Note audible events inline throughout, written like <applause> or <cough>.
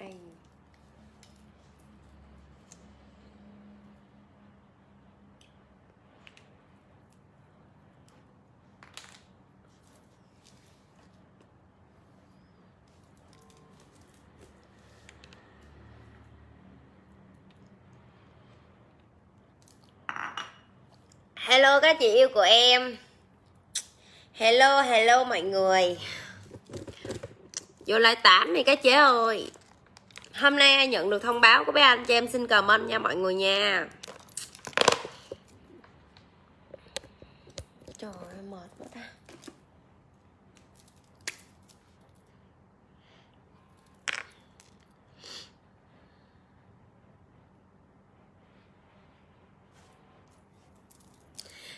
hay Hello các chị yêu của em Hello hello mọi người Vô lại tám đi các chế ơi hôm nay ai nhận được thông báo của bé anh cho em xin comment nha mọi người nha trời ơi mệt quá ta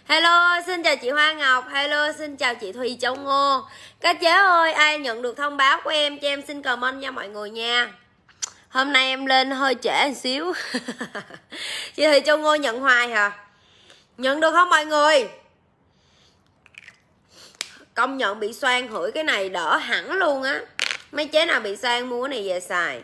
Hello, xin chào chị Hoa Ngọc Hello, xin chào chị Thùy Châu Ngô Các chế ơi, ai nhận được thông báo của em Cho em xin comment nha mọi người nha hôm nay em lên hơi trễ một xíu <laughs> chị thì châu ngôi nhận hoài hả nhận được không mọi người công nhận bị xoan hửi cái này đỡ hẳn luôn á mấy chế nào bị xoan mua cái này về xài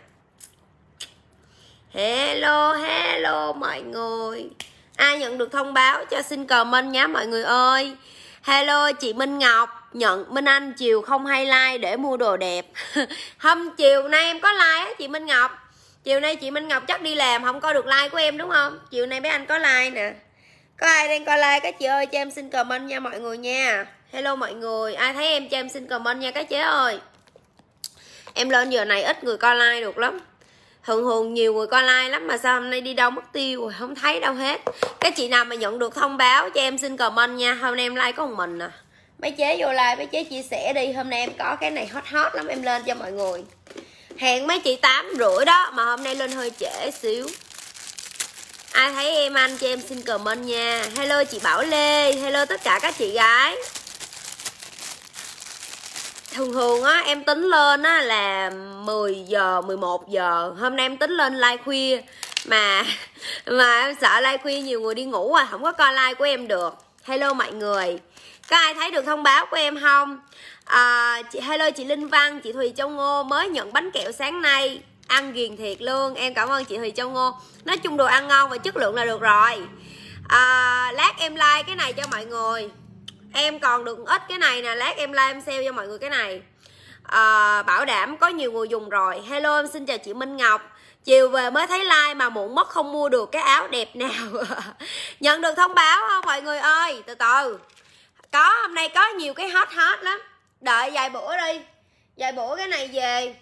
hello hello mọi người ai nhận được thông báo cho xin comment nhé mọi người ơi hello chị minh ngọc nhận Minh Anh chiều không hay like để mua đồ đẹp hôm <laughs> chiều nay em có like á chị Minh Ngọc chiều nay chị Minh Ngọc chắc đi làm không coi được like của em đúng không chiều nay bé anh có like nè có ai đang coi like các chị ơi cho em xin comment nha mọi người nha hello mọi người ai thấy em cho em xin comment nha các chế ơi em lên giờ này ít người coi like được lắm thường thường nhiều người coi like lắm mà sao hôm nay đi đâu mất tiêu rồi không thấy đâu hết các chị nào mà nhận được thông báo cho em xin comment nha hôm nay em like có một mình à mấy chế vô like mấy chế chia sẻ đi hôm nay em có cái này hot hot lắm em lên cho mọi người hẹn mấy chị tám rưỡi đó mà hôm nay lên hơi trễ xíu ai thấy em ăn cho em xin comment nha hello chị bảo lê hello tất cả các chị gái thường thường á em tính lên á là 10 giờ 11 giờ hôm nay em tính lên like khuya mà <laughs> mà em sợ like khuya nhiều người đi ngủ rồi à, không có coi like của em được hello mọi người có ai thấy được thông báo của em không à, chị hello chị linh văn chị thùy châu ngô mới nhận bánh kẹo sáng nay ăn ghiền thiệt luôn em cảm ơn chị thùy châu ngô nói chung đồ ăn ngon và chất lượng là được rồi à, lát em like cái này cho mọi người em còn được ít cái này nè lát em like em sale cho mọi người cái này à, bảo đảm có nhiều người dùng rồi hello em xin chào chị minh ngọc chiều về mới thấy like mà muộn mất không mua được cái áo đẹp nào <laughs> nhận được thông báo không mọi người ơi từ từ có hôm nay có nhiều cái hot hot lắm đợi vài bữa đi vài bữa cái này về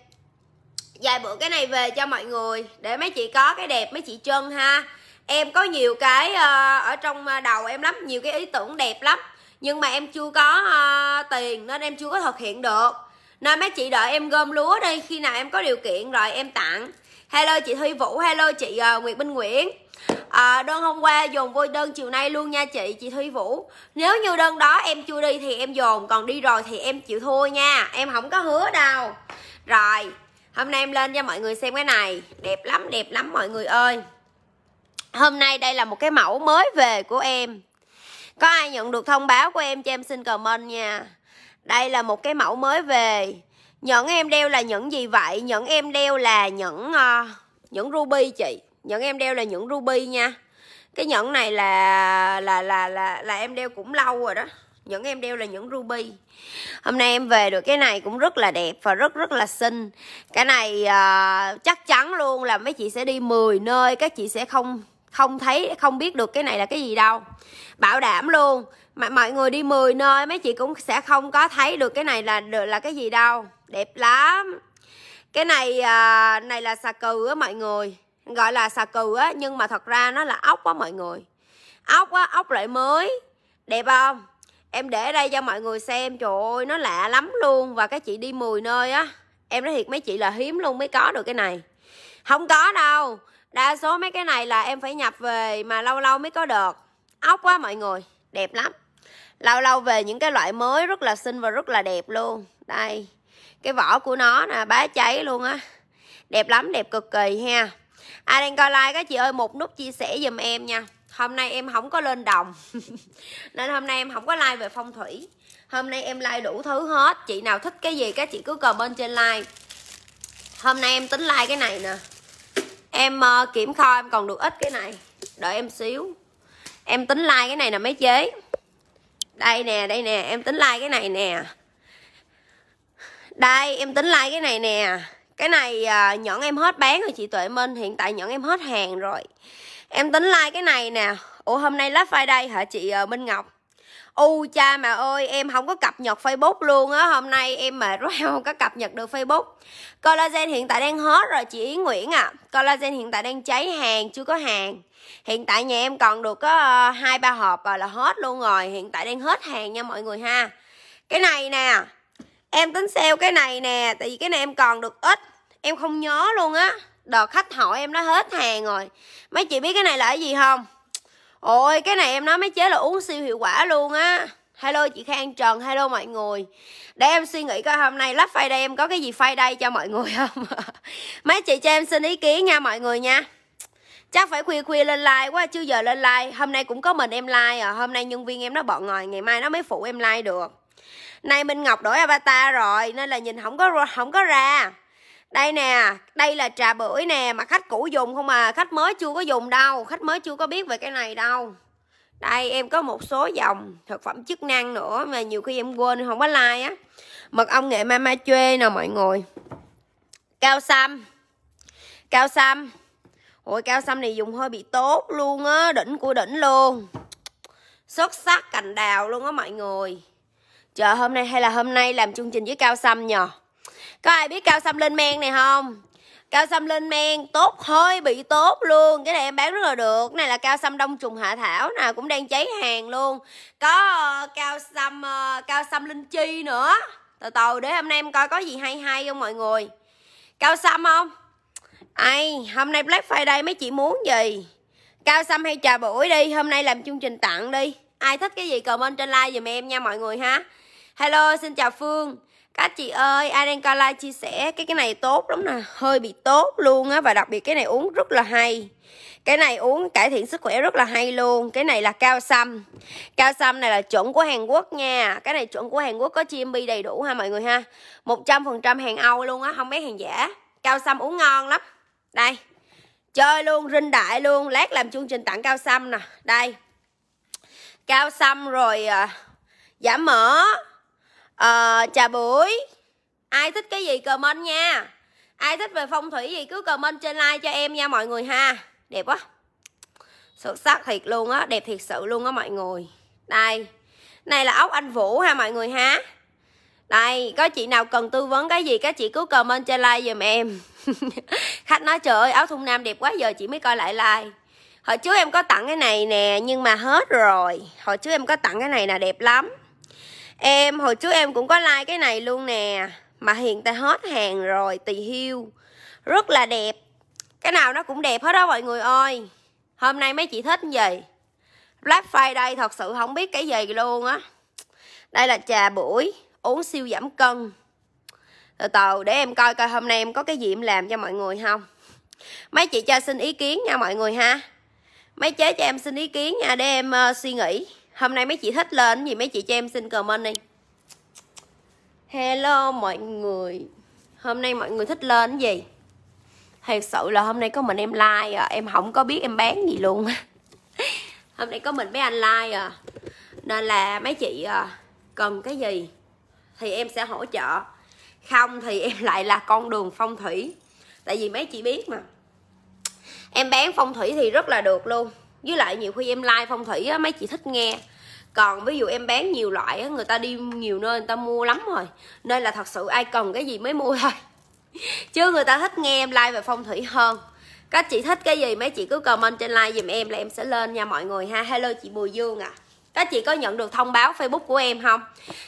vài bữa cái này về cho mọi người để mấy chị có cái đẹp mấy chị chân ha em có nhiều cái ờ, ở trong ờ, đầu em lắm nhiều cái ý tưởng đẹp lắm nhưng mà em chưa có ờ, tiền nên em chưa có thực hiện được nên mấy chị đợi em gom lúa đi khi nào em có điều kiện rồi em tặng hello chị Thuy Vũ hello chị uh, Nguyệt Minh Nguyễn à, đơn hôm qua dồn vô đơn chiều nay luôn nha chị chị Thúy Vũ nếu như đơn đó em chưa đi thì em dồn còn đi rồi thì em chịu thua nha em không có hứa đâu rồi hôm nay em lên cho mọi người xem cái này đẹp lắm đẹp lắm mọi người ơi hôm nay đây là một cái mẫu mới về của em có ai nhận được thông báo của em cho em xin comment nha đây là một cái mẫu mới về nhẫn em đeo là nhẫn gì vậy nhẫn em đeo là nhẫn uh, nhẫn ruby chị nhẫn em đeo là nhẫn ruby nha cái nhẫn này là là là là là em đeo cũng lâu rồi đó những em đeo là những ruby hôm nay em về được cái này cũng rất là đẹp và rất rất là xinh cái này uh, chắc chắn luôn là mấy chị sẽ đi 10 nơi các chị sẽ không không thấy không biết được cái này là cái gì đâu bảo đảm luôn mà mọi người đi 10 nơi mấy chị cũng sẽ không có thấy được cái này là là cái gì đâu đẹp lắm cái này uh, này là xà cừ á mọi người gọi là xà cừ á nhưng mà thật ra nó là ốc quá mọi người ốc á ốc loại mới đẹp không em để đây cho mọi người xem trời ơi nó lạ lắm luôn và cái chị đi 10 nơi á em nói thiệt mấy chị là hiếm luôn mới có được cái này không có đâu đa số mấy cái này là em phải nhập về mà lâu lâu mới có được ốc quá mọi người đẹp lắm lâu lâu về những cái loại mới rất là xinh và rất là đẹp luôn đây cái vỏ của nó nè bá cháy luôn á đẹp lắm đẹp cực kỳ ha ai đang coi like các chị ơi một nút chia sẻ giùm em nha hôm nay em không có lên đồng <laughs> nên hôm nay em không có like về phong thủy hôm nay em like đủ thứ hết chị nào thích cái gì các chị cứ bên trên like hôm nay em tính like cái này nè em uh, kiểm kho em còn được ít cái này đợi em xíu em tính like cái này nè mấy chế đây nè đây nè em tính like cái này nè đây em tính like cái này nè cái này à, nhẫn em hết bán rồi chị tuệ minh hiện tại nhẫn em hết hàng rồi em tính like cái này nè ủa hôm nay last friday hả chị à, minh ngọc u cha mà ơi em không có cập nhật facebook luôn á hôm nay em mệt quá <laughs> không có cập nhật được facebook collagen hiện tại đang hết rồi chị yến nguyễn à collagen hiện tại đang cháy hàng chưa có hàng hiện tại nhà em còn được có à, hai ba hộp à, là hết luôn rồi hiện tại đang hết hàng nha mọi người ha cái này nè em tính sale cái này nè tại vì cái này em còn được ít em không nhớ luôn á đợt khách hỏi em nó hết hàng rồi mấy chị biết cái này là cái gì không ôi cái này em nói mấy chế là uống siêu hiệu quả luôn á hello chị khang trần hello mọi người để em suy nghĩ coi hôm nay lắp phay đây em có cái gì phay đây cho mọi người không <laughs> mấy chị cho em xin ý kiến nha mọi người nha chắc phải khuya khuya lên like quá chứ giờ lên like hôm nay cũng có mình em like à hôm nay nhân viên em nó bận rồi ngày mai nó mới phụ em like được nay minh ngọc đổi avatar rồi nên là nhìn không có không có ra đây nè đây là trà bưởi nè mà khách cũ dùng không à khách mới chưa có dùng đâu khách mới chưa có biết về cái này đâu đây em có một số dòng thực phẩm chức năng nữa mà nhiều khi em quên không có like á mật ong nghệ mama chuê nè mọi người cao sâm cao sâm ôi cao sâm này dùng hơi bị tốt luôn á đỉnh của đỉnh luôn xuất sắc cành đào luôn á mọi người Chờ hôm nay hay là hôm nay làm chương trình với Cao Sâm nhờ Có ai biết Cao Sâm lên men này không? Cao Sâm lên men tốt hơi bị tốt luôn Cái này em bán rất là được Cái này là cao Sâm đông trùng hạ thảo nè Cũng đang cháy hàng luôn Có ờ, cao Sâm ờ, cao Sâm linh chi nữa Từ từ để hôm nay em coi có gì hay hay không mọi người Cao Sâm không? Ai, hôm nay Black Friday mấy chị muốn gì? Cao Sâm hay trà buổi đi Hôm nay làm chương trình tặng đi Ai thích cái gì comment trên like giùm em nha mọi người ha Hello, xin chào Phương. Các chị ơi, Arenca like chia sẻ cái cái này tốt lắm nè, hơi bị tốt luôn á và đặc biệt cái này uống rất là hay. Cái này uống cải thiện sức khỏe rất là hay luôn. Cái này là cao sâm. Cao sâm này là chuẩn của Hàn Quốc nha. Cái này chuẩn của Hàn Quốc có GMP đầy đủ ha mọi người ha. 100% hàng Âu luôn á, không mấy hàng giả. Cao sâm uống ngon lắm. Đây. Chơi luôn, rinh đại luôn, lát làm chương trình tặng cao sâm nè. Đây. Cao sâm rồi à, giảm mỡ à, ờ, trà buổi ai thích cái gì comment nha ai thích về phong thủy gì cứ comment trên like cho em nha mọi người ha đẹp quá xuất sắc thiệt luôn á đẹp thiệt sự luôn á mọi người đây này là ốc anh vũ ha mọi người ha đây có chị nào cần tư vấn cái gì các chị cứ comment trên like giùm em <laughs> khách nói trời ơi áo thun nam đẹp quá giờ chị mới coi lại like hồi trước em có tặng cái này nè nhưng mà hết rồi hồi trước em có tặng cái này là đẹp lắm Em hồi trước em cũng có like cái này luôn nè Mà hiện tại hết hàng rồi tì hưu Rất là đẹp Cái nào nó cũng đẹp hết đó mọi người ơi Hôm nay mấy chị thích gì Black Friday thật sự không biết cái gì luôn á Đây là trà buổi Uống siêu giảm cân Từ từ để em coi coi hôm nay em có cái gì em làm cho mọi người không Mấy chị cho xin ý kiến nha mọi người ha Mấy chế cho em xin ý kiến nha để em uh, suy nghĩ hôm nay mấy chị thích lên gì mấy chị cho em xin comment đi hello mọi người hôm nay mọi người thích lên gì thật sự là hôm nay có mình em like à em không có biết em bán gì luôn <laughs> hôm nay có mình mấy anh like à nên là mấy chị à, cần cái gì thì em sẽ hỗ trợ không thì em lại là con đường phong thủy tại vì mấy chị biết mà em bán phong thủy thì rất là được luôn với lại nhiều khi em like phong thủy á, mấy chị thích nghe còn ví dụ em bán nhiều loại á, người ta đi nhiều nơi người ta mua lắm rồi nên là thật sự ai cần cái gì mới mua thôi <laughs> chứ người ta thích nghe em like về phong thủy hơn các chị thích cái gì mấy chị cứ comment trên like dùm em là em sẽ lên nha mọi người ha hello chị Bùi Dương à. các chị có nhận được thông báo Facebook của em không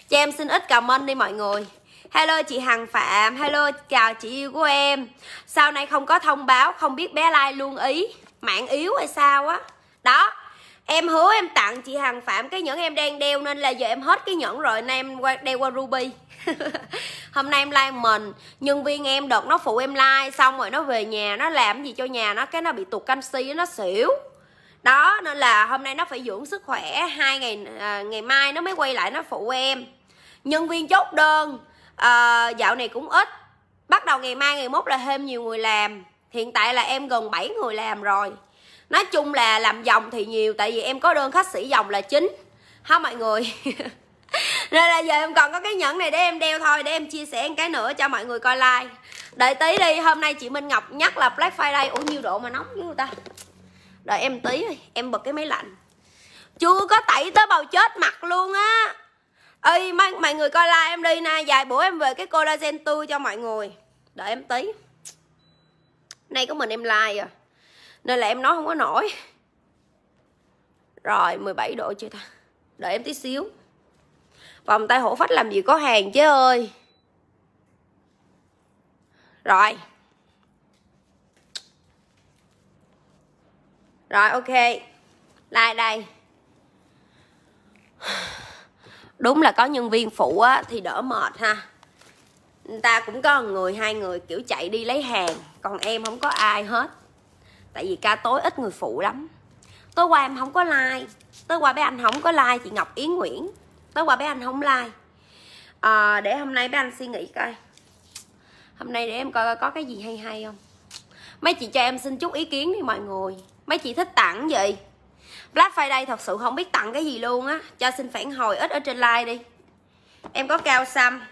cho em xin ít comment đi mọi người Hello chị Hằng Phạm, hello chào chị yêu của em Sau này không có thông báo, không biết bé like luôn ý Mạng yếu hay sao á đó em hứa em tặng chị Hằng Phạm cái nhẫn em đang đeo nên là giờ em hết cái nhẫn rồi nên em đeo qua Ruby <laughs> hôm nay em like mình nhân viên em đợt nó phụ em like xong rồi nó về nhà nó làm gì cho nhà nó cái nó bị tụt canxi nó xỉu đó nên là hôm nay nó phải dưỡng sức khỏe hai ngày à, ngày mai nó mới quay lại nó phụ em nhân viên chốt đơn à, dạo này cũng ít bắt đầu ngày mai ngày mốt là thêm nhiều người làm hiện tại là em gần 7 người làm rồi nói chung là làm dòng thì nhiều tại vì em có đơn khách sĩ dòng là chính không mọi người <laughs> nên là giờ em còn có cái nhẫn này để em đeo thôi để em chia sẻ một cái nữa cho mọi người coi like đợi tí đi hôm nay chị minh ngọc nhắc là black friday ủa nhiêu độ mà nóng với người ta đợi em tí em bật cái máy lạnh chưa có tẩy tới bầu chết mặt luôn á ơi mấy mọi người coi like em đi nè vài bữa em về cái collagen tươi cho mọi người đợi em tí nay có mình em like à nên là em nói không có nổi rồi 17 độ chưa ta đợi em tí xíu vòng tay hổ phách làm gì có hàng chứ ơi rồi rồi ok lại đây đúng là có nhân viên phụ á, thì đỡ mệt ha người ta cũng có người hai người kiểu chạy đi lấy hàng còn em không có ai hết tại vì ca tối ít người phụ lắm tối qua em không có like tối qua bé anh không có like chị ngọc yến nguyễn tối qua bé anh không like à, để hôm nay bé anh suy nghĩ coi hôm nay để em coi, coi có cái gì hay hay không mấy chị cho em xin chút ý kiến đi mọi người mấy chị thích tặng gì black friday thật sự không biết tặng cái gì luôn á cho xin phản hồi ít ở trên like đi em có cao xăm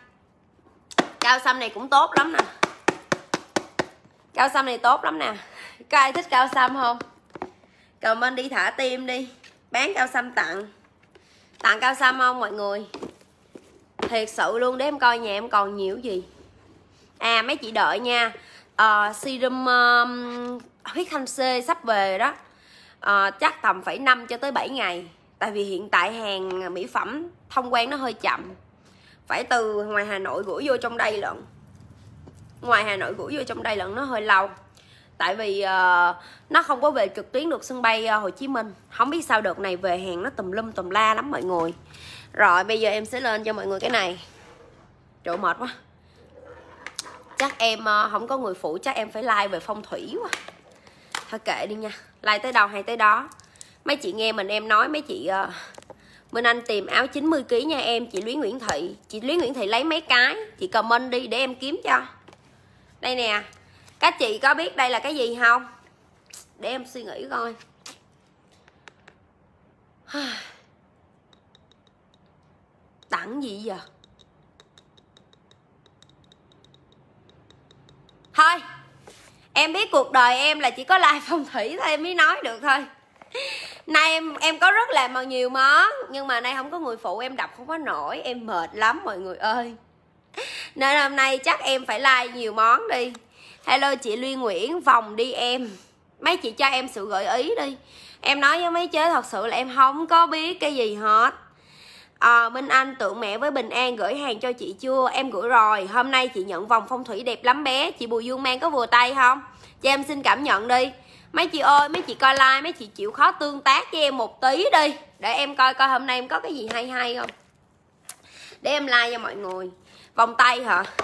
cao xăm này cũng tốt lắm nè cao xăm này tốt lắm nè có ai thích cao xăm không comment đi thả tim đi bán cao xăm tặng tặng cao xăm không mọi người thiệt sự luôn để em coi nhà em còn nhiều gì à mấy chị đợi nha uh, serum um, huyết thanh c sắp về đó uh, chắc tầm phải năm cho tới 7 ngày tại vì hiện tại hàng mỹ phẩm thông quan nó hơi chậm phải từ ngoài hà nội gửi vô trong đây lận ngoài hà nội gửi vô trong đây lận nó hơi lâu tại vì uh, nó không có về trực tuyến được sân bay uh, Hồ Chí Minh không biết sao đợt này về hàng nó tùm lum tùm la lắm mọi người rồi bây giờ em sẽ lên cho mọi người cái này trời mệt quá chắc em uh, không có người phụ chắc em phải like về phong thủy quá thôi kệ đi nha like tới đâu hay tới đó mấy chị nghe mình em nói mấy chị uh, Minh Anh tìm áo 90kg nha em Chị Lý Nguyễn Thị Chị Lý Nguyễn Thị lấy mấy cái Chị comment đi để em kiếm cho Đây nè các chị có biết đây là cái gì không để em suy nghĩ coi <sighs> tặng gì giờ thôi em biết cuộc đời em là chỉ có live phong thủy thôi em mới nói được thôi nay em em có rất là nhiều món nhưng mà nay không có người phụ em đọc không có nổi em mệt lắm mọi người ơi nên hôm nay chắc em phải like nhiều món đi hello chị Liên Nguyễn vòng đi em mấy chị cho em sự gợi ý đi em nói với mấy chế thật sự là em không có biết cái gì hết à, Minh Anh tượng mẹ với Bình An gửi hàng cho chị chưa em gửi rồi hôm nay chị nhận vòng phong thủy đẹp lắm bé chị Bùi Dương Mang có vừa tay không cho em xin cảm nhận đi mấy chị ơi mấy chị coi like mấy chị chịu khó tương tác với em một tí đi để em coi coi hôm nay em có cái gì hay hay không để em like cho mọi người vòng tay hả <laughs>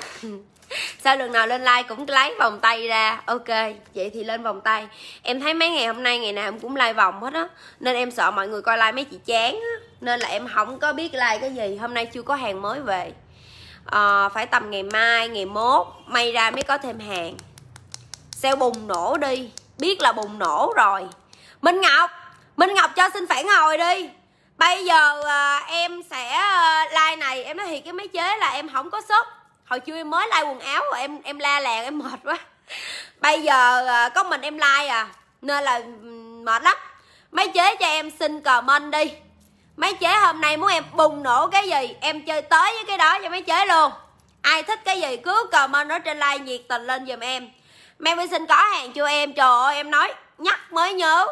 <laughs> sao lần nào lên like cũng lấy vòng tay ra ok vậy thì lên vòng tay em thấy mấy ngày hôm nay ngày nào em cũng like vòng hết á nên em sợ mọi người coi like mấy chị chán á nên là em không có biết like cái gì hôm nay chưa có hàng mới về à, phải tầm ngày mai ngày mốt may ra mới có thêm hàng sale bùng nổ đi biết là bùng nổ rồi minh ngọc minh ngọc cho xin phản hồi đi bây giờ à, em sẽ à, like này em nói thiệt cái máy chế là em không có sốt hồi chưa em mới like quần áo em em la làng em mệt quá bây giờ ờ, có mình em like à nên là mệt lắm mấy chế cho em xin comment đi mấy chế hôm nay muốn em bùng nổ cái gì em chơi tới với cái đó cho mấy chế luôn ai thích cái gì cứ comment nó trên like nhiệt tình lên giùm em mấy Vinh xin có hàng chưa em? Trời ơi em nói nhắc mới nhớ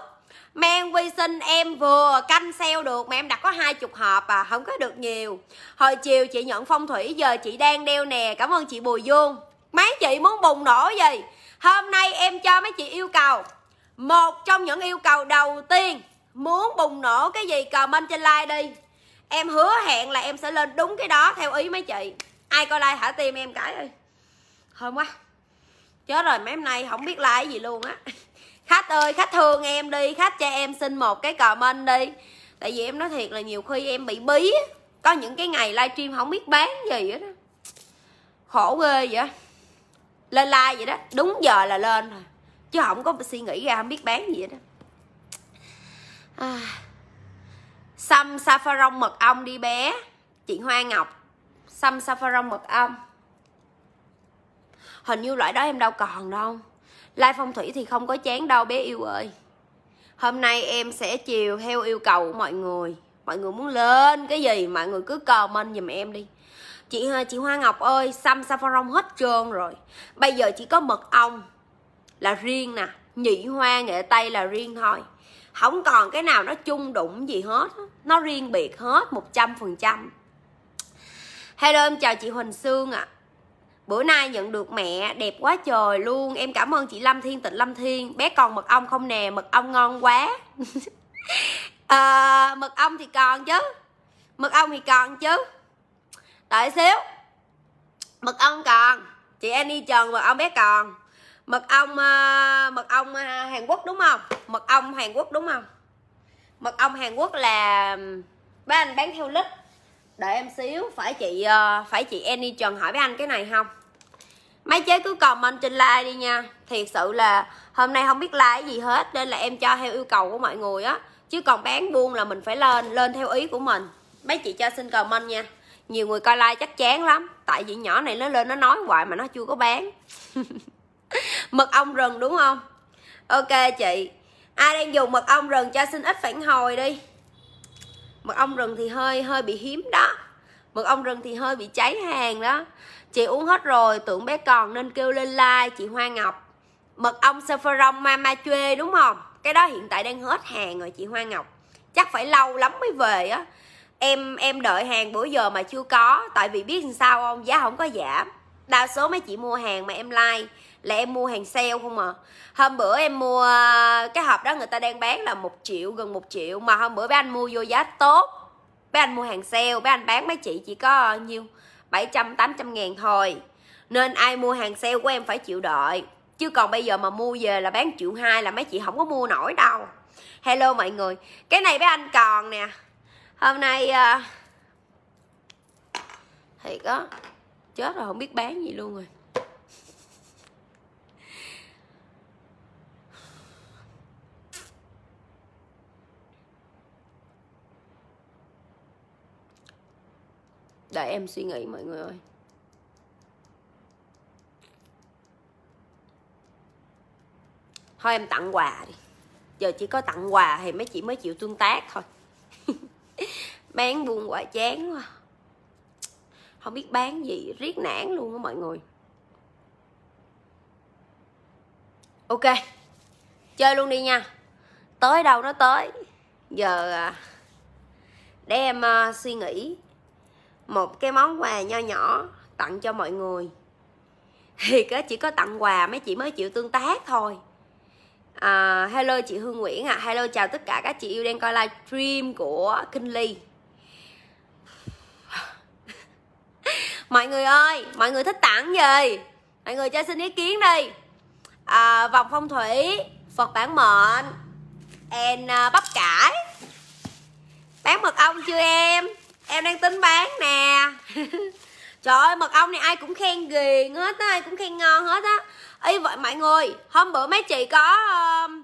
men vi sinh em vừa canh sale được mà em đặt có hai chục hộp à không có được nhiều hồi chiều chị nhận phong thủy giờ chị đang đeo nè cảm ơn chị bùi dương mấy chị muốn bùng nổ gì hôm nay em cho mấy chị yêu cầu một trong những yêu cầu đầu tiên muốn bùng nổ cái gì comment trên like đi em hứa hẹn là em sẽ lên đúng cái đó theo ý mấy chị ai coi like thả tim em cái ơi hôm quá chết rồi mấy hôm nay không biết like gì luôn á khách ơi khách thương em đi khách cho em xin một cái comment đi tại vì em nói thiệt là nhiều khi em bị bí có những cái ngày livestream không biết bán gì hết khổ ghê vậy lên like vậy đó đúng giờ là lên rồi chứ không có suy nghĩ ra không biết bán gì hết đó à. xăm saffron mật ong đi bé chị hoa ngọc xăm saffron mật ong hình như loại đó em đâu còn đâu Lai phong thủy thì không có chán đâu bé yêu ơi Hôm nay em sẽ chiều theo yêu cầu của mọi người Mọi người muốn lên cái gì mọi người cứ comment giùm em đi Chị ờ, chị Hoa Ngọc ơi Sam saffron hết trơn rồi Bây giờ chỉ có mật ong Là riêng nè Nhị hoa nghệ tây là riêng thôi Không còn cái nào nó chung đụng gì hết Nó riêng biệt hết 100% Hello em chào chị Huỳnh Sương ạ à Bữa nay nhận được mẹ đẹp quá trời luôn Em cảm ơn chị Lâm Thiên Tịnh Lâm Thiên Bé còn mật ong không nè Mật ong ngon quá à, <laughs> Mật ong thì còn chứ Mật ong thì còn chứ Đợi xíu Mật ong còn Chị Annie trần mật ong bé còn Mật ong ờ, mật ong ờ, Hàn Quốc đúng không Mật ong Hàn Quốc đúng không Mật ong Hàn Quốc là Bé anh bán theo lít Đợi em xíu Phải chị phải chị Annie Trần hỏi với anh cái này không máy chế cứ comment trên like đi nha thiệt sự là hôm nay không biết like gì hết nên là em cho theo yêu cầu của mọi người á chứ còn bán buôn là mình phải lên lên theo ý của mình mấy chị cho xin comment nha nhiều người coi like chắc chán lắm tại vì nhỏ này nó lên nó nói hoài mà nó chưa có bán <laughs> mật ong rừng đúng không ok chị ai đang dùng mật ong rừng cho xin ít phản hồi đi mật ong rừng thì hơi hơi bị hiếm đó mật ong rừng thì hơi bị cháy hàng đó chị uống hết rồi tưởng bé còn nên kêu lên like chị hoa ngọc mật ong saffron mama chuê đúng không cái đó hiện tại đang hết hàng rồi chị hoa ngọc chắc phải lâu lắm mới về á em em đợi hàng bữa giờ mà chưa có tại vì biết sao không giá không có giảm đa số mấy chị mua hàng mà em like là em mua hàng sale không à hôm bữa em mua cái hộp đó người ta đang bán là một triệu gần một triệu mà hôm bữa bé anh mua vô giá tốt bé anh mua hàng sale bé anh bán mấy chị chỉ có nhiêu 700 800 ngàn thôi nên ai mua hàng sale của em phải chịu đợi chứ còn bây giờ mà mua về là bán triệu hai là mấy chị không có mua nổi đâu hello mọi người cái này với anh còn nè hôm nay uh, thiệt á chết rồi không biết bán gì luôn rồi để em suy nghĩ mọi người ơi thôi em tặng quà đi giờ chỉ có tặng quà thì mấy chị mới chịu tương tác thôi <laughs> bán buôn quả chán quá không biết bán gì riết nản luôn á mọi người ok chơi luôn đi nha tới đâu nó tới giờ à, để em uh, suy nghĩ một cái món quà nho nhỏ tặng cho mọi người thì có chỉ có tặng quà mấy chị mới chịu tương tác thôi à, hello chị hương nguyễn à hello chào tất cả các chị yêu đang coi livestream của kinh ly <laughs> mọi người ơi mọi người thích tặng gì mọi người cho xin ý kiến đi à, vòng phong thủy phật bản mệnh and uh, bắp cải bán mật ong chưa em em đang tính bán nè <laughs> trời ơi mật ong này ai cũng khen ghiền hết á ai cũng khen ngon hết á y vậy mọi người hôm bữa mấy chị có um,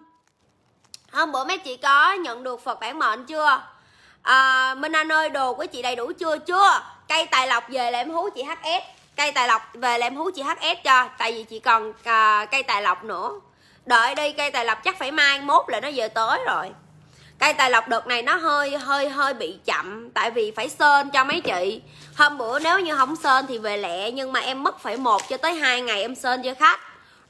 hôm bữa mấy chị có nhận được phật bản mệnh chưa à, minh anh ơi đồ của chị đầy đủ chưa chưa cây tài lộc về là em hú chị hs cây tài lộc về là em hú chị hs cho tại vì chị còn à, cây tài lộc nữa đợi đi cây tài lộc chắc phải mai mốt là nó về tới rồi cây tài lộc đợt này nó hơi hơi hơi bị chậm tại vì phải sơn cho mấy chị hôm bữa nếu như không sơn thì về lẹ nhưng mà em mất phải một cho tới hai ngày em sơn cho khách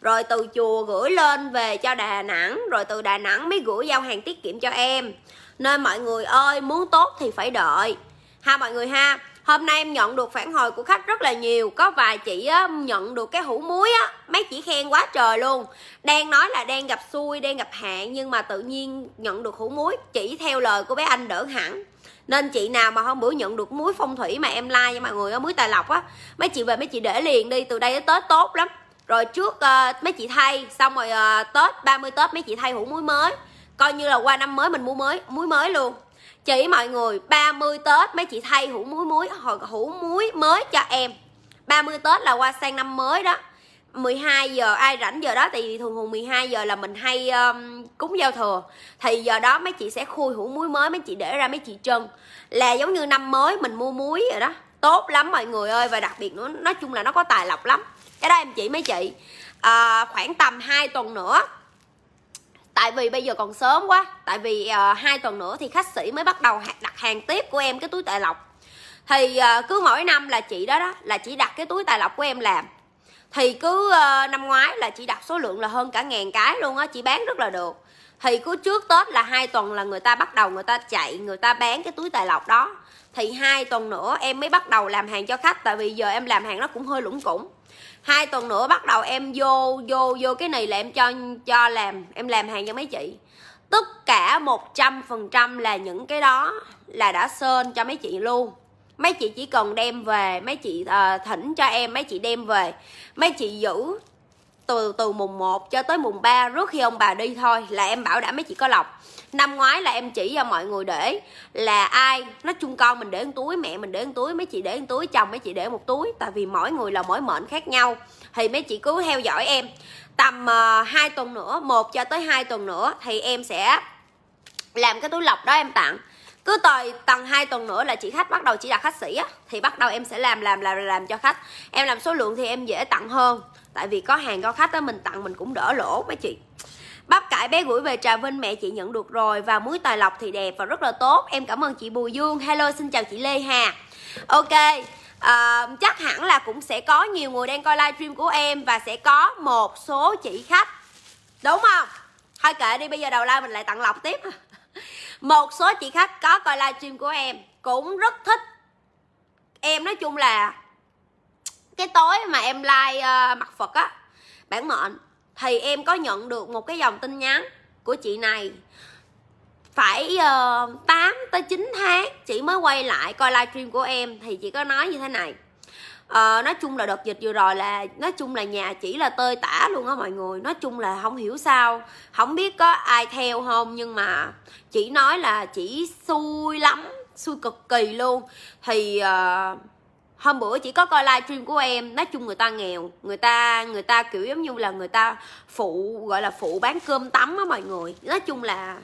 rồi từ chùa gửi lên về cho đà nẵng rồi từ đà nẵng mới gửi giao hàng tiết kiệm cho em nên mọi người ơi muốn tốt thì phải đợi ha mọi người ha hôm nay em nhận được phản hồi của khách rất là nhiều có vài chị á, nhận được cái hũ muối á mấy chị khen quá trời luôn đang nói là đang gặp xui đang gặp hạn nhưng mà tự nhiên nhận được hũ muối chỉ theo lời của bé anh đỡ hẳn nên chị nào mà hôm bữa nhận được muối phong thủy mà em like cho mọi người ở muối tài lộc á mấy chị về mấy chị để liền đi từ đây tới tết tốt lắm rồi trước uh, mấy chị thay xong rồi uh, tết 30 tết mấy chị thay hũ muối mới coi như là qua năm mới mình mua mới muối mới luôn chỉ mọi người 30 Tết mấy chị thay hũ muối muối hoặc hũ muối mới cho em 30 Tết là qua sang năm mới đó 12 giờ ai rảnh giờ đó thì vì thường thường 12 giờ là mình hay um, cúng giao thừa thì giờ đó mấy chị sẽ khui hũ muối mới mấy chị để ra mấy chị trân là giống như năm mới mình mua muối rồi đó tốt lắm mọi người ơi và đặc biệt nó nói chung là nó có tài lộc lắm cái đó em chỉ mấy chị à, khoảng tầm 2 tuần nữa tại vì bây giờ còn sớm quá tại vì ờ, hai uh, tuần nữa thì khách sĩ mới bắt đầu đặt hàng tiếp của em cái túi tài lộc thì uh, cứ mỗi năm là chị đó đó là chị đặt cái túi tài lộc của em làm thì cứ uh, năm ngoái là chị đặt số lượng là hơn cả ngàn cái luôn á chị bán rất là được thì cứ trước tết là hai tuần là người ta bắt đầu người ta chạy người ta bán cái túi tài lộc đó thì hai tuần nữa em mới bắt đầu làm hàng cho khách tại vì giờ em làm hàng nó cũng hơi lủng củng hai tuần nữa bắt đầu em vô vô vô cái này là em cho cho làm em làm hàng cho mấy chị tất cả một trăm phần trăm là những cái đó là đã sơn cho mấy chị luôn mấy chị chỉ cần đem về mấy chị uh, thỉnh cho em mấy chị đem về mấy chị giữ từ từ mùng 1 cho tới mùng 3 rước khi ông bà đi thôi là em bảo đảm mấy chị có lọc năm ngoái là em chỉ cho mọi người để là ai nó chung con mình để một túi mẹ mình để một túi mấy chị để một túi chồng mấy chị để một túi tại vì mỗi người là mỗi mệnh khác nhau thì mấy chị cứ theo dõi em tầm uh, ờ, 2 tuần nữa một cho tới 2 tuần nữa thì em sẽ làm cái túi lọc đó em tặng cứ tời tầng 2 tuần nữa là chị khách bắt đầu chỉ là khách sĩ á thì bắt đầu em sẽ làm làm làm làm cho khách em làm số lượng thì em dễ tặng hơn tại vì có hàng có khách á mình tặng mình cũng đỡ lỗ mấy chị Bắp cải bé gửi về Trà Vinh mẹ chị nhận được rồi và muối tài lọc thì đẹp và rất là tốt. Em cảm ơn chị Bùi Dương. Hello xin chào chị Lê Hà. Ok. À, chắc hẳn là cũng sẽ có nhiều người đang coi livestream của em và sẽ có một số chị khách. Đúng không? Thôi kệ đi bây giờ đầu live mình lại tặng lọc tiếp. <laughs> một số chị khách có coi livestream của em cũng rất thích. Em nói chung là cái tối mà em like uh, mặt Phật á bản mệnh thì em có nhận được một cái dòng tin nhắn của chị này phải uh, ờ, 8 tới 9 tháng chị mới quay lại coi livestream của em thì chị có nói như thế này à, nói chung là đợt dịch vừa rồi là nói chung là nhà chỉ là tơi tả luôn á mọi người nói chung là không hiểu sao không biết có ai theo không nhưng mà chỉ nói là chỉ xui lắm xui cực kỳ luôn thì uh, hôm bữa chỉ có coi livestream của em nói chung người ta nghèo người ta người ta kiểu giống như là người ta phụ gọi là phụ bán cơm tắm á mọi người nói chung là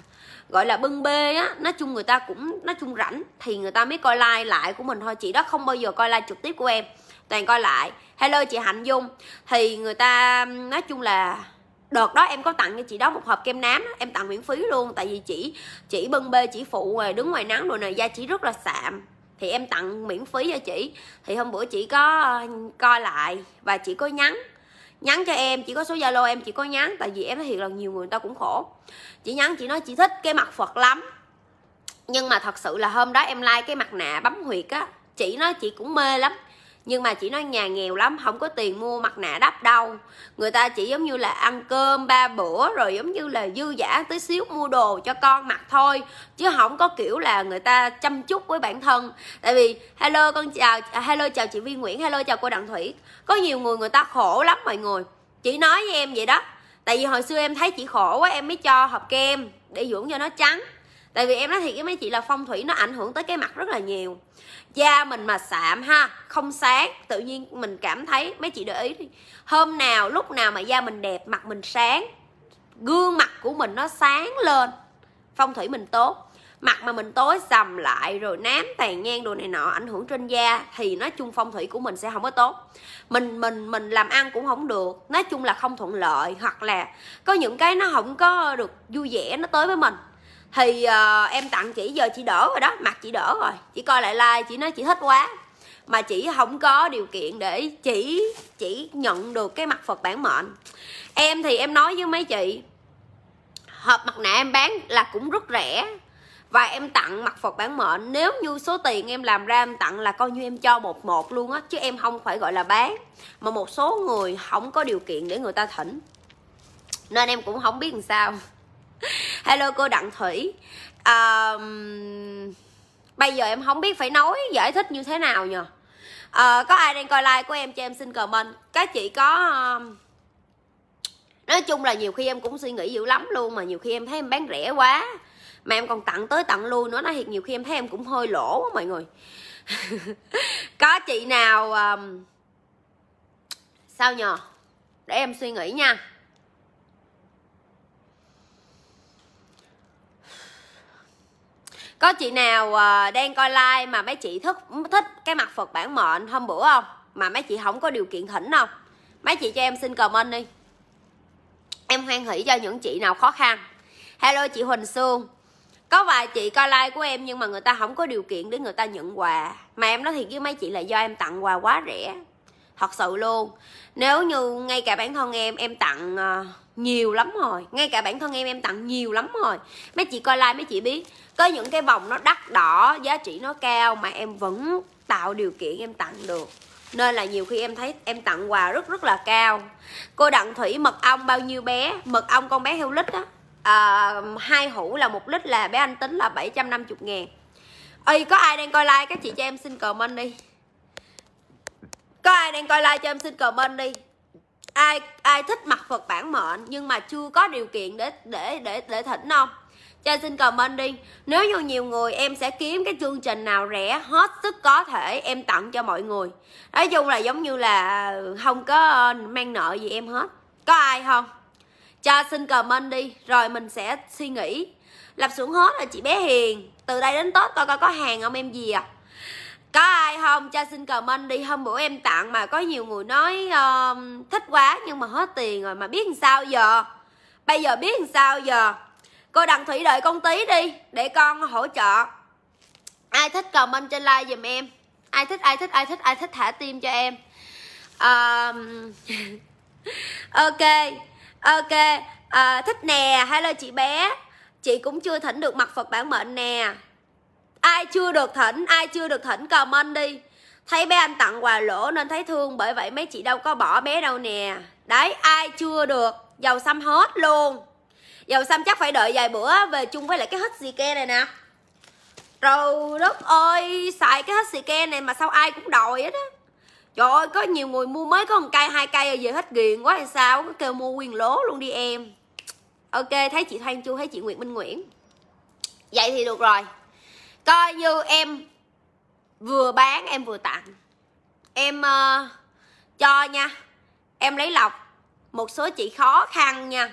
gọi là bưng bê á nói chung người ta cũng nói chung rảnh thì người ta mới coi like lại của mình thôi chị đó không bao giờ coi like trực tiếp của em toàn coi lại hello chị hạnh dung thì người ta nói chung là đợt đó em có tặng cho chị đó một hộp kem nám em tặng miễn phí luôn tại vì chị chỉ bưng bê chỉ phụ rồi đứng ngoài nắng rồi này da chị rất là sạm thì em tặng miễn phí cho chị thì hôm bữa chị có ờ, coi lại và chị có nhắn nhắn cho em chỉ có số zalo em chỉ có nhắn tại vì em nói thiệt là nhiều người, người ta cũng khổ chị nhắn chị nói chị thích cái mặt phật lắm nhưng mà thật sự là hôm đó em like cái mặt nạ bấm huyệt á chị nói chị cũng mê lắm nhưng mà chỉ nói nhà nghèo lắm không có tiền mua mặt nạ đắp đâu người ta chỉ giống như là ăn cơm ba bữa rồi giống như là dư giả tí xíu mua đồ cho con mặc thôi chứ không có kiểu là người ta chăm chút với bản thân tại vì hello con chào à, hello chào chị Vi Nguyễn hello chào cô Đặng Thủy có nhiều người người ta khổ lắm mọi người chỉ nói với em vậy đó tại vì hồi xưa em thấy chị khổ quá em mới cho hộp kem để dưỡng cho nó trắng tại vì em nói thiệt với mấy chị là phong thủy nó ảnh hưởng tới cái mặt rất là nhiều da mình mà sạm ha không sáng tự nhiên mình cảm thấy mấy chị để ý đi hôm nào lúc nào mà da mình đẹp mặt mình sáng gương mặt của mình nó sáng lên phong thủy mình tốt mặt mà mình tối sầm lại rồi nám tàn nhang đồ này nọ ảnh hưởng trên da thì nói chung phong thủy của mình sẽ không có tốt mình mình mình làm ăn cũng không được nói chung là không thuận lợi hoặc là có những cái nó không có được vui vẻ nó tới với mình thì uh, em tặng chị giờ chị đỡ rồi đó mặt chị đỡ rồi chị coi lại like chị nói chị thích quá mà chị không có điều kiện để chỉ chỉ nhận được cái mặt phật bản mệnh em thì em nói với mấy chị hộp mặt nạ em bán là cũng rất rẻ và em tặng mặt Phật bản mệnh nếu như số tiền em làm ra em tặng là coi như em cho một một luôn á chứ em không phải gọi là bán mà một số người không có điều kiện để người ta thỉnh nên em cũng không biết làm sao <laughs> hello cô đặng thủy um, bây giờ em không biết phải nói giải thích như thế nào nhờ uh, có ai đang coi like của em cho em xin comment các chị có um, nói chung là nhiều khi em cũng suy nghĩ dữ lắm luôn mà nhiều khi em thấy em bán rẻ quá mà em còn tặng tới tặng luôn, nữa nói thiệt nhiều khi em thấy em cũng hơi lỗ quá mọi người <laughs> có chị nào um, sao nhờ để em suy nghĩ nha có chị nào ờ, đang coi like mà mấy chị thích thích cái mặt phật bản mệnh hôm bữa không mà mấy chị không có điều kiện thỉnh không mấy chị cho em xin comment đi em hoan hỷ cho những chị nào khó khăn hello chị huỳnh sương có vài chị coi like của em nhưng mà người ta không có điều kiện để người ta nhận quà mà em nói thiệt với mấy chị là do em tặng quà quá rẻ thật sự luôn nếu như ngay cả bản thân em em tặng ờ, nhiều lắm rồi ngay cả bản thân em em tặng nhiều lắm rồi mấy chị coi like mấy chị biết có những cái vòng nó đắt đỏ giá trị nó cao mà em vẫn tạo điều kiện em tặng được nên là nhiều khi em thấy em tặng quà rất rất là cao cô đặng thủy mật ong bao nhiêu bé mật ong con bé heo lít á à, hai hũ là một lít là bé anh tính là 750 ngàn ơi có ai đang coi like các chị cho em xin comment đi có ai đang coi like cho em xin comment đi ai ai thích mặt Phật bản mệnh nhưng mà chưa có điều kiện để để để để thỉnh không cho xin comment đi Nếu như nhiều người em sẽ kiếm cái chương trình nào rẻ hết sức có thể em tặng cho mọi người Nói chung là giống như là không có ờ, mang nợ gì em hết Có ai không? Cho xin comment đi Rồi mình sẽ suy nghĩ Lập xuống hết là chị bé Hiền Từ đây đến Tết coi coi có hàng không em gì à có ai không cho xin comment đi hôm bữa em tặng mà có nhiều người nói uh, thích quá nhưng mà hết tiền rồi mà biết làm sao giờ bây giờ biết làm sao giờ cô đặng thủy đợi con tí đi để con hỗ trợ ai thích comment trên like giùm em ai thích ai thích ai thích ai thích thả tim cho em um... <laughs> ok ok uh, thích nè hello chị bé chị cũng chưa thỉnh được mặt phật bản mệnh nè ai chưa được thỉnh ai chưa được thỉnh comment đi thấy bé anh tặng quà lỗ nên thấy thương bởi vậy mấy chị đâu có bỏ bé đâu nè đấy ai chưa được dầu xăm hết luôn dầu dạ, xăm chắc phải đợi vài bữa về chung với lại cái hết gì ke này nè trời đất ơi xài cái hết xì ke này mà sao ai cũng đòi hết á trời ơi có nhiều người mua mới có một cây hai cây rồi về hết ghiền quá hay sao cứ kêu mua quyền lố luôn đi em ok thấy chị thoan chu thấy chị nguyễn minh nguyễn vậy thì được rồi coi như em vừa bán em vừa tặng em uh, cho nha em lấy lọc một số chị khó khăn nha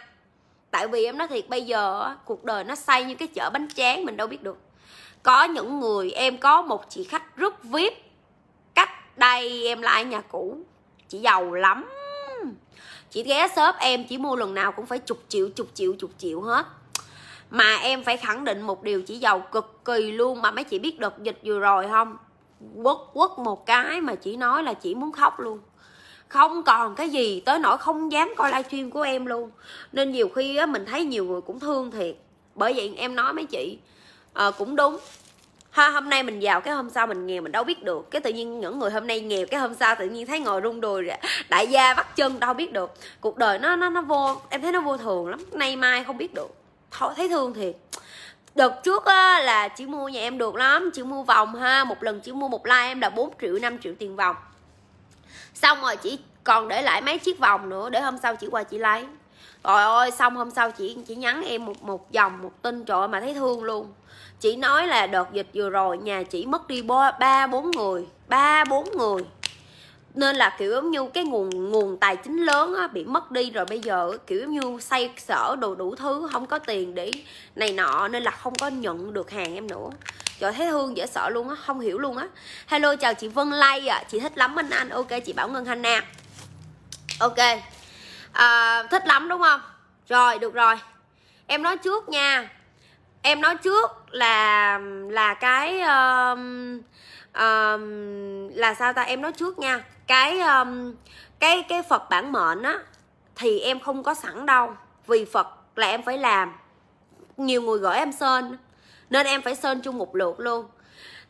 tại vì em nói thiệt bây giờ cuộc đời nó xây như cái chợ bánh tráng mình đâu biết được có những người em có một chị khách rất vip cách đây em lại nhà cũ chị giàu lắm chị ghé shop em chỉ mua lần nào cũng phải chục triệu chục triệu chục triệu hết mà em phải khẳng định một điều chị giàu cực kỳ luôn mà mấy chị biết đợt dịch vừa rồi không quất quất một cái mà chị nói là chị muốn khóc luôn không còn cái gì tới nỗi không dám coi livestream của em luôn nên nhiều khi á, mình thấy nhiều người cũng thương thiệt bởi vậy em nói mấy chị à, cũng đúng ha hôm nay mình giàu cái hôm sau mình nghèo mình đâu biết được cái tự nhiên những người hôm nay nghèo cái hôm sau tự nhiên thấy ngồi rung đùi ra đại gia bắt chân đâu biết được cuộc đời nó nó nó vô em thấy nó vô thường lắm nay mai không biết được thôi thấy thương thiệt đợt trước á, là chị mua nhà em được lắm chị mua vòng ha một lần chị mua một like em là 4 triệu 5 triệu tiền vòng xong rồi chị còn để lại mấy chiếc vòng nữa để hôm sau chị qua chị lấy rồi ôi xong hôm sau chị chị nhắn em một một dòng một tin trời ơi mà thấy thương luôn chị nói là đợt dịch vừa rồi nhà chị mất đi ba bốn người ba bốn người nên là kiểu giống như cái nguồn nguồn tài chính lớn á, bị mất đi rồi bây giờ kiểu giống như xây sở đồ đủ thứ không có tiền để này nọ nên là không có nhận được hàng em nữa trời thấy hương dễ sợ luôn á không hiểu luôn á hello chào chị Vân Lai ạ à. chị thích lắm anh anh ok chị Bảo Ngân Hanna ok à, thích lắm đúng không rồi được rồi em nói trước nha em nói trước là là cái uh, um, là sao ta em nói trước nha cái um, cái cái phật bản mệnh á thì em không có sẵn đâu vì phật là em phải làm nhiều người gửi em sơn nên em phải sơn chung một lượt luôn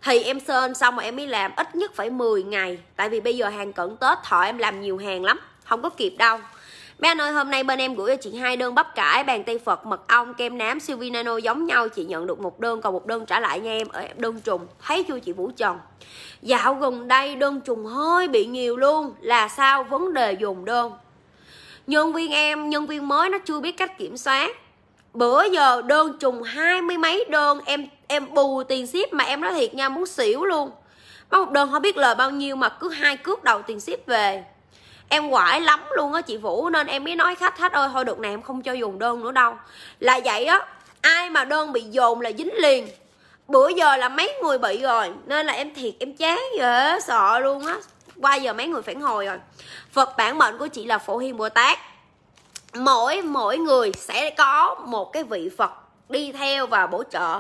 thì em sơn xong rồi em mới làm ít nhất phải 10 ngày tại vì bây giờ hàng cận tết thọ em làm nhiều hàng lắm không có kịp đâu bé anh ơi, hôm nay bên em gửi cho chị hai đơn bắp cải, bàn tay Phật, mật ong, kem nám, siêu nano giống nhau. Chị nhận được một đơn, còn một đơn trả lại nha em. Ở đơn trùng, thấy chưa chị Vũ Trần? Dạo gần đây đơn trùng hơi bị nhiều luôn. Là sao? Vấn đề dùng đơn. Nhân viên em, nhân viên mới nó chưa biết cách kiểm soát. Bữa giờ đơn trùng hai mươi mấy đơn em em bù tiền ship mà em nói thiệt nha muốn xỉu luôn. Có một đơn không biết lời bao nhiêu mà cứ hai cước đầu tiền ship về em quải lắm luôn á chị Vũ nên em mới nói khách khách ơi thôi được này em không cho dùng đơn nữa đâu là vậy á ai mà đơn bị dồn là dính liền bữa giờ là mấy người bị rồi nên là em thiệt em chán dễ sợ luôn á qua giờ mấy người phản hồi rồi phật bản mệnh của chị là phổ hiền bồ tát mỗi mỗi người sẽ có một cái vị phật đi theo và bổ trợ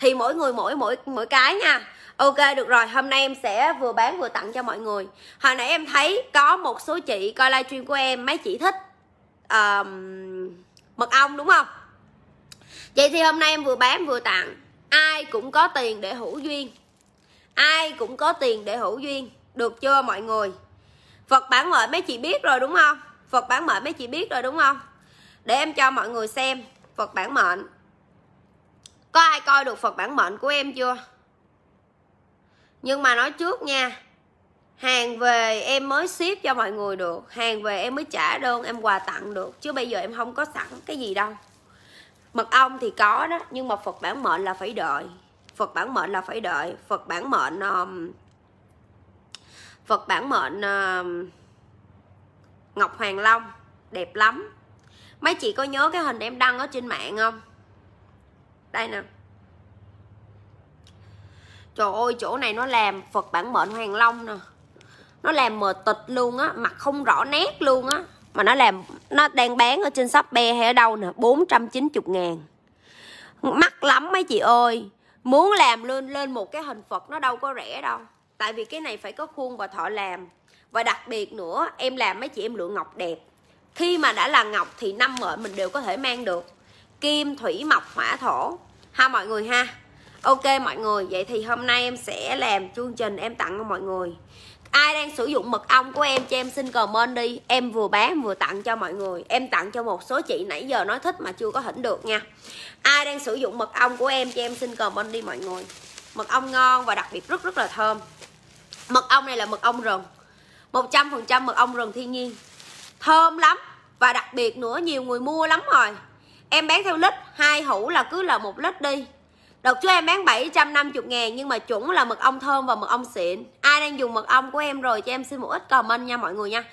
thì mỗi người mỗi mỗi mỗi cái nha ok được rồi hôm nay em sẽ vừa bán vừa tặng cho mọi người hồi nãy em thấy có một số chị coi livestream của em mấy chị thích uh, mật ong đúng không vậy thì hôm nay em vừa bán vừa tặng ai cũng có tiền để hữu duyên ai cũng có tiền để hữu duyên được chưa mọi người Phật bản mệnh mấy chị biết rồi đúng không? Phật bản mệnh mấy chị biết rồi đúng không? Để em cho mọi người xem Phật bản mệnh Có ai coi được Phật bản mệnh của em chưa? nhưng mà nói trước nha hàng về em mới ship cho mọi người được hàng về em mới trả đơn em quà tặng được chứ bây giờ em không có sẵn cái gì đâu mật ong thì có đó nhưng mà phật bản mệnh là phải đợi phật bản mệnh là phải đợi phật bản mệnh um, phật bản mệnh um, ngọc hoàng long đẹp lắm mấy chị có nhớ cái hình em đăng ở trên mạng không đây nè trời ơi chỗ này nó làm phật bản mệnh hoàng long nè nó làm mờ tịch luôn á mặt không rõ nét luôn á mà nó làm nó đang bán ở trên shop be hay ở đâu nè 490 ngàn mắc lắm mấy chị ơi muốn làm lên lên một cái hình phật nó đâu có rẻ đâu tại vì cái này phải có khuôn và thọ làm và đặc biệt nữa em làm mấy chị em lựa ngọc đẹp khi mà đã là ngọc thì năm mệnh mình đều có thể mang được kim thủy mộc hỏa thổ ha mọi người ha ok mọi người vậy thì hôm nay em sẽ làm chương trình em tặng cho mọi người ai đang sử dụng mật ong của em cho em xin comment đi em vừa bán vừa tặng cho mọi người em tặng cho một số chị nãy giờ nói thích mà chưa có hỉnh được nha ai đang sử dụng mật ong của em cho em xin comment đi mọi người mật ong ngon và đặc biệt rất rất là thơm mật ong này là mật ong rừng 100% mật ong rừng thiên nhiên thơm lắm và đặc biệt nữa nhiều người mua lắm rồi em bán theo lít hai hũ là cứ là một lít đi Đợt trước em bán 750 ngàn nhưng mà chuẩn là mật ong thơm và mật ong xịn. Ai đang dùng mật ong của em rồi cho em xin một ít comment nha mọi người nha.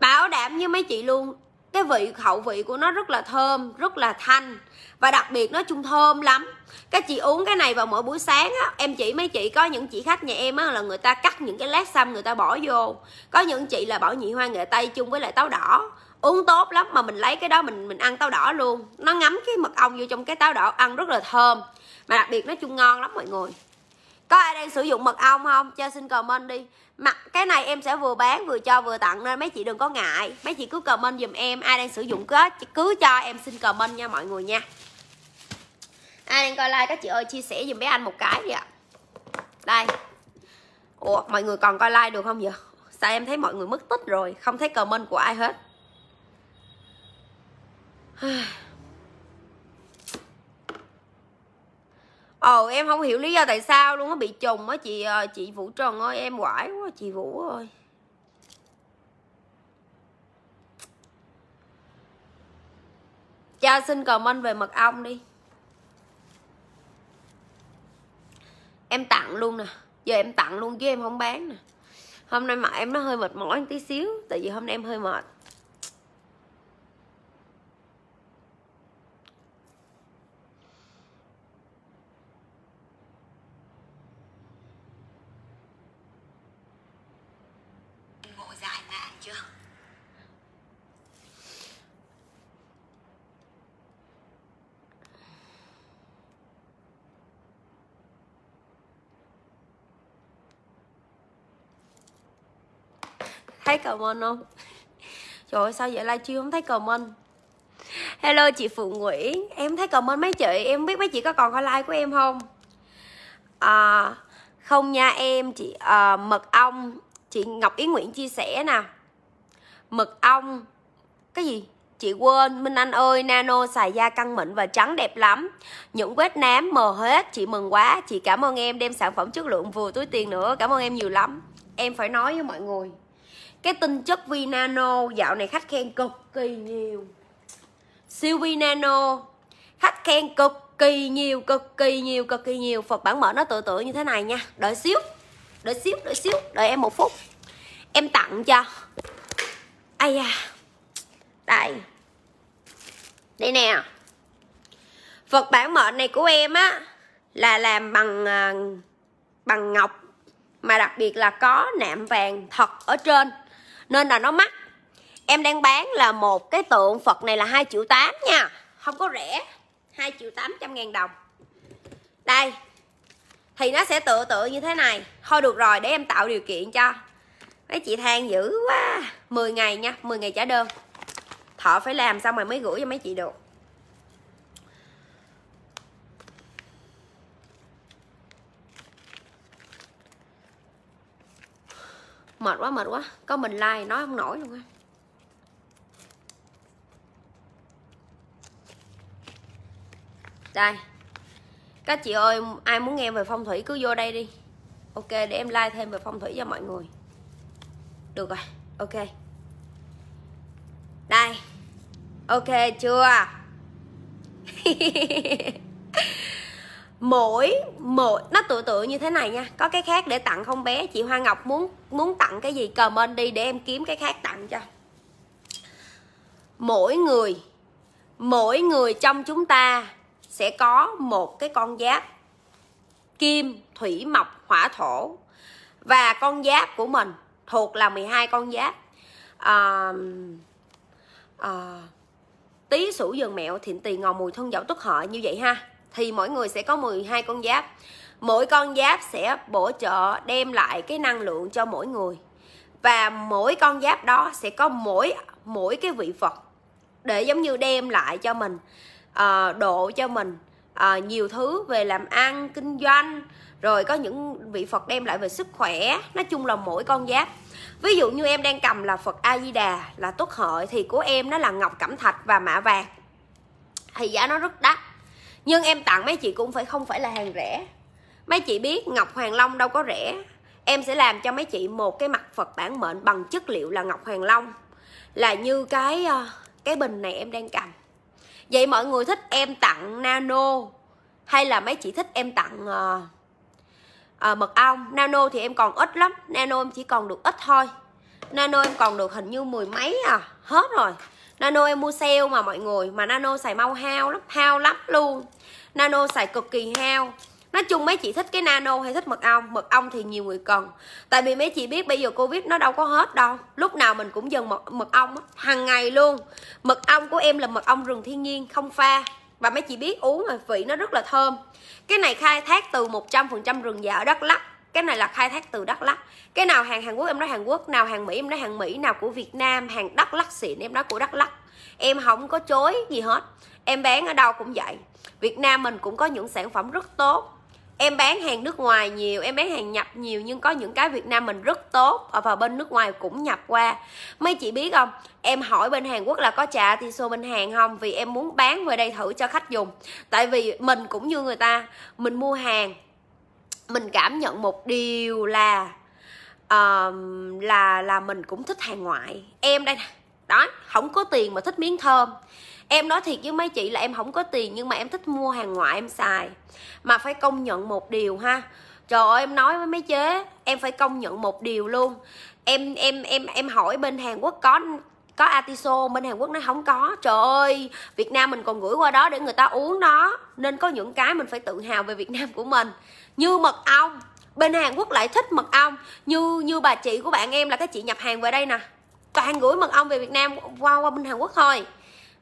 Bảo đảm như mấy chị luôn, cái vị khẩu vị của nó rất là thơm, rất là thanh và đặc biệt nó chung thơm lắm. Các chị uống cái này vào mỗi buổi sáng á, em chỉ mấy chị có những chị khách nhà em á là người ta cắt những cái lát xăm người ta bỏ vô. Có những chị là bỏ nhị hoa nghệ tây chung với lại táo đỏ uống tốt lắm mà mình lấy cái đó mình mình ăn táo đỏ luôn nó ngấm cái mật ong vô trong cái táo đỏ ăn rất là thơm mà đặc biệt nói chung ngon lắm mọi người có ai đang sử dụng mật ong không cho xin comment đi mặt cái này em sẽ vừa bán vừa cho vừa tặng nên mấy chị đừng có ngại mấy chị cứ comment giùm em ai đang sử dụng cứ cứ cho em xin comment nha mọi người nha ai đang coi like các chị ơi chia sẻ giùm bé anh một cái đi ạ đây ủa mọi người còn coi like được không vậy sao em thấy mọi người mất tích rồi không thấy comment của ai hết <sighs> ồ ờ, em không hiểu lý do tại sao luôn nó bị trùng á chị ờ, chị vũ trần ơi em quải quá chị vũ ơi cha xin comment về mật ong đi em tặng luôn nè giờ em tặng luôn chứ em không bán nè hôm nay mà em nó hơi mệt mỏi một tí xíu tại vì hôm nay em hơi mệt comment không trời ơi sao vậy livestream không thấy comment hello chị phượng nguyễn em thấy comment mấy chị em biết mấy chị có còn coi like của em không à, không nha em chị à, mật ong chị ngọc yến nguyễn chia sẻ nè mật ong cái gì chị quên minh anh ơi nano xài da căng mịn và trắng đẹp lắm những vết nám mờ hết chị mừng quá chị cảm ơn em đem sản phẩm chất lượng vừa túi tiền nữa cảm ơn em nhiều lắm em phải nói với mọi người cái tinh chất Vinano dạo này khách khen cực kỳ nhiều siêu Vinano khách khen cực kỳ nhiều cực kỳ nhiều cực kỳ nhiều Phật bản mở nó tự tự như thế này nha đợi xíu đợi xíu đợi xíu đợi em một phút em tặng cho ai da đây đây nè Phật bản mệnh này của em á là làm bằng à, bằng ngọc mà đặc biệt là có nạm vàng thật ở trên nên là nó mắc em đang bán là một cái tượng phật này là hai triệu tám nha không có rẻ hai triệu tám trăm ngàn đồng đây thì nó sẽ tựa tựa như thế này thôi được rồi để em tạo điều kiện cho mấy chị than dữ quá 10 ngày nha 10 ngày trả đơn thợ phải làm xong rồi mới gửi cho mấy chị được mệt quá mệt quá có mình like nói không nổi luôn á đây các chị ơi ai muốn nghe về phong thủy cứ vô đây đi ok để em like thêm về phong thủy cho mọi người được rồi ok đây ok chưa <laughs> mỗi mỗi nó tự tự như thế này nha có cái khác để tặng không bé chị hoa ngọc muốn muốn tặng cái gì comment đi để em kiếm cái khác tặng cho mỗi người mỗi người trong chúng ta sẽ có một cái con giáp kim thủy mộc hỏa thổ và con giáp của mình thuộc là 12 con giáp à, à, tí sủ dường mẹo thịnh tỳ ngọ mùi thân dậu tức hợi như vậy ha thì mỗi người sẽ có 12 con giáp mỗi con giáp sẽ bổ trợ đem lại cái năng lượng cho mỗi người và mỗi con giáp đó sẽ có mỗi mỗi cái vị phật để giống như đem lại cho mình uh, độ cho mình uh, nhiều thứ về làm ăn kinh doanh rồi có những vị phật đem lại về sức khỏe nói chung là mỗi con giáp ví dụ như em đang cầm là phật a di đà là tốt hợi thì của em nó là ngọc cẩm thạch và mạ vàng thì giá nó rất đắt nhưng em tặng mấy chị cũng phải không phải là hàng rẻ mấy chị biết ngọc hoàng long đâu có rẻ em sẽ làm cho mấy chị một cái mặt phật bản mệnh bằng chất liệu là ngọc hoàng long là như cái ờ, cái bình này em đang cầm vậy mọi người thích em tặng nano hay là mấy chị thích em tặng uh, uh, mật ong nano thì em còn ít lắm nano em chỉ còn được ít thôi nano em còn được hình như mười mấy à hết rồi nano em mua sale mà mọi người mà nano xài mau hao lắm hao lắm luôn nano xài cực kỳ hao Nói chung mấy chị thích cái nano hay thích mật ong Mật ong thì nhiều người cần Tại vì mấy chị biết bây giờ Covid nó đâu có hết đâu Lúc nào mình cũng dần mật, mật ong hàng ngày luôn Mật ong của em là mật ong rừng thiên nhiên không pha Và mấy chị biết uống rồi vị nó rất là thơm Cái này khai thác từ 100% rừng già ở Đắk Lắk cái này là khai thác từ Đắk Lắk cái nào hàng Hàn Quốc em nói Hàn Quốc nào hàng Mỹ em nói hàng Mỹ nào của Việt Nam hàng Đắk Lắk xịn em nói của Đắk Lắk em không có chối gì hết em bán ở đâu cũng vậy Việt Nam mình cũng có những sản phẩm rất tốt em bán hàng nước ngoài nhiều em bán hàng nhập nhiều nhưng có những cái việt nam mình rất tốt ở vào bên nước ngoài cũng nhập qua mấy chị biết không em hỏi bên hàn quốc là có trả trà tiso bên hàng không vì em muốn bán về đây thử cho khách dùng tại vì mình cũng như người ta mình mua hàng mình cảm nhận một điều là uh, là là mình cũng thích hàng ngoại em đây đó không có tiền mà thích miếng thơm em nói thiệt với mấy chị là em không có tiền nhưng mà em thích mua hàng ngoại em xài mà phải công nhận một điều ha trời ơi em nói với mấy chế em phải công nhận một điều luôn em em em em hỏi bên hàn quốc có có atiso bên hàn quốc nó không có trời ơi việt nam mình còn gửi qua đó để người ta uống đó nên có những cái mình phải tự hào về việt nam của mình như mật ong bên Hàn Quốc lại thích mật ong như như bà chị của bạn em là cái chị nhập hàng về đây nè toàn gửi mật ong về Việt Nam qua qua bên Hàn Quốc thôi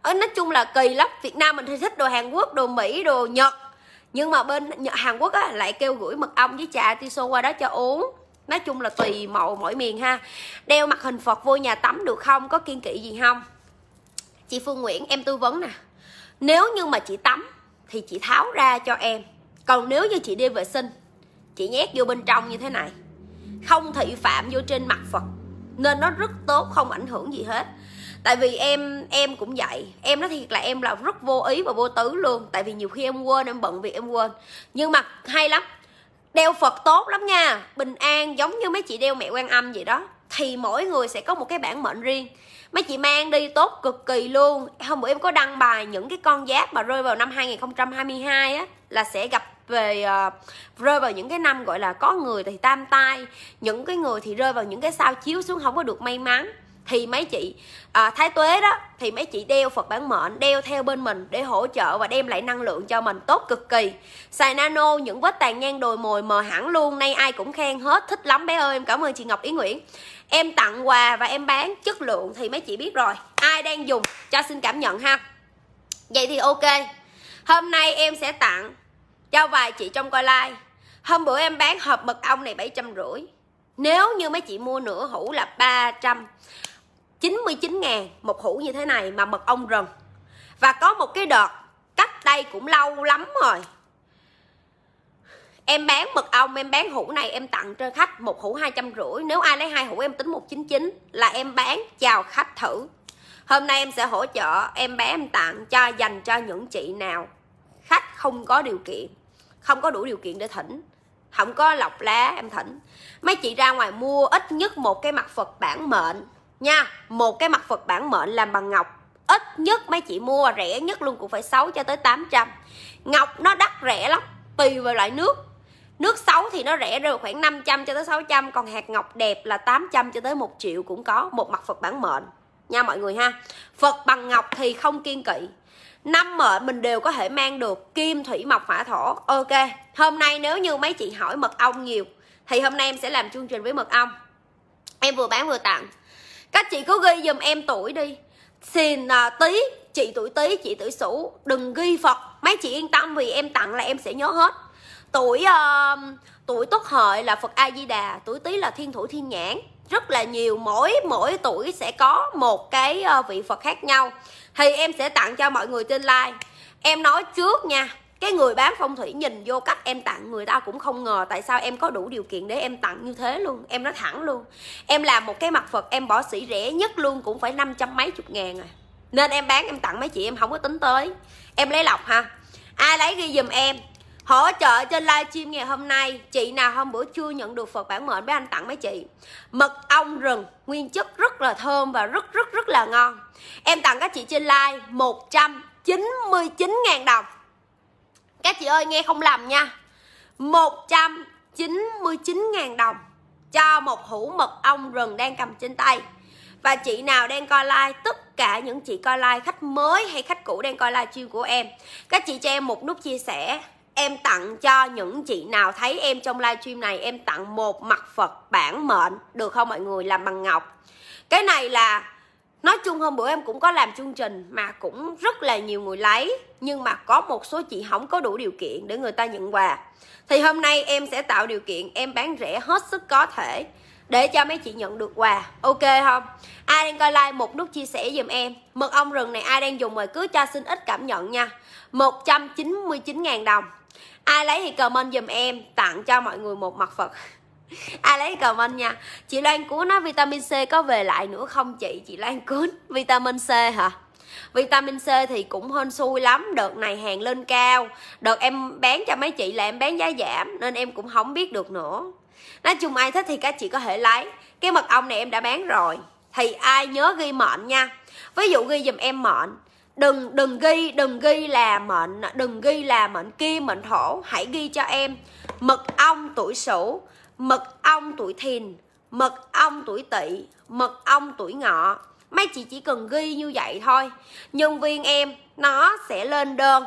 ở nói chung là kỳ lắm Việt Nam mình thì thích đồ Hàn Quốc đồ Mỹ đồ Nhật nhưng mà bên Nhật Hàn Quốc á, lại kêu gửi mật ong với trà tiso qua đó cho uống nói chung là tùy màu mỗi miền ha đeo mặt hình Phật vô nhà tắm được không có kiên kỵ gì không chị Phương Nguyễn em tư vấn nè nếu như mà chị tắm thì chị tháo ra cho em còn nếu như chị đi vệ sinh chị nhét vô bên trong như thế này không thị phạm vô trên mặt phật nên nó rất tốt không ảnh hưởng gì hết tại vì em em cũng vậy em nói thiệt là em là rất vô ý và vô tứ luôn tại vì nhiều khi em quên em bận việc em quên nhưng mà hay lắm đeo phật tốt lắm nha bình an giống như mấy chị đeo mẹ quan âm vậy đó thì mỗi người sẽ có một cái bản mệnh riêng mấy chị mang đi tốt cực kỳ luôn hôm bữa em có đăng bài những cái con giáp mà rơi vào năm 2022 á là sẽ gặp về uh, rơi vào những cái năm gọi là có người thì tam tai những cái người thì rơi vào những cái sao chiếu xuống không có được may mắn thì mấy chị à, thái tuế đó thì mấy chị đeo phật bản mệnh đeo theo bên mình để hỗ trợ và đem lại năng lượng cho mình tốt cực kỳ xài nano những vết tàn nhang đồi mồi mờ hẳn luôn nay ai cũng khen hết thích lắm bé ơi em cảm ơn chị ngọc ý nguyễn em tặng quà và em bán chất lượng thì mấy chị biết rồi ai đang dùng cho xin cảm nhận ha vậy thì ok hôm nay em sẽ tặng cho vài chị trong coi like Hôm bữa em bán hộp mật ong này bảy trăm rưỡi Nếu như mấy chị mua nửa hũ là 300 99 ngàn một hũ như thế này mà mật ong rừng Và có một cái đợt cách đây cũng lâu lắm rồi Em bán mật ong, em bán hũ này em tặng cho khách một hũ hai trăm rưỡi Nếu ai lấy hai hũ em tính 199 là em bán chào khách thử Hôm nay em sẽ hỗ trợ em bé em tặng cho dành cho những chị nào khách không có điều kiện không có đủ điều kiện để thỉnh không có lọc lá em thỉnh mấy chị ra ngoài mua ít nhất một cái mặt phật bản mệnh nha một cái mặt phật bản mệnh làm bằng ngọc ít nhất mấy chị mua rẻ nhất luôn cũng phải 6 cho tới 800 ngọc nó đắt rẻ lắm tùy vào loại nước nước xấu thì nó rẻ rồi khoảng 500 cho tới 600 còn hạt ngọc đẹp là 800 cho tới 1 triệu cũng có một mặt Phật bản mệnh nha mọi người ha Phật bằng ngọc thì không kiên kỵ năm mệnh mình đều có thể mang được kim thủy mộc hỏa thổ ok hôm nay nếu như mấy chị hỏi mật ong nhiều thì hôm nay em sẽ làm chương trình với mật ong em vừa bán vừa tặng các chị cứ ghi dùm em tuổi đi xin à, tí chị tuổi tí chị tuổi sửu đừng ghi phật mấy chị yên tâm vì em tặng là em sẽ nhớ hết tuổi uh, tuổi tuất hợi là phật a di đà tuổi tí là thiên thủ thiên nhãn rất là nhiều mỗi mỗi tuổi sẽ có một cái à, vị phật khác nhau thì em sẽ tặng cho mọi người trên like em nói trước nha cái người bán phong thủy nhìn vô cách em tặng người ta cũng không ngờ tại sao em có đủ điều kiện để em tặng như thế luôn em nói thẳng luôn em làm một cái mặt phật em bỏ sĩ rẻ nhất luôn cũng phải năm trăm mấy chục ngàn rồi à. nên em bán em tặng mấy chị em không có tính tới em lấy lọc ha ai lấy ghi giùm em hỗ trợ trên livestream ngày hôm nay chị nào hôm bữa chưa nhận được phật bản mệnh với anh tặng mấy chị mật ong rừng nguyên chất rất là thơm và rất rất rất là ngon em tặng các chị trên live 199 000 đồng các chị ơi nghe không lầm nha 199 000 đồng cho một hũ mật ong rừng đang cầm trên tay và chị nào đang coi live tất cả những chị coi live khách mới hay khách cũ đang coi live stream của em các chị cho em một nút chia sẻ em tặng cho những chị nào thấy em trong livestream này em tặng một mặt Phật bản mệnh được không mọi người làm bằng ngọc cái này là nói chung hôm bữa em cũng có làm chương trình mà cũng rất là nhiều người lấy nhưng mà có một số chị không có đủ điều kiện để người ta nhận quà thì hôm nay em sẽ tạo điều kiện em bán rẻ hết sức có thể để cho mấy chị nhận được quà ok không ai đang coi like một nút chia sẻ giùm em mật ong rừng này ai đang dùng mời cứ cho xin ít cảm nhận nha 199.000 đồng ai lấy thì comment dùm em tặng cho mọi người một mặt phật <laughs> ai lấy comment nha chị Loan Cuốn nói vitamin C có về lại nữa không chị chị Loan Cuốn <laughs> vitamin C hả Vitamin C thì cũng hên xui lắm Đợt này hàng lên cao Đợt em bán cho mấy chị là em bán giá giảm Nên em cũng không biết được nữa Nói chung ai thích thì các chị có thể lấy Cái mật ong này em đã bán rồi Thì ai nhớ ghi mệnh nha Ví dụ ghi dùm em mệnh đừng đừng ghi đừng ghi là mệnh đừng ghi là mệnh kim mệnh thổ hãy ghi cho em mật ong tuổi sửu mật ong tuổi thìn mật ong tuổi tỵ mật ong tuổi ngọ mấy chị chỉ cần ghi như vậy thôi nhân viên em nó sẽ lên đơn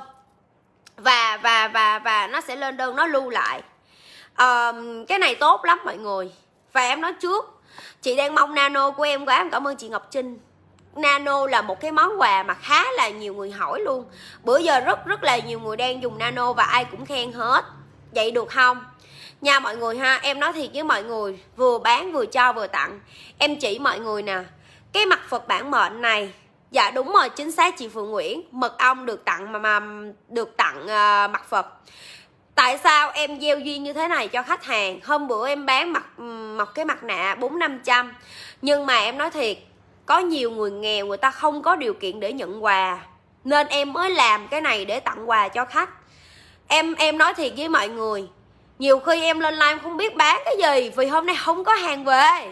và và và và nó sẽ lên đơn nó lưu lại à, cái này tốt lắm mọi người và em nói trước chị đang mong nano của em quá em cảm ơn chị ngọc trinh nano là một cái món quà mà khá là nhiều người hỏi luôn bữa giờ rất rất là nhiều người đang dùng nano và ai cũng khen hết vậy được không nha mọi người ha em nói thiệt với mọi người vừa bán vừa cho vừa tặng em chỉ mọi người nè cái mặt phật bản mệnh này dạ đúng rồi chính xác chị phượng nguyễn mật ong được tặng mà, mà được tặng uh, mặt phật tại sao em gieo duyên như thế này cho khách hàng hôm bữa em bán mặt một cái mặt nạ bốn năm trăm nhưng mà em nói thiệt có nhiều người nghèo người ta không có điều kiện để nhận quà nên em mới làm cái này để tặng quà cho khách em em nói thiệt với mọi người nhiều khi em lên live không biết bán cái gì vì hôm nay không có hàng về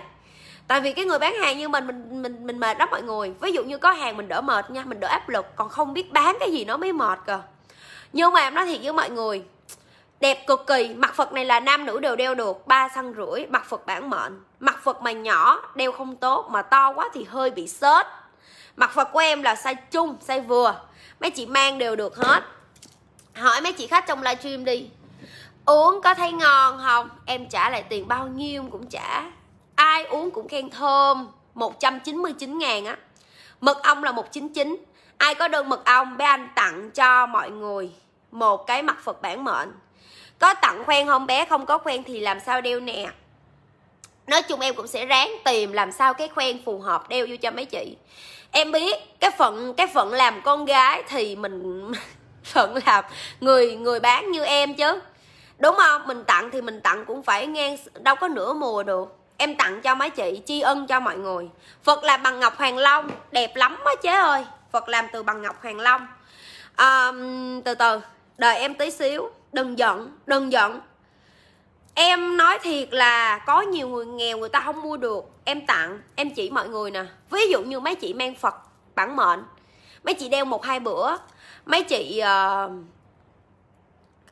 tại vì cái người bán hàng như mình mình mình mình mệt đó mọi người ví dụ như có hàng mình đỡ mệt nha mình đỡ áp lực còn không biết bán cái gì nó mới mệt cơ nhưng mà em nói thiệt với mọi người đẹp cực kỳ mặt phật này là nam nữ đều đeo được ba xăng rưỡi mặt phật bản mệnh mặt phật mà nhỏ đeo không tốt mà to quá thì hơi bị sết mặt phật của em là size chung size vừa mấy chị mang đều được hết hỏi mấy chị khách trong livestream đi uống có thấy ngon không em trả lại tiền bao nhiêu cũng trả ai uống cũng khen thơm 199 ngàn á mật ong là 199 ai có đơn mật ong bé anh tặng cho mọi người một cái mặt phật bản mệnh có tặng khoen không bé không có khoen thì làm sao đeo nè nói chung em cũng sẽ ráng tìm làm sao cái khoen phù hợp đeo vô cho mấy chị em biết cái phận cái phận làm con gái thì mình <laughs> phận làm người người bán như em chứ đúng không mình tặng thì mình tặng cũng phải ngang đâu có nửa mùa được em tặng cho mấy chị tri ân cho mọi người phật là bằng ngọc hoàng long đẹp lắm á chế ơi phật làm từ bằng ngọc hoàng long à, từ từ đợi em tí xíu đừng giận đừng giận em nói thiệt là có nhiều người nghèo người ta không mua được em tặng em chỉ mọi người nè ví dụ như mấy chị mang phật bản mệnh mấy chị đeo một hai bữa mấy chị uh,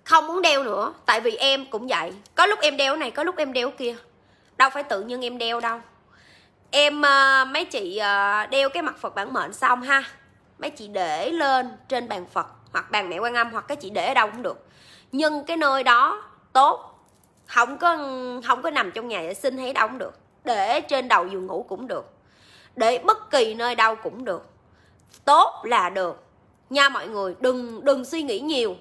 không muốn đeo nữa tại vì em cũng vậy có lúc em đeo này có lúc em đeo kia đâu phải tự nhiên em đeo đâu em uh, mấy chị uh, đeo cái mặt phật bản mệnh xong ha mấy chị để lên trên bàn phật hoặc bàn mẹ quan âm hoặc cái chị để ở đâu cũng được nhưng cái nơi đó tốt không có không có nằm trong nhà vệ sinh hay đâu được để trên đầu giường ngủ cũng được để bất kỳ nơi đâu cũng được tốt là được nha mọi người đừng đừng suy nghĩ nhiều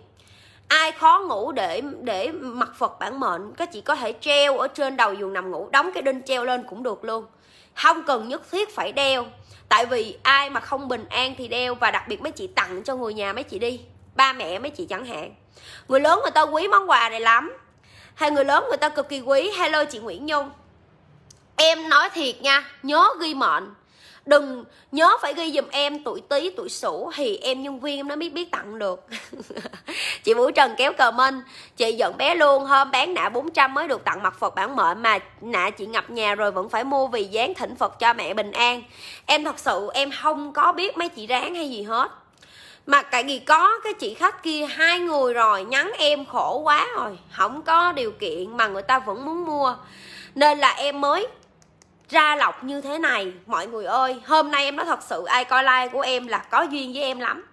ai khó ngủ để để mặc phật bản mệnh các chị có thể treo ở trên đầu giường nằm ngủ đóng cái đinh treo lên cũng được luôn không cần nhất thiết phải đeo tại vì ai mà không bình an thì đeo và đặc biệt mấy chị tặng cho người nhà mấy chị đi ba mẹ mấy chị chẳng hạn người lớn người ta quý món quà này lắm hay người lớn người ta cực kỳ quý hello chị Nguyễn Nhung em nói thiệt nha nhớ ghi mệnh đừng nhớ phải ghi dùm em tuổi tý tuổi sửu thì em nhân viên em nó biết biết tặng được <laughs> chị vũ trần kéo cờ minh chị giận bé luôn hôm bán nạ 400 mới được tặng mặt phật bản mệnh mà nạ chị ngập nhà rồi vẫn phải mua vì dán thỉnh phật cho mẹ bình an em thật sự em không có biết mấy chị ráng hay gì hết mà cái gì có cái chị khách kia hai người rồi nhắn em khổ quá rồi không có điều kiện mà người ta vẫn muốn mua nên là em mới ra lọc như thế này mọi người ơi hôm nay em nói thật sự ai coi like của em là có duyên với em lắm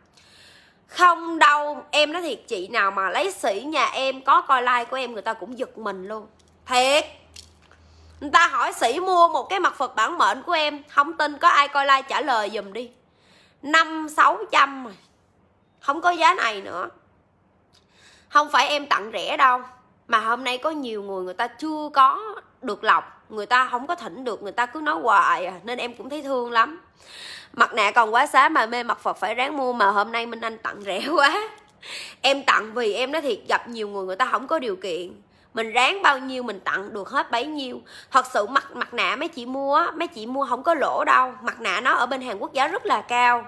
không đâu em nói thiệt chị nào mà lấy sĩ nhà em có coi like của em người ta cũng giật mình luôn thiệt người ta hỏi sĩ mua một cái mặt phật bản mệnh của em không tin có ai coi like trả lời giùm đi năm sáu trăm không có giá này nữa không phải em tặng rẻ đâu mà hôm nay có nhiều người người ta chưa có được lọc người ta không có thỉnh được người ta cứ nói hoài à, nên em cũng thấy thương lắm mặt nạ còn quá xá mà mê mặt phật phải ráng mua mà hôm nay minh anh tặng rẻ quá <laughs> em tặng vì em nói thiệt gặp nhiều người người ta không có điều kiện mình ráng bao nhiêu mình tặng được hết bấy nhiêu thật sự mặt mặt nạ mấy chị mua mấy chị mua không có lỗ đâu mặt nạ nó ở bên hàn quốc giá rất là cao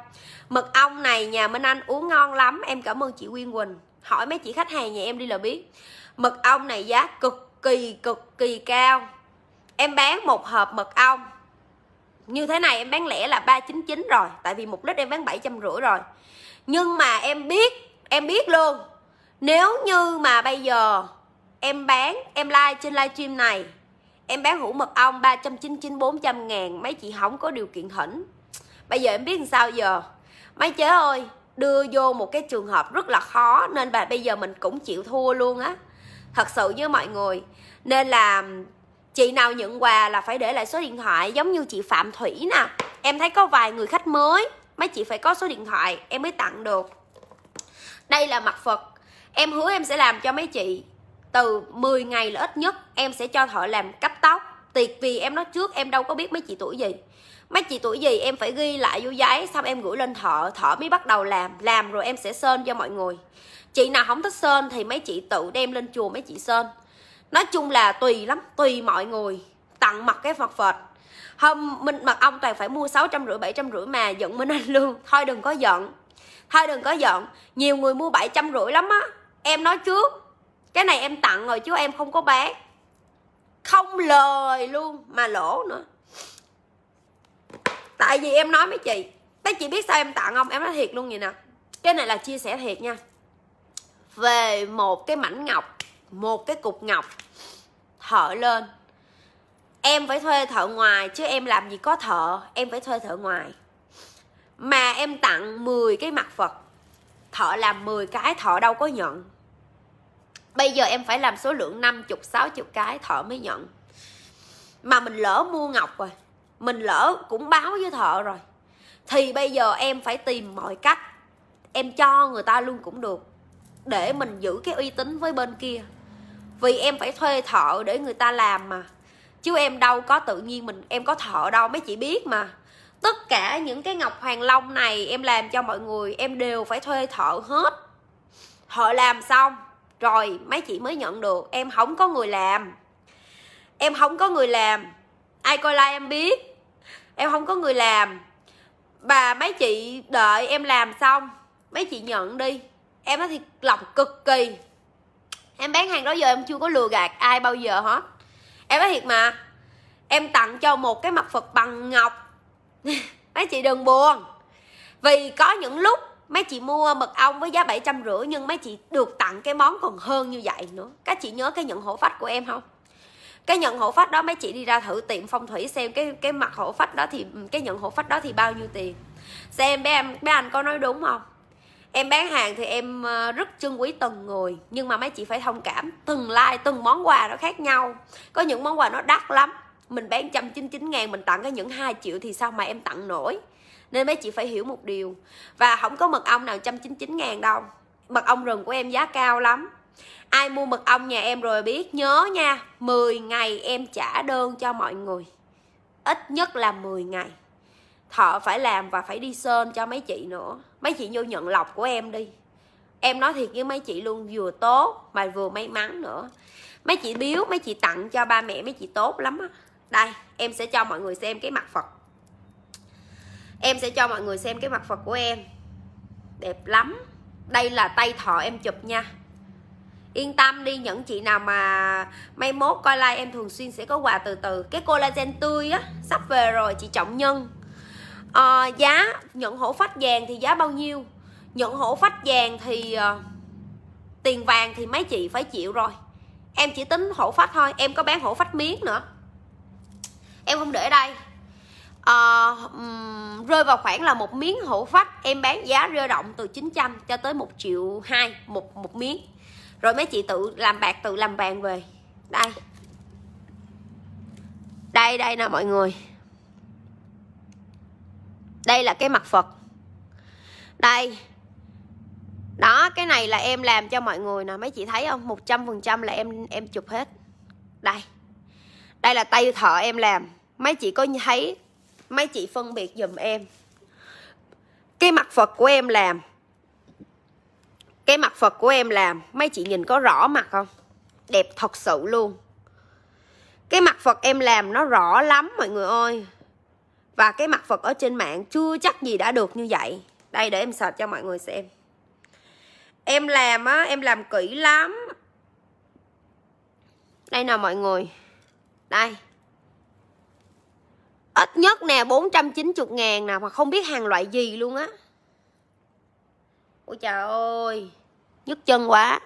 mật ong này nhà minh anh uống ngon lắm em cảm ơn chị quyên quỳnh hỏi mấy chị khách hàng nhà em đi là biết mật ong này giá cực kỳ cực kỳ cao em bán một hộp mật ong như thế này em bán lẻ là 399 rồi tại vì một lít em bán bảy trăm rưỡi rồi nhưng mà em biết em biết luôn nếu như mà bây giờ em bán em like trên livestream này em bán hũ mật ong 399 400 ngàn mấy chị không có điều kiện thỉnh bây giờ em biết làm sao giờ mấy chế ơi đưa vô một cái trường hợp rất là khó nên bà bây giờ mình cũng chịu thua luôn á thật sự với mọi người nên là chị nào nhận quà là phải để lại số điện thoại giống như chị phạm thủy nè em thấy có vài người khách mới mấy chị phải có số điện thoại em mới tặng được đây là mặt phật em hứa em sẽ làm cho mấy chị từ 10 ngày là ít nhất em sẽ cho thợ làm cắt tóc tiệc vì em nói trước em đâu có biết mấy chị tuổi gì mấy chị tuổi gì em phải ghi lại vô giấy xong em gửi lên thợ thợ mới bắt đầu làm làm rồi em sẽ sơn cho mọi người chị nào không thích sơn thì mấy chị tự đem lên chùa mấy chị sơn nói chung là tùy lắm tùy mọi người tặng mặt cái phật phật hôm mình mặt ông toàn phải mua sáu trăm rưỡi bảy trăm rưỡi mà giận minh anh lương thôi đừng có giận thôi đừng có giận nhiều người mua bảy trăm rưỡi lắm á em nói trước cái này em tặng rồi chứ em không có bán không lời luôn mà lỗ nữa tại vì em nói với chị các chị biết sao em tặng không em nói thiệt luôn vậy nè cái này là chia sẻ thiệt nha về một cái mảnh ngọc một cái cục ngọc thợ lên em phải thuê thợ ngoài chứ em làm gì có thợ em phải thuê thợ ngoài mà em tặng 10 cái mặt vật thợ làm 10 cái thợ đâu có nhận bây giờ em phải làm số lượng 50 60 cái thợ mới nhận mà mình lỡ mua ngọc rồi mình lỡ cũng báo với thợ rồi thì bây giờ em phải tìm mọi cách em cho người ta luôn cũng được để mình giữ cái uy tín với bên kia vì em phải thuê thợ để người ta làm mà chứ em đâu có tự nhiên mình em có thợ đâu mấy chị biết mà tất cả những cái ngọc hoàng long này em làm cho mọi người em đều phải thuê thợ hết họ làm xong rồi mấy chị mới nhận được em không có người làm em không có người làm ai coi like em biết em không có người làm và mấy chị đợi em làm xong mấy chị nhận đi em nói thiệt lòng cực kỳ em bán hàng đó giờ em chưa có lừa gạt ai bao giờ hết em nói thiệt mà em tặng cho một cái mặt phật bằng ngọc <laughs> mấy chị đừng buồn vì có những lúc mấy chị mua mật ong với giá bảy trăm rưỡi nhưng mấy chị được tặng cái món còn hơn như vậy nữa các chị nhớ cái nhận hộ phách của em không cái nhận hộ phách đó mấy chị đi ra thử tiệm phong thủy xem cái cái mặt hộ phách đó thì cái nhận hộ phách đó thì bao nhiêu tiền xem bé em bé anh có nói đúng không em bán hàng thì em ờ, rất trân quý từng người nhưng mà mấy chị phải thông cảm từng like từng món quà nó khác nhau có những món quà nó đắt lắm mình bán trăm chín ngàn mình tặng cái những 2 triệu thì sao mà em tặng nổi nên mấy chị phải hiểu một điều và không có mật ong nào trăm chín chín ngàn đâu mật ong rừng của em giá cao lắm ai mua mật ong nhà em rồi biết nhớ nha 10 ngày em trả đơn cho mọi người ít nhất là 10 ngày thợ phải làm và phải đi sơn cho mấy chị nữa mấy chị vô nhận lọc của em đi em nói thiệt với mấy chị luôn vừa tốt mà vừa may mắn nữa mấy chị biếu mấy chị tặng cho ba mẹ mấy chị tốt lắm á đây em sẽ cho mọi người xem cái mặt phật em sẽ cho mọi người xem cái mặt Phật của em đẹp lắm đây là tay thọ em chụp nha yên tâm đi những chị nào mà may mốt coi like em thường xuyên sẽ có quà từ từ cái collagen tươi á sắp về rồi chị trọng nhân à, giá nhận hổ phách vàng thì giá bao nhiêu nhận hổ phách vàng thì uh, tiền vàng thì mấy chị phải chịu rồi em chỉ tính hổ phách thôi em có bán hổ phách miếng nữa em không để đây à, rơi vào khoảng là một miếng hổ phách em bán giá rơi động từ 900 cho tới 1 triệu 2 một một miếng rồi mấy chị tự làm bạc tự làm vàng về đây đây đây nè mọi người đây là cái mặt Phật đây đó cái này là em làm cho mọi người nè mấy chị thấy không một trăm phần trăm là em em chụp hết đây đây là tay thợ em làm mấy chị có thấy mấy chị phân biệt dùm em cái mặt phật của em làm cái mặt phật của em làm mấy chị nhìn có rõ mặt không đẹp thật sự luôn cái mặt phật em làm nó rõ lắm mọi người ơi và cái mặt phật ở trên mạng chưa chắc gì đã được như vậy đây để em search cho mọi người xem em làm á em làm kỹ lắm đây nè mọi người đây ít nhất nè 490 ngàn nè mà không biết hàng loại gì luôn á ôi trời ơi nhức chân quá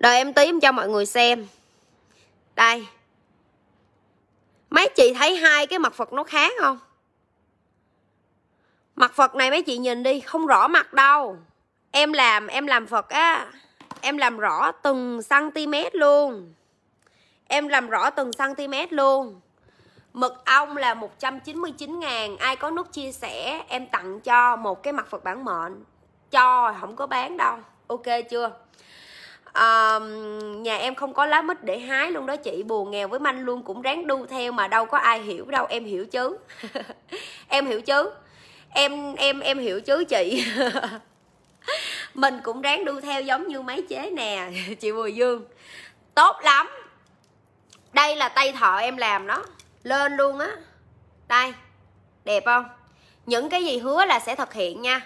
đợi em tím cho mọi người xem đây mấy chị thấy hai cái mặt phật nó khác không mặt phật này mấy chị nhìn đi không rõ mặt đâu em làm em làm phật á em làm rõ từng cm luôn em làm rõ từng cm luôn Mật ong là 199 ngàn Ai có nút chia sẻ em tặng cho một cái mặt Phật bản mệnh Cho không có bán đâu Ok chưa à, Nhà em không có lá mít để hái luôn đó chị Buồn nghèo với manh luôn cũng ráng đu theo Mà đâu có ai hiểu đâu em hiểu chứ <laughs> Em hiểu chứ Em em em hiểu chứ chị <laughs> Mình cũng ráng đu theo giống như máy chế nè <laughs> Chị Bùi Dương Tốt lắm Đây là tay thợ em làm đó lên luôn á đây đẹp không những cái gì hứa là sẽ thực hiện nha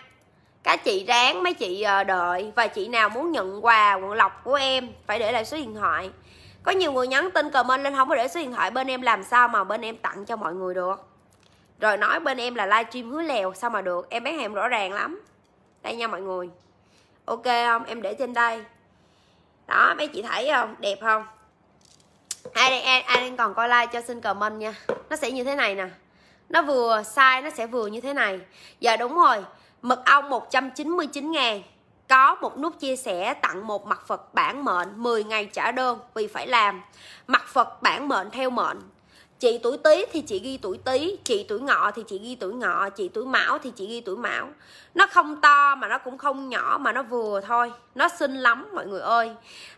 các chị ráng mấy chị ờ, đợi và chị nào muốn nhận quà quần lọc của em phải để lại số điện thoại có nhiều người nhắn tin comment lên không có để số điện thoại bên em làm sao mà bên em tặng cho mọi người được rồi nói bên em là livestream hứa lèo sao mà được em bán hàng rõ ràng lắm đây nha mọi người ok không em để trên đây đó mấy chị thấy không đẹp không ai đang ai, đang còn coi like cho xin comment nha nó sẽ như thế này nè nó vừa size nó sẽ vừa như thế này giờ dạ, đúng rồi mật ong 199 ngàn có một nút chia sẻ tặng một mặt Phật bản mệnh 10 ngày trả đơn vì phải làm mặt Phật bản mệnh theo mệnh chị tuổi tý thì chị ghi tuổi tý chị tuổi ngọ thì chị ghi tuổi ngọ chị tuổi mão thì chị ghi tuổi mão nó không to mà nó cũng không nhỏ mà nó vừa thôi nó xinh lắm mọi người ơi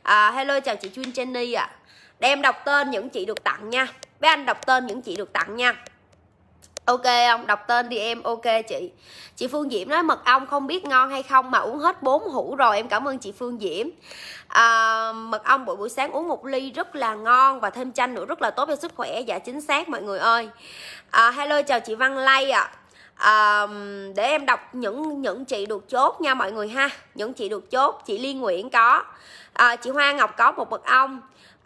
à, hello chào chị chuyên Jenny ạ à để em đọc tên những chị được tặng nha với anh đọc tên những chị được tặng nha ok không đọc tên đi em ok chị chị phương diễm nói mật ong không biết ngon hay không mà uống hết 4 hũ rồi em cảm ơn chị phương diễm à, mật ong buổi buổi sáng uống một ly rất là ngon và thêm chanh nữa rất là tốt cho sức khỏe dạ chính xác mọi người ơi à, hello chào chị văn lay ạ à. À, để em đọc những những chị được chốt nha mọi người ha những chị được chốt chị liên nguyễn có à, chị hoa ngọc có một mật ong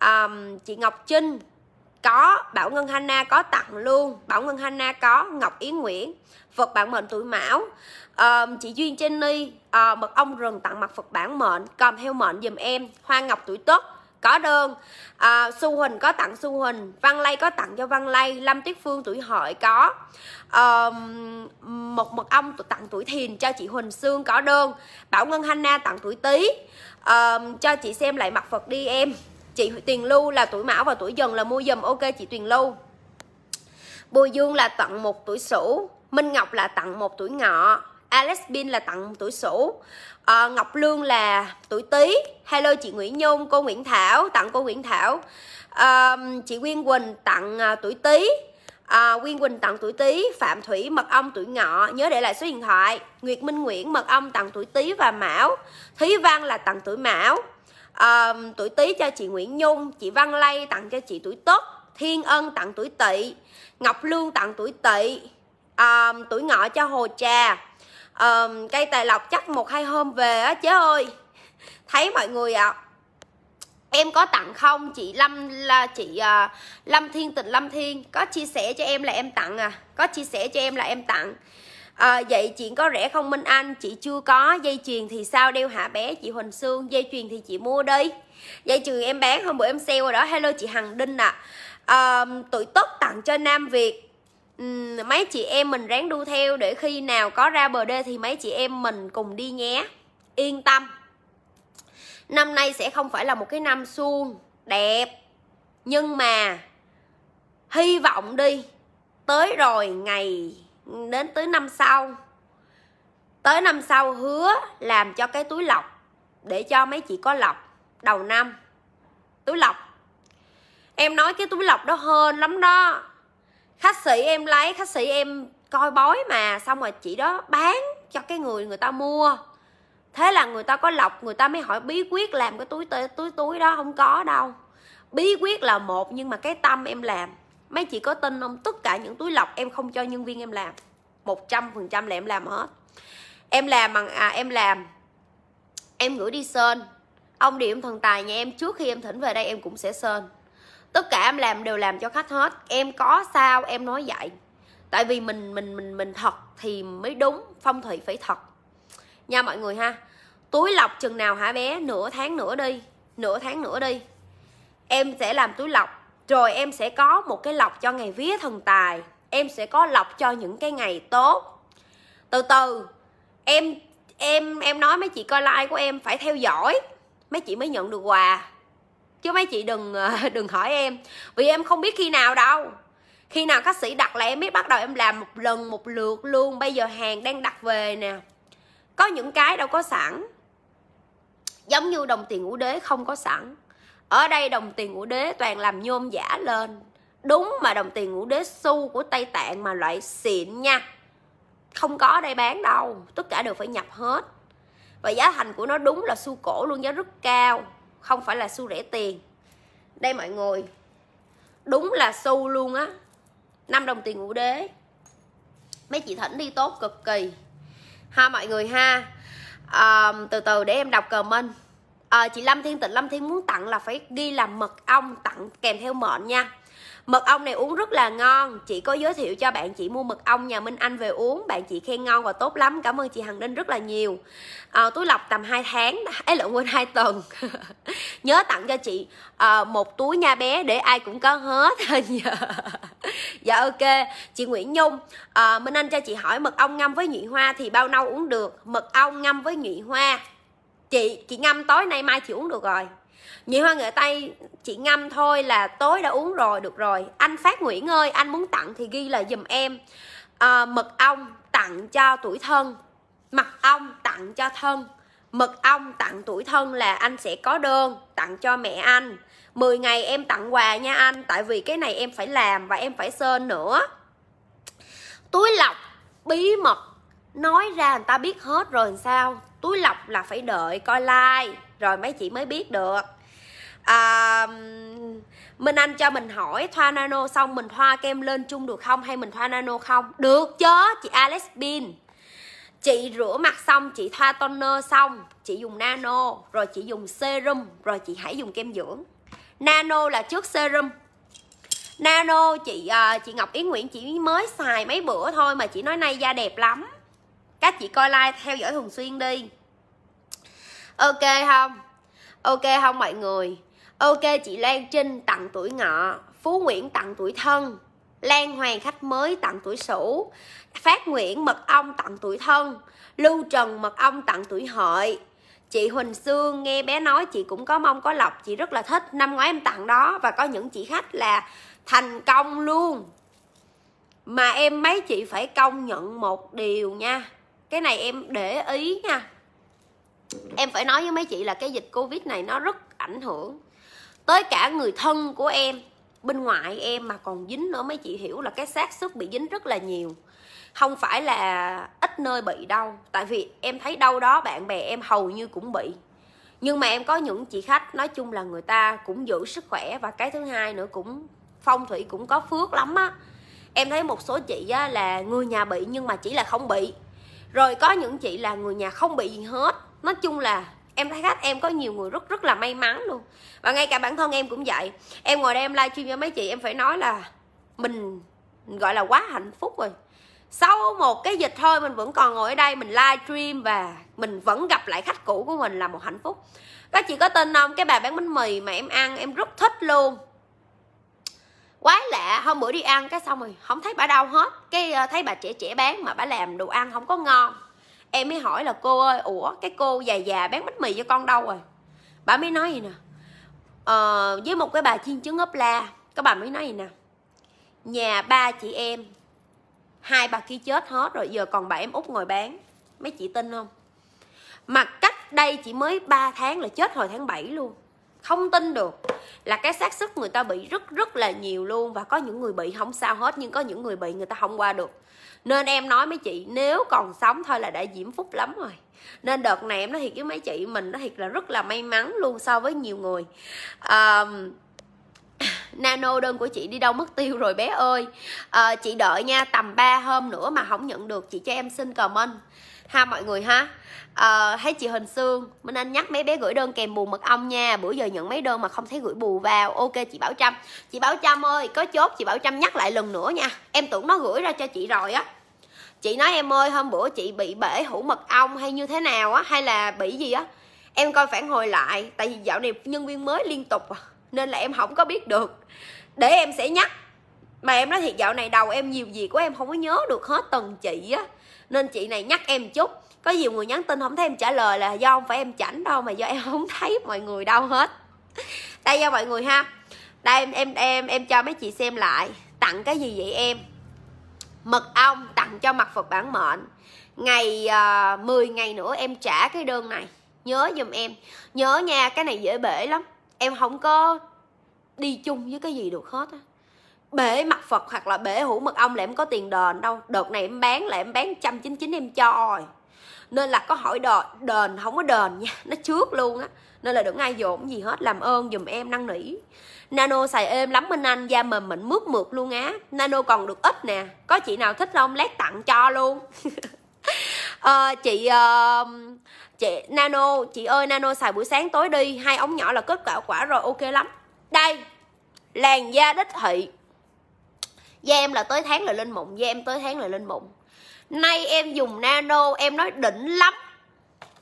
um, chị Ngọc Trinh có Bảo Ngân Hanna có tặng luôn Bảo Ngân Hanna có Ngọc Yến Nguyễn Phật bản mệnh tuổi Mão um, chị Duyên Trinh Ly uh, ờ, mật ong rừng tặng mặt Phật bản mệnh cầm heo mệnh dùm em Hoa Ngọc tuổi Tuất có đơn à, ờ, Xu Huỳnh có tặng Xu Huỳnh Văn Lây có tặng cho Văn Lây Lâm Tuyết Phương tuổi hợi có à, Một mật ong tặng tuổi Thìn cho chị Huỳnh Sương có đơn Bảo Ngân Hanna tặng tuổi Tý à, Cho chị xem lại mặt Phật đi em chị tiền Lưu là tuổi Mão và tuổi Dần là mua dùm ok chị tiền Lưu Bùi Dương là tặng một tuổi Sửu Minh Ngọc là tặng một tuổi Ngọ Alex Bin là tặng tuổi Sửu à, Ngọc Lương là tuổi Tý Hello chị Nguyễn Nhung cô Nguyễn Thảo tặng cô Nguyễn Thảo à, chị nguyên Quỳnh tặng à, tuổi Tý à, Quyên Quỳnh tặng tuổi Tý, Phạm Thủy mật ong tuổi Ngọ, nhớ để lại số điện thoại. Nguyệt Minh Nguyễn mật ong tặng tuổi Tý và Mão. Thúy Văn là tặng tuổi Mão à, tuổi tý cho chị Nguyễn Nhung chị Văn Lây tặng cho chị tuổi tốt Thiên Ân tặng tuổi Tỵ Ngọc Lương tặng tuổi Tỵ à, tuổi Ngọ cho Hồ Trà à, cây tài lộc chắc một hai hôm về á chế ơi thấy mọi người ạ à, em có tặng không chị lâm là chị uh, lâm thiên tình lâm thiên có chia sẻ cho em là em tặng à có chia sẻ cho em là em tặng à, vậy chị có rẻ không Minh Anh chị chưa có dây chuyền thì sao đeo hạ bé chị Huỳnh Sương dây chuyền thì chị mua đi dây chuyền em bán hôm bữa em sale rồi đó hello chị Hằng Đinh ạ à. Ờ, à, tuổi tốt tặng cho Nam Việt uhm, mấy chị em mình ráng đu theo để khi nào có ra bờ đê thì mấy chị em mình cùng đi nhé yên tâm năm nay sẽ không phải là một cái năm suôn đẹp nhưng mà hy vọng đi tới rồi ngày đến tới năm sau tới năm sau hứa làm cho cái túi lọc để cho mấy chị có lọc đầu năm túi lọc em nói cái túi lọc đó hơn lắm đó khách sĩ em lấy khách sĩ em coi bói mà xong rồi chị đó bán cho cái người người ta mua thế là người ta có lọc người ta mới hỏi bí quyết làm cái túi túi túi đó không có đâu bí quyết là một nhưng mà cái tâm em làm mấy chị có tin không tất cả những túi lọc em không cho nhân viên em làm một trăm phần trăm là em làm hết em làm bằng à, em làm em gửi đi sơn ông điểm thần tài nhà em trước khi em thỉnh về đây em cũng sẽ sơn tất cả em làm đều làm cho khách hết em có sao em nói vậy tại vì mình mình mình mình thật thì mới đúng phong thủy phải thật nha mọi người ha túi lọc chừng nào hả bé nửa tháng nữa đi nửa tháng nữa đi em sẽ làm túi lọc rồi em sẽ có một cái lọc cho ngày vía thần tài em sẽ có lọc cho những cái ngày tốt từ từ em em em nói mấy chị coi like của em phải theo dõi mấy chị mới nhận được quà chứ mấy chị đừng ờ, <laughs> đừng hỏi em vì em không biết khi nào đâu khi nào các sĩ đặt là em biết bắt đầu em làm một lần một lượt luôn bây giờ hàng đang đặt về nè có những cái đâu có sẵn giống như đồng tiền ngũ đế không có sẵn ở đây đồng tiền ngũ đế toàn làm nhôm giả lên đúng mà đồng tiền ngũ đế xu của tây tạng mà loại xịn nha không có ở đây bán đâu tất cả đều phải nhập hết và giá thành của nó đúng là xu cổ luôn giá rất cao không phải là xu rẻ tiền đây mọi người đúng là xu luôn á năm đồng tiền ngũ đế mấy chị thỉnh đi tốt cực kỳ ha mọi người ha à, từ từ để em đọc comment à, chị lâm thiên tịnh lâm thiên muốn tặng là phải ghi là mật ong tặng kèm theo mệnh nha mật ong này uống rất là ngon chị có giới thiệu cho bạn chị mua mật ong nhà minh anh về uống bạn chị khen ngon và tốt lắm cảm ơn chị hằng đinh rất là nhiều à, túi lọc tầm 2 tháng <laughs> ấy lộn quên hai tuần <laughs> nhớ tặng cho chị à, một túi nha bé để ai cũng có hết <laughs> dạ. dạ. ok chị nguyễn nhung à, minh anh cho chị hỏi mật ong ngâm với nhụy hoa thì bao lâu uống được mật ong ngâm với nhụy hoa chị chị ngâm tối nay mai chị uống được rồi nhị hoa nghệ tây chị ngâm thôi là tối đã uống rồi được rồi anh phát nguyễn ơi anh muốn tặng thì ghi là giùm em à, ờ, mật ong tặng cho tuổi thân mật ong tặng cho thân mật ong tặng tuổi thân là anh sẽ có đơn tặng cho mẹ anh 10 ngày em tặng quà nha anh tại vì cái này em phải làm và em phải sơn nữa túi lọc bí mật nói ra người ta biết hết rồi sao túi lọc là phải đợi coi like rồi mấy chị mới biết được à, Minh Anh cho mình hỏi thoa nano xong mình thoa kem lên chung được không hay mình thoa nano không được chứ chị Alex Bin chị rửa mặt xong chị thoa toner xong chị dùng nano rồi chị dùng serum rồi chị hãy dùng kem dưỡng nano là trước serum nano chị à, chị Ngọc Yến Nguyễn chị mới xài mấy bữa thôi mà chị nói nay da đẹp lắm các chị coi like theo dõi thường xuyên đi ok không ok không mọi người ok chị lan trinh tặng tuổi ngọ phú nguyễn tặng tuổi thân Lan Hoàng khách mới tặng tuổi Sửu, Phát Nguyễn mật ong tặng tuổi Thân, Lưu Trần mật ong tặng tuổi Hợi. Chị Huỳnh Sương nghe bé nói chị cũng có mong có lộc, chị rất là thích. Năm ngoái em tặng đó và có những chị khách là thành công luôn. Mà em mấy chị phải công nhận một điều nha. Cái này em để ý nha, em phải nói với mấy chị là cái dịch covid này nó rất ảnh hưởng tới cả người thân của em bên ngoài em mà còn dính nữa mấy chị hiểu là cái xác suất bị dính rất là nhiều không phải là ít nơi bị đâu tại vì em thấy đâu đó bạn bè em hầu như cũng bị nhưng mà em có những chị khách nói chung là người ta cũng giữ sức khỏe và cái thứ hai nữa cũng phong thủy cũng có phước lắm á em thấy một số chị á, là người nhà bị nhưng mà chỉ là không bị rồi có những chị là người nhà không bị gì hết nói chung là em thấy khách em có nhiều người rất rất là may mắn luôn và ngay cả bản thân em cũng vậy em ngồi đây em livestream cho mấy chị em phải nói là mình gọi là quá hạnh phúc rồi sau một cái dịch thôi mình vẫn còn ngồi ở đây mình livestream và mình vẫn gặp lại khách cũ của mình là một hạnh phúc các chị có tên không cái bà bán bánh mì mà em ăn em rất thích luôn quái lạ hôm bữa đi ăn cái xong rồi không thấy bà đâu hết cái ờ, thấy bà trẻ trẻ bán mà bà làm đồ ăn không có ngon em mới hỏi là cô ơi ủa cái cô già già bán bánh mì cho con đâu rồi bà mới nói gì nè ờ, với một cái bà chiên trứng ốp la các bà mới nói gì nè nhà ba chị em hai bà kia chết hết rồi giờ còn bà em út ngồi bán mấy chị tin không mà cách đây chỉ mới 3 tháng là chết hồi tháng 7 luôn không tin được là cái xác suất người ta bị rất rất là nhiều luôn và có những người bị không sao hết nhưng có những người bị người ta không qua được nên em nói mấy chị nếu còn sống thôi là đã diễm phúc lắm rồi nên đợt này em nói thiệt với mấy chị mình nó thiệt là rất là may mắn luôn so với nhiều người à, nano đơn của chị đi đâu mất tiêu rồi bé ơi à, chị đợi nha tầm 3 hôm nữa mà không nhận được chị cho em xin comment ha mọi người ha à, ờ, thấy chị Hình xương Minh Anh nhắc mấy bé gửi đơn kèm bù mật ong nha bữa giờ nhận mấy đơn mà không thấy gửi bù vào ok chị Bảo Trâm chị Bảo Trâm ơi có chốt chị Bảo Trâm nhắc lại lần nữa nha em tưởng nó gửi ra cho chị rồi á chị nói em ơi hôm bữa chị bị bể hũ mật ong hay như thế nào á hay là bị gì á em coi phản hồi lại tại vì dạo này nhân viên mới liên tục à, nên là em không có biết được để em sẽ nhắc mà em nói thiệt dạo này đầu em nhiều gì của em không có nhớ được hết từng chị á nên chị này nhắc em chút có nhiều người nhắn tin không thấy em trả lời là do không phải em chảnh đâu mà do em <laughs> không thấy mọi người đâu hết đây do mọi người ha đây em em em em cho mấy chị xem lại tặng cái gì vậy em mật ong tặng cho mặt phật bản mệnh ngày uh, ờ, 10 ngày nữa em trả cái đơn này nhớ giùm em nhớ nha cái này dễ bể lắm em không có đi chung với cái gì được hết á bể mặt Phật hoặc là bể hũ mật ong là em có tiền đền đâu đợt này em bán là em bán trăm chín chín em cho rồi nên là có hỏi đền đền không có đền nha <laughs> nó trước luôn á nên là đừng ai dồn gì hết làm ơn dùm em năn nỉ nano xài êm lắm minh anh da mềm mịn mướt mượt luôn á nano còn được ít nè có chị nào thích không lát tặng cho luôn à, <laughs> chị uh, chị nano chị ơi nano xài buổi sáng tối đi hai ống nhỏ là kết quả quả rồi ok lắm đây làn da đích thị da em là tới tháng là lên mụn da em tới tháng là lên mụn nay em dùng nano em nói đỉnh lắm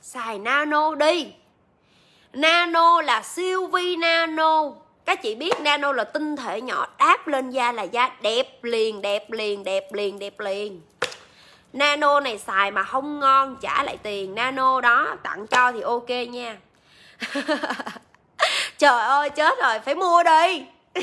xài nano đi nano là siêu vi nano các chị biết nano là tinh thể nhỏ đáp lên da là da đẹp liền đẹp liền đẹp liền đẹp liền nano này xài mà không ngon trả lại tiền nano đó tặng cho thì ok nha <laughs> trời ơi chết rồi phải mua đi <laughs>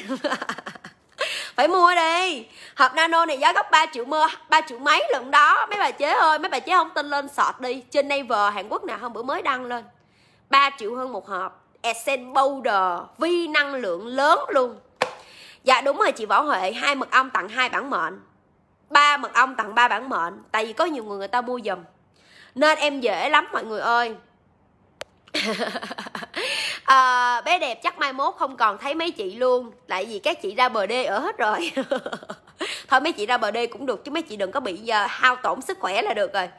phải mua đi hộp nano này giá gấp 3 triệu mơ ba triệu mấy lần đó mấy bà chế ơi mấy bà chế không tin lên sọt đi trên Naver Hàn Quốc nào hôm bữa mới đăng lên 3 triệu hơn một hộp Essence Powder vi năng lượng lớn luôn dạ đúng rồi chị Võ Huệ hai mật ong tặng hai bản mệnh ba mật ong tặng ba bản mệnh tại vì có nhiều người người ta mua dùm nên em dễ lắm mọi người ơi <laughs> à, bé đẹp chắc mai mốt không còn thấy mấy chị luôn tại vì các chị ra bờ đê ở hết rồi <laughs> thôi mấy chị ra bờ đê cũng được chứ mấy chị đừng có bị giờ hao tổn sức khỏe là được rồi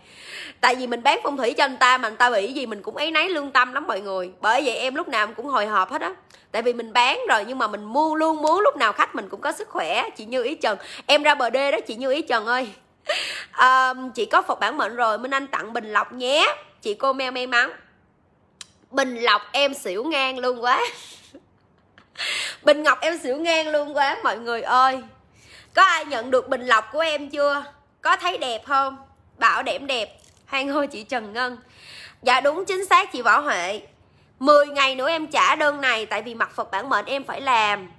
tại vì mình bán phong thủy cho anh ta mà anh ta bị gì mình cũng ấy nấy lương tâm lắm mọi người bởi vậy em lúc nào cũng hồi hộp hết á tại vì mình bán rồi nhưng mà mình mua luôn muốn lúc nào khách mình cũng có sức khỏe chị như ý trần em ra bờ đê đó chị như ý trần ơi à, <laughs> chị có phục bản mệnh rồi minh anh tặng bình lọc nhé chị cô meo may mắn bình lọc em xỉu ngang luôn quá <laughs> bình ngọc em xỉu ngang luôn quá mọi người ơi có ai nhận được bình lọc của em chưa có thấy đẹp không bảo đẹp đẹp hoan hô chị trần ngân dạ đúng chính xác chị võ huệ 10 ngày nữa em trả đơn này tại vì mặt phật bản mệnh em phải làm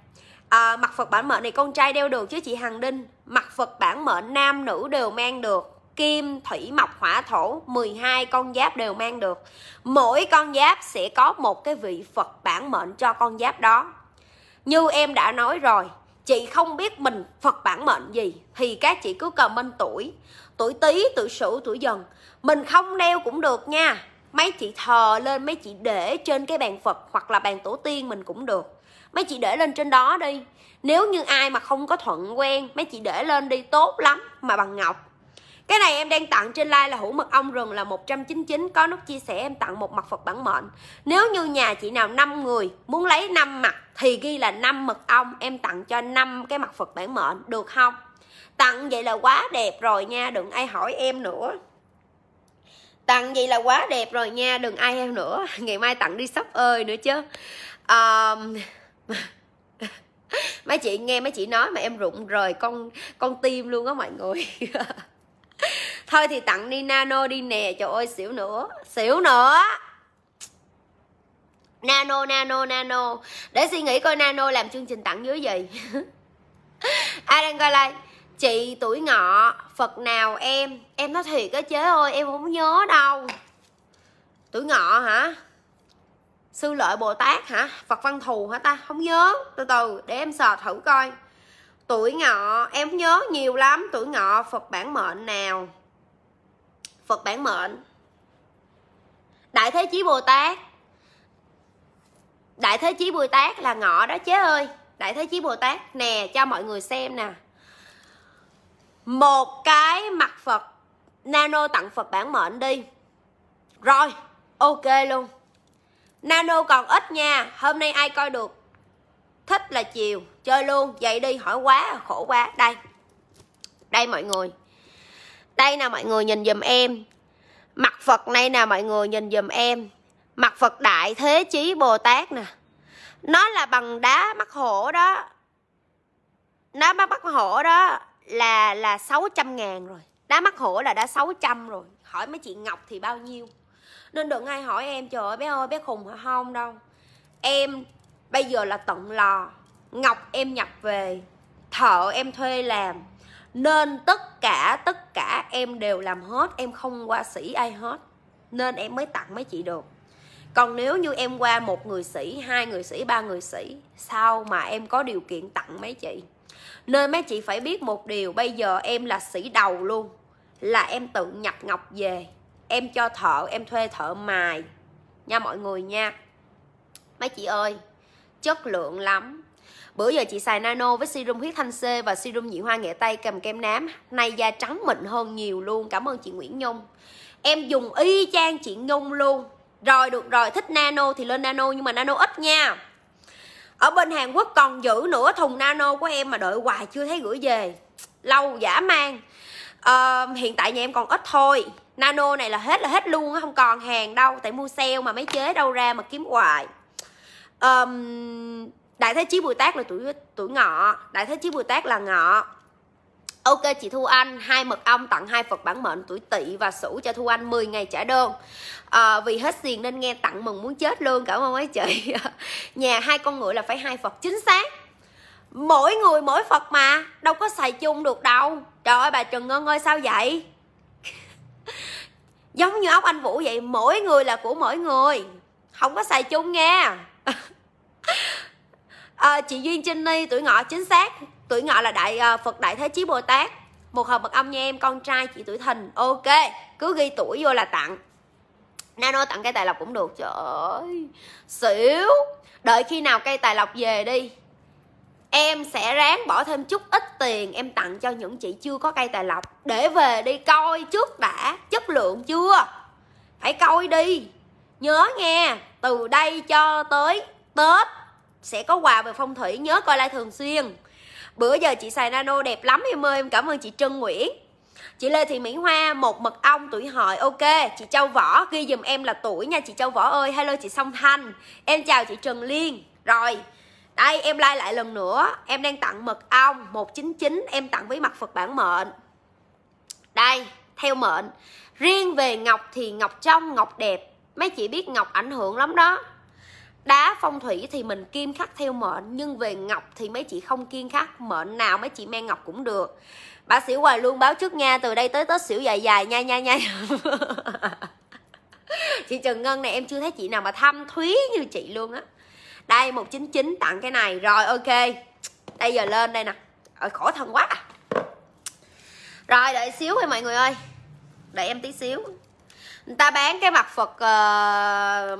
à, mặt phật bản mệnh này con trai đeo được chứ chị hằng đinh mặt phật bản mệnh nam nữ đều mang được kim thủy mộc hỏa thổ 12 con giáp đều mang được mỗi con giáp sẽ có một cái vị phật bản mệnh cho con giáp đó như em đã nói rồi chị không biết mình phật bản mệnh gì thì các chị cứ cầm bên tuổi tuổi tý tuổi sửu tuổi dần mình không neo cũng được nha mấy chị thờ lên mấy chị để trên cái bàn phật hoặc là bàn tổ tiên mình cũng được mấy chị để lên trên đó đi nếu như ai mà không có thuận quen mấy chị để lên đi tốt lắm mà bằng ngọc cái này em đang tặng trên like là hũ mật ong rừng là 199 có nút chia sẻ em tặng một mặt Phật bản mệnh nếu như nhà chị nào 5 người muốn lấy 5 mặt thì ghi là 5 mật ong em tặng cho 5 cái mặt Phật bản mệnh được không tặng vậy là quá đẹp rồi nha đừng ai hỏi em nữa tặng vậy là quá đẹp rồi nha đừng ai em nữa <laughs> ngày mai tặng đi sắp ơi nữa chứ um... <laughs> mấy chị nghe mấy chị nói mà em rụng rời con con tim luôn á mọi người <laughs> <laughs> thôi thì tặng đi nano đi nè trời ơi xỉu nữa xỉu nữa nano nano nano để suy nghĩ coi nano làm chương trình tặng dưới gì <laughs> ai đang coi like chị tuổi ngọ phật nào em em nói thiệt á chế ơi em không nhớ đâu tuổi ngọ hả sư lợi bồ tát hả phật văn thù hả ta không nhớ từ từ để em sờ thử coi tuổi ngọ em nhớ nhiều lắm tuổi ngọ phật bản mệnh nào phật bản mệnh đại thế chí bồ tát đại thế chí bồ tát là ngọ đó chế ơi đại thế chí bồ tát nè cho mọi người xem nè một cái mặt phật nano tặng phật bản mệnh đi rồi ok luôn nano còn ít nha hôm nay ai coi được thích là chiều chơi luôn vậy đi hỏi quá khổ quá đây đây mọi người đây nè mọi người nhìn dùm em mặt phật này nè mọi người nhìn dùm em mặt phật đại thế chí bồ tát nè nó là bằng đá mắt hổ đó đá mắt mắt hổ đó là là 600 ngàn rồi đá mắt hổ là đã 600 rồi hỏi mấy chị Ngọc thì bao nhiêu nên đừng ai hỏi em trời ơi bé ơi bé khùng hả không đâu em bây giờ là tận lò ngọc em nhập về thợ em thuê làm nên tất cả tất cả em đều làm hết em không qua sĩ ai hết nên em mới tặng mấy chị được còn nếu như em qua một người sĩ hai người sĩ ba người sĩ sao mà em có điều kiện tặng mấy chị nên mấy chị phải biết một điều bây giờ em là sĩ đầu luôn là em tự nhập ngọc về em cho thợ em thuê thợ mài nha mọi người nha mấy chị ơi chất lượng lắm Bữa giờ chị xài nano với serum huyết thanh C và serum nhị hoa nghệ tây cầm kem nám Nay da trắng mịn hơn nhiều luôn Cảm ơn chị Nguyễn Nhung Em dùng y chang chị Nhung luôn Rồi được rồi thích nano thì lên nano nhưng mà nano ít nha Ở bên Hàn Quốc còn giữ nửa thùng nano của em mà đợi hoài chưa thấy gửi về Lâu giả mang. à, ờ, Hiện tại nhà em còn ít thôi Nano này là hết là hết luôn không còn hàng đâu Tại mua sale mà mấy chế đâu ra mà kiếm hoài um, đại thế chí bùi tác là tuổi tuổi ngọ đại thế chí bùi tác là ngọ Ok chị Thu Anh, hai mật ong tặng hai Phật bản mệnh tuổi Tỵ và Sửu cho Thu Anh 10 ngày trả đơn. À, vì hết tiền nên nghe tặng mừng muốn chết luôn, cảm ơn mấy chị. <laughs> Nhà hai con ngựa là phải hai Phật chính xác. Mỗi người mỗi Phật mà, đâu có xài chung được đâu. Trời ơi bà Trần Ngân ơi sao vậy? <laughs> Giống như ốc anh Vũ vậy, mỗi người là của mỗi người. Không có xài chung nghe à, chị duyên trinh ni tuổi ngọ chính xác tuổi ngọ là đại à, phật đại thế chí bồ tát một hộp mật ong nha em con trai chị tuổi thìn ok cứ ghi tuổi vô là tặng nano tặng cây tài lộc cũng được trời ơi xỉu đợi khi nào cây tài lộc về đi em sẽ ráng bỏ thêm chút ít tiền em tặng cho những chị chưa có cây tài lộc để về đi coi trước đã chất lượng chưa phải coi đi nhớ nghe từ đây cho tới tết sẽ có quà về phong thủy nhớ coi lại thường xuyên bữa giờ chị xài nano đẹp lắm em ơi em cảm ơn chị trân nguyễn chị lê thị mỹ hoa một mật ong tuổi hợi ok chị châu võ ghi giùm em là tuổi nha chị châu võ ơi hello chị song thanh em chào chị trần liên rồi đây em like lại lần nữa em đang tặng mật ong 199 em tặng với mặt phật bản mệnh đây theo mệnh riêng về ngọc thì ngọc trong ngọc đẹp mấy chị biết ngọc ảnh hưởng lắm đó đá phong thủy thì mình kim khắc theo mệnh nhưng về ngọc thì mấy chị không kiên khắc mệnh nào mấy chị mang ngọc cũng được bà xỉu hoài luôn báo trước nha từ đây tới tết xỉu dài dài nha nha nha <laughs> chị trần ngân này em chưa thấy chị nào mà thâm thúy như chị luôn á đây 199 tặng cái này rồi ok đây giờ lên đây nè ở khổ thân quá à. rồi đợi xíu thôi mọi người ơi đợi em tí xíu người ta bán cái mặt Phật uh,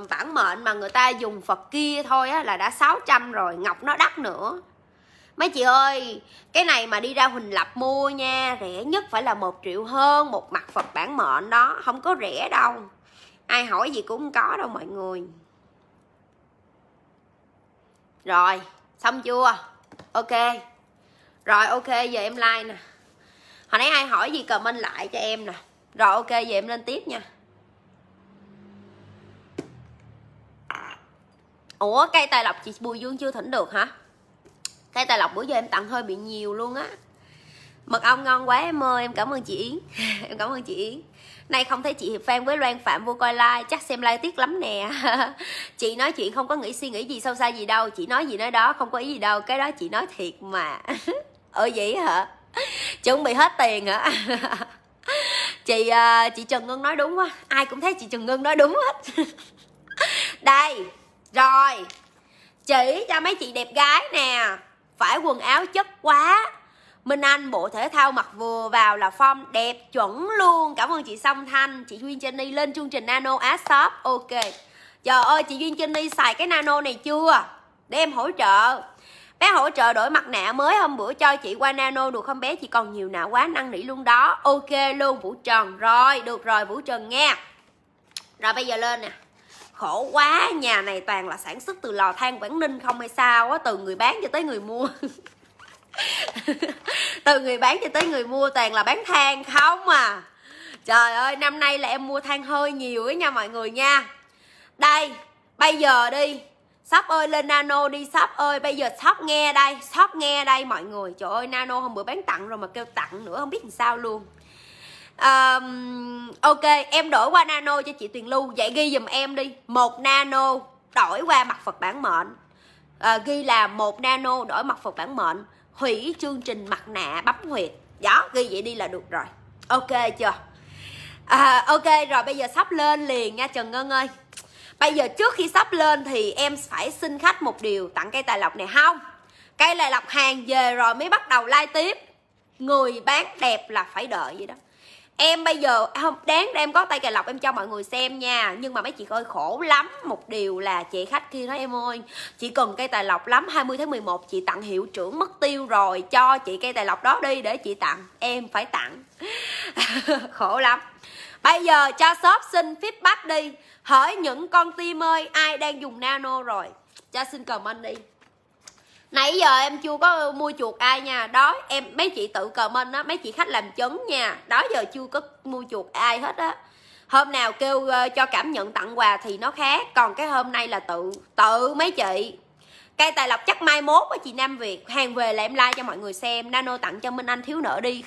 ờ, vãn mệnh mà người ta dùng Phật kia thôi á, là đã 600 rồi ngọc nó đắt nữa mấy chị ơi cái này mà đi ra huỳnh lập mua nha rẻ nhất phải là một triệu hơn một mặt Phật bản mệnh đó không có rẻ đâu ai hỏi gì cũng có đâu mọi người rồi xong chưa ok rồi ok giờ em like nè hồi nãy ai hỏi gì comment lại cho em nè rồi ok giờ em lên tiếp nha ủa cây tài lộc chị bùi dương chưa thỉnh được hả cây tài lộc bữa giờ em tặng hơi bị nhiều luôn á mật ong ngon quá em ơi em cảm ơn chị yến <laughs> em cảm ơn chị yến nay không thấy chị hiệp phan với loan phạm vô coi like chắc xem like tiếc lắm nè <laughs> chị nói chuyện không có nghĩ suy nghĩ gì sâu xa gì đâu chị nói gì nói đó không có ý gì đâu cái đó chị nói thiệt mà <laughs> Ở vậy hả chuẩn bị hết tiền hả chị à, chị trần ngân nói đúng quá ai cũng thấy chị trần ngân nói đúng hết đây rồi chỉ cho mấy chị đẹp gái nè phải quần áo chất quá Minh Anh bộ thể thao mặc vừa vào là form đẹp chuẩn luôn Cảm ơn chị Song Thanh, chị Duyên Jenny lên chương trình Nano Ad Shop Ok Trời ơi chị Duyên Jenny xài cái Nano này chưa Để em hỗ trợ Bé hỗ trợ đổi mặt nạ mới hôm bữa cho chị qua Nano được không bé Chị còn nhiều nạ quá năng nỉ luôn đó Ok luôn Vũ Trần Rồi được rồi Vũ Trần nghe Rồi bây giờ lên nè khổ quá nhà này toàn là sản xuất từ lò than quảng ninh không hay sao á từ người bán cho tới người mua <laughs> từ người bán cho tới người mua toàn là bán than không à trời ơi năm nay là em mua than hơi nhiều ấy nha mọi người nha đây bây giờ đi Shop ơi lên nano đi shop ơi Bây giờ shop nghe đây Shop nghe đây mọi người Trời ơi nano hôm bữa bán tặng rồi mà kêu tặng nữa Không biết làm sao luôn um, ok em đổi qua nano cho chị tuyền lưu vậy ghi dùm em đi một nano đổi qua mặt phật bản mệnh à, ghi là một nano đổi mặt phật bản mệnh hủy chương trình mặt nạ bấm huyệt đó ghi vậy đi là được rồi ok chưa à, ok rồi bây giờ sắp lên liền nha trần ngân ơi bây giờ trước khi sắp lên thì em phải xin khách một điều tặng cây tài lộc này không cây tài lộc hàng về rồi mới bắt đầu like tiếp người bán đẹp là phải đợi vậy đó em bây giờ không đáng em có tay cà lọc em cho mọi người xem nha nhưng mà mấy chị ơi khổ lắm một điều là chị khách kia nói em ơi chị cần cây tài lọc lắm 20 tháng 11 chị tặng hiệu trưởng mất tiêu rồi cho chị cây tài lọc đó đi để chị tặng em phải tặng <laughs> khổ lắm bây giờ cho shop xin feedback đi hỏi những con tim ơi ai đang dùng nano rồi cho xin comment đi nãy giờ em chưa có mua chuột ai nha đó em mấy chị tự comment á mấy chị khách làm chứng nha đó giờ chưa có mua chuột ai hết á hôm nào kêu uh, cho cảm nhận tặng quà thì nó khác còn cái hôm nay là tự tự mấy chị cây tài lộc chắc mai mốt á chị nam việt hàng về là em like cho mọi người xem nano tặng cho minh anh thiếu nợ đi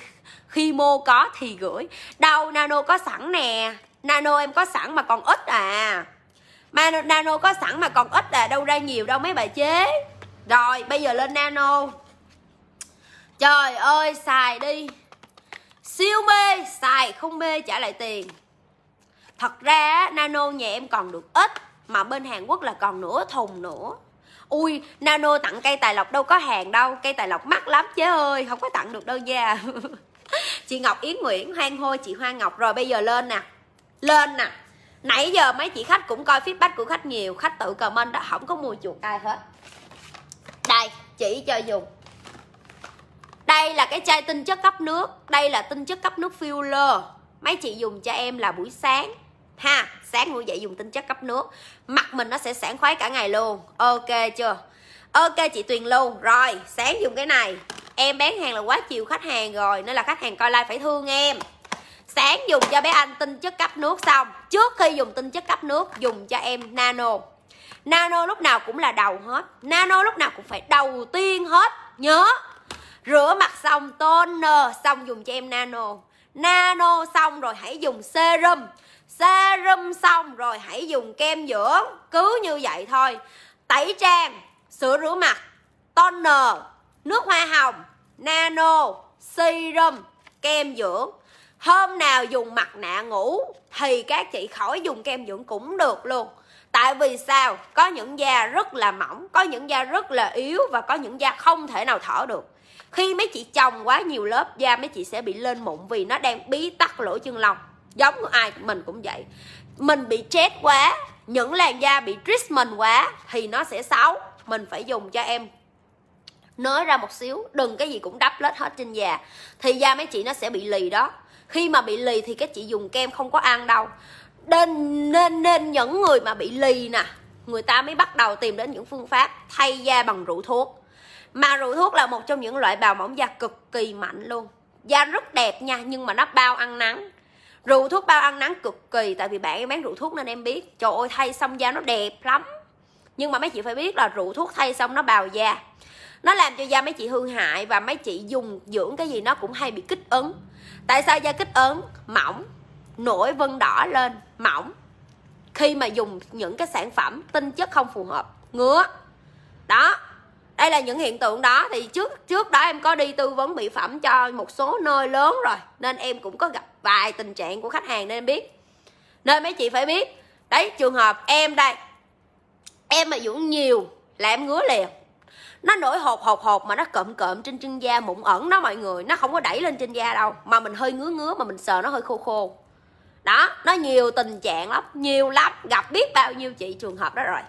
khi mô có thì gửi đâu nano có sẵn nè nano em có sẵn mà còn ít à mà nano có sẵn mà còn ít à đâu ra nhiều đâu mấy bà chế rồi bây giờ lên nano trời ơi xài đi siêu mê xài không mê trả lại tiền thật ra nano nhà em còn được ít mà bên hàn quốc là còn nửa thùng nữa ui nano tặng cây tài lộc đâu có hàng đâu cây tài lộc mắc lắm chế ơi không có tặng được đâu nha <laughs> chị ngọc yến nguyễn hoan hôi chị hoa ngọc rồi bây giờ lên nè lên nè nãy giờ mấy chị khách cũng coi feedback của khách nhiều khách tự comment đó không có mua chuột ai hết đây chỉ cho dùng đây là cái chai tinh chất cấp nước đây là tinh chất cấp nước filler mấy chị dùng cho em là buổi sáng ha sáng ngủ dậy dùng tinh chất cấp nước mặt mình nó sẽ sảng khoái cả ngày luôn ok chưa ok chị tuyền luôn rồi sáng dùng cái này em bán hàng là quá chiều khách hàng rồi nên là khách hàng coi like phải thương em sáng dùng cho bé anh tinh chất cấp nước xong trước khi dùng tinh chất cấp nước dùng cho em nano nano lúc nào cũng là đầu hết nano lúc nào cũng phải đầu tiên hết nhớ rửa mặt xong toner xong dùng cho em nano nano xong rồi hãy dùng serum serum xong rồi hãy dùng kem dưỡng cứ như vậy thôi tẩy trang sữa rửa mặt toner nước hoa hồng nano serum kem dưỡng hôm nào dùng mặt nạ ngủ thì các chị khỏi dùng kem dưỡng cũng được luôn tại vì sao có những da rất là mỏng có những da rất là yếu và có những da không thể nào thở được khi mấy chị chồng quá nhiều lớp da mấy chị sẽ bị lên mụn vì nó đang bí tắc lỗ chân lông giống ai mình cũng vậy mình bị chết quá những làn da bị treatment quá thì nó sẽ xấu mình phải dùng cho em nới ra một xíu đừng cái gì cũng đắp lết hết trên da thì da mấy chị nó sẽ bị lì đó khi mà bị lì thì các chị dùng kem không có ăn đâu nên nên nên những người mà bị lì nè người ta mới bắt đầu tìm đến những phương pháp thay da bằng rượu thuốc mà rượu thuốc là một trong những loại bào mỏng da cực kỳ mạnh luôn da rất đẹp nha nhưng mà nó bao ăn nắng rượu thuốc bao ăn nắng cực kỳ tại vì bạn em bán rượu thuốc nên em biết trời ơi thay xong da nó đẹp lắm nhưng mà mấy chị phải biết là rượu thuốc thay xong nó bào da nó làm cho da mấy chị hư hại và mấy chị dùng dưỡng cái gì nó cũng hay bị kích ứng tại sao da kích ứng mỏng nổi vân đỏ lên mỏng khi mà dùng những cái sản phẩm tinh chất không phù hợp ngứa đó đây là những hiện tượng đó thì trước trước đó em có đi tư vấn mỹ phẩm cho một số nơi lớn rồi nên em cũng có gặp vài tình trạng của khách hàng nên em biết nên mấy chị phải biết đấy trường hợp em đây em mà dưỡng nhiều là em ngứa liền nó nổi hột hột hột mà nó cộm cộm trên chân da mụn ẩn đó mọi người nó không có đẩy lên trên da đâu mà mình hơi ngứa ngứa mà mình sợ nó hơi khô khô đó nó nhiều tình trạng lắm nhiều lắm gặp biết bao nhiêu chị trường hợp đó rồi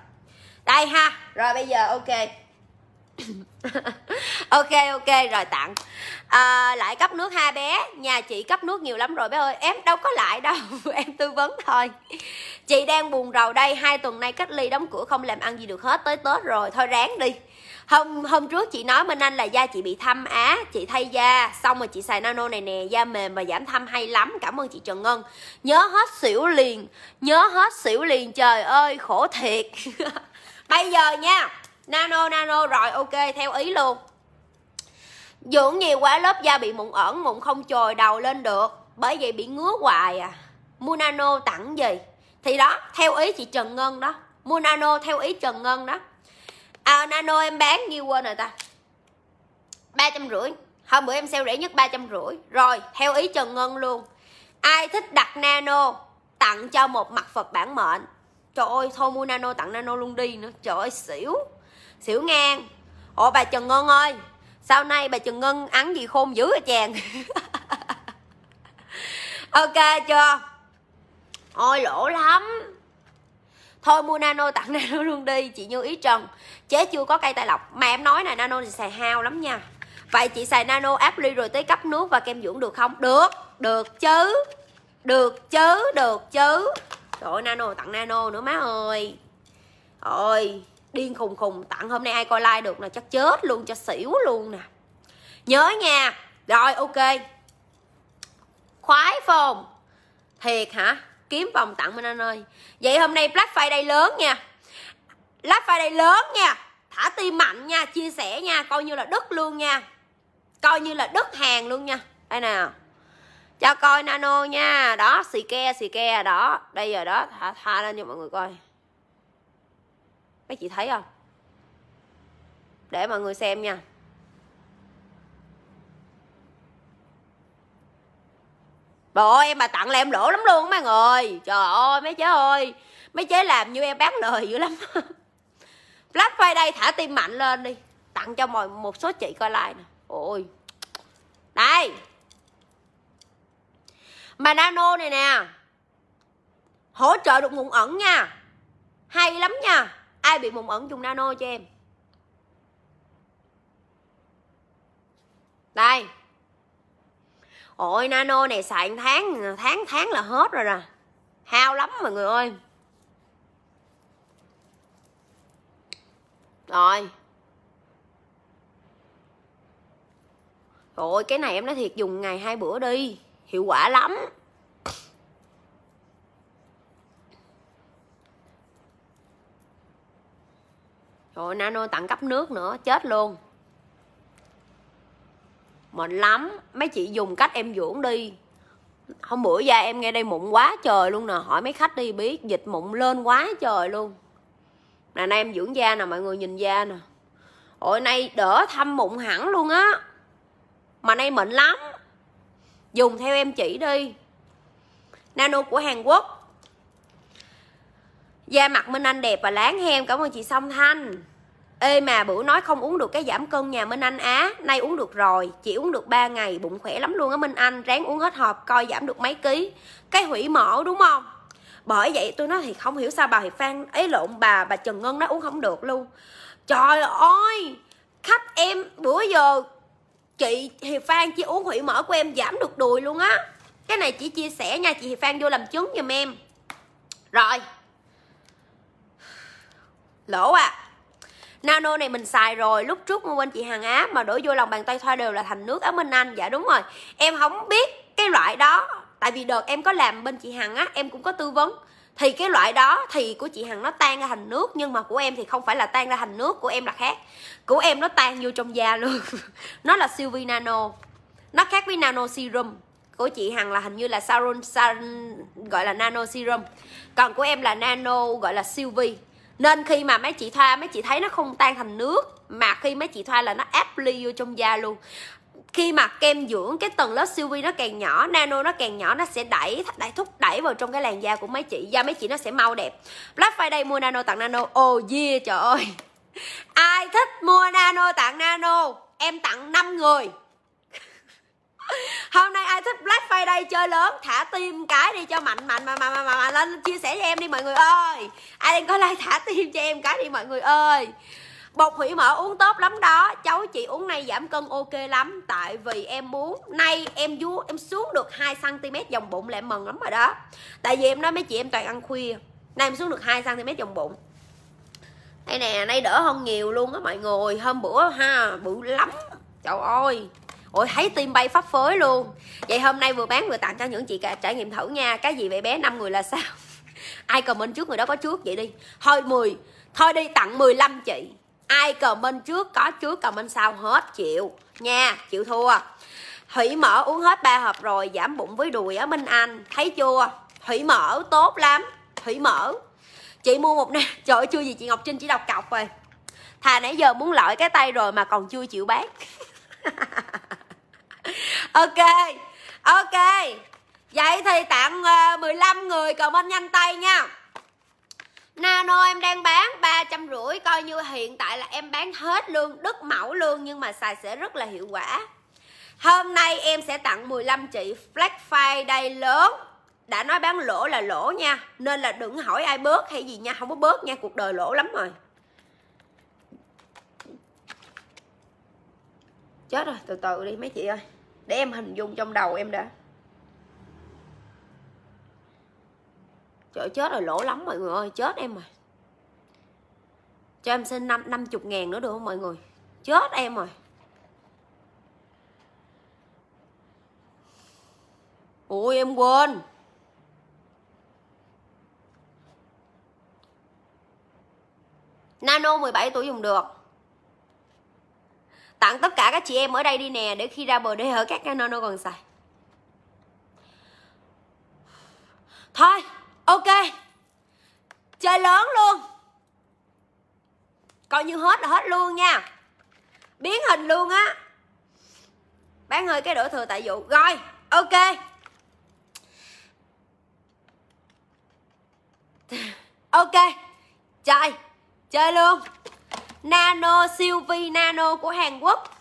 đây ha rồi bây giờ ok <coughs> ok ok rồi tặng à, lại cấp nước hai bé nhà chị cấp nước nhiều lắm rồi bé ơi em đâu có lại đâu <laughs> em tư vấn thôi chị đang buồn rầu đây hai tuần nay cách ly đóng cửa không làm ăn gì được hết tới tết rồi thôi ráng đi hôm hôm trước chị nói Minh Anh là da chị bị thâm á chị thay da xong rồi chị xài nano này nè da mềm và giảm thâm hay lắm cảm ơn chị Trần Ngân nhớ hết xỉu liền nhớ hết xỉu liền trời ơi khổ thiệt <laughs> bây giờ nha nano nano rồi ok theo ý luôn dưỡng nhiều quá lớp da bị mụn ẩn mụn không chồi đầu lên được bởi vậy bị ngứa hoài à mua nano tặng gì thì đó theo ý chị Trần Ngân đó mua nano theo ý Trần Ngân đó à, nano em bán nhiêu quên rồi ta ba trăm rưỡi hôm bữa em sale rẻ nhất ba trăm rưỡi rồi theo ý trần ngân luôn ai thích đặt nano tặng cho một mặt phật bản mệnh trời ơi thôi mua nano tặng nano luôn đi nữa trời ơi xỉu xỉu ngang ồ bà trần ngân ơi sau này bà trần ngân ăn gì khôn dữ à chàng <laughs> ok chưa ôi lỗ lắm thôi mua nano tặng <laughs> nano luôn đi chị như ý trần chế chưa có cây tài lọc mà em nói này nano thì xài hao lắm nha vậy chị xài nano áp ly rồi tới cấp nước và kem dưỡng được không được được chứ được chứ được chứ trời ơi nano tặng nano nữa má ơi ơi điên khùng khùng tặng hôm nay ai coi like được là chắc chết luôn cho xỉu luôn nè nhớ nha rồi ok khoái phong thiệt hả kiếm vòng tặng mình anh ơi vậy hôm nay black friday lớn nha black friday lớn nha thả tim mạnh nha chia sẻ nha coi như là đứt luôn nha coi như là đứt hàng luôn nha đây nào cho coi nano nha đó xì ke xì ke đó đây giờ đó thả tha lên cho mọi người coi mấy chị thấy không để mọi người xem nha Bà ơi em bà tặng là em lỗ lắm luôn mấy người Trời ơi mấy chế ơi Mấy chế làm như em bán lời dữ lắm <laughs> Black Friday thả tim mạnh lên đi Tặng cho mọi một số chị coi like nè Ôi Đây Mà nano này nè Hỗ trợ được mụn ẩn nha Hay lắm nha Ai bị mụn ẩn dùng nano cho em Đây ôi nano này xài tháng tháng tháng là hết rồi nè hao lắm mọi người ơi rồi ôi cái này em nói thiệt dùng ngày hai bữa đi hiệu quả lắm rồi nano tặng cấp nước nữa chết luôn mệt lắm mấy chị dùng cách em dưỡng đi hôm bữa ra em nghe đây mụn quá trời luôn nè hỏi mấy khách đi biết dịch mụn lên quá trời luôn nè nay em dưỡng da nè mọi người nhìn da nè hồi nay đỡ thâm mụn hẳn luôn á mà nay mịn lắm dùng theo em chỉ đi nano của hàn quốc da mặt minh anh đẹp và láng hem cảm ơn chị song thanh Ê mà bữa nói không uống được cái giảm cân nhà Minh Anh á Nay uống được rồi Chỉ uống được 3 ngày Bụng khỏe lắm luôn á Minh Anh Ráng uống hết hộp coi giảm được mấy ký Cái hủy mỡ đúng không Bởi vậy tôi nói thì không hiểu sao bà Hiệp Phan ấy lộn bà bà Trần Ngân đó uống không được luôn Trời ơi Khách em bữa giờ Chị Hiệp Phan chỉ uống hủy mỡ của em giảm được đùi luôn á Cái này chỉ chia sẻ nha Chị Hiệp Phan vô làm chứng giùm em Rồi Lỗ à nano này mình xài rồi lúc trước mua bên chị hàng á mà đổ vô lòng bàn tay thoa đều là thành nước ấm minh anh dạ đúng rồi em không biết cái loại đó tại vì đợt em có làm bên chị hằng á em cũng có tư vấn thì cái loại đó thì của chị hằng nó tan ra thành nước nhưng mà của em thì không phải là tan ra thành nước của em là khác của em nó tan vô trong da luôn <laughs> nó là siêu vi nano nó khác với nano serum của chị hằng là hình như là saron, saron gọi là nano serum còn của em là nano gọi là siêu vi nên khi mà mấy chị thoa mấy chị thấy nó không tan thành nước mà khi mấy chị thoa là nó apply vô trong da luôn khi mà kem dưỡng cái tầng lớp siêu vi nó càng nhỏ nano nó càng nhỏ nó sẽ đẩy đẩy thúc đẩy vào trong cái làn da của mấy chị da mấy chị nó sẽ mau đẹp black friday mua nano tặng nano oh yeah trời ơi <laughs> ai thích mua nano tặng nano em tặng 5 người hôm nay ai thích black friday chơi lớn thả tim cái đi cho mạnh mạnh mà mà mà, mà, mà lên chia sẻ cho em đi mọi người ơi ai đang có like thả tim cho em cái đi mọi người ơi bột hủy mỡ uống tốt lắm đó cháu chị uống này giảm cân ok lắm tại vì em muốn nay em vú em xuống được 2 cm dòng bụng là em mừng lắm rồi đó tại vì em nói mấy chị em toàn ăn khuya nay em xuống được 2 cm dòng bụng đây nè nay đỡ hơn nhiều luôn á mọi người hôm bữa ha bự lắm trời ơi ôi thấy tim bay phấp phới luôn vậy hôm nay vừa bán vừa tặng cho những chị cả trải nghiệm thử nha cái gì vậy bé năm người là sao <laughs> ai comment trước người đó có trước vậy đi thôi 10 thôi đi tặng 15 chị ai comment trước có trước comment sau hết chịu nha chịu thua thủy mở uống hết ba hộp rồi giảm bụng với đùi á minh anh thấy chưa thủy mở tốt lắm thủy mở chị mua một nè <laughs> trời ơi chưa gì chị ngọc trinh chỉ đọc cọc rồi thà nãy giờ muốn lợi cái tay rồi mà còn chưa chịu bán <laughs> ok ok vậy thì tặng 15 ờ, người comment nhanh tay nha Nano em đang bán 300 rưỡi Coi như hiện tại là em bán hết luôn Đứt mẫu luôn nhưng mà xài sẽ rất là hiệu quả Hôm nay em sẽ tặng 15 chị file Friday lớn Đã nói bán lỗ là lỗ nha Nên là đừng hỏi ai bớt hay gì nha Không có bớt nha cuộc đời lỗ lắm rồi chết rồi từ từ đi mấy chị ơi để em hình dung trong đầu em đã trời chết rồi lỗ lắm mọi người ơi chết em rồi cho em xin năm năm chục ngàn nữa được không mọi người chết em rồi ui em quên nano 17 tuổi dùng được tặng tất cả các chị em ở đây đi nè để khi ra bờ để hở các cano nó còn xài thôi ok chơi lớn luôn coi như hết là hết luôn nha biến hình luôn á bán hơi cái đổ thừa tại vụ rồi ok <laughs> ok chơi chơi luôn Nano siêu vi Nano của Hàn Quốc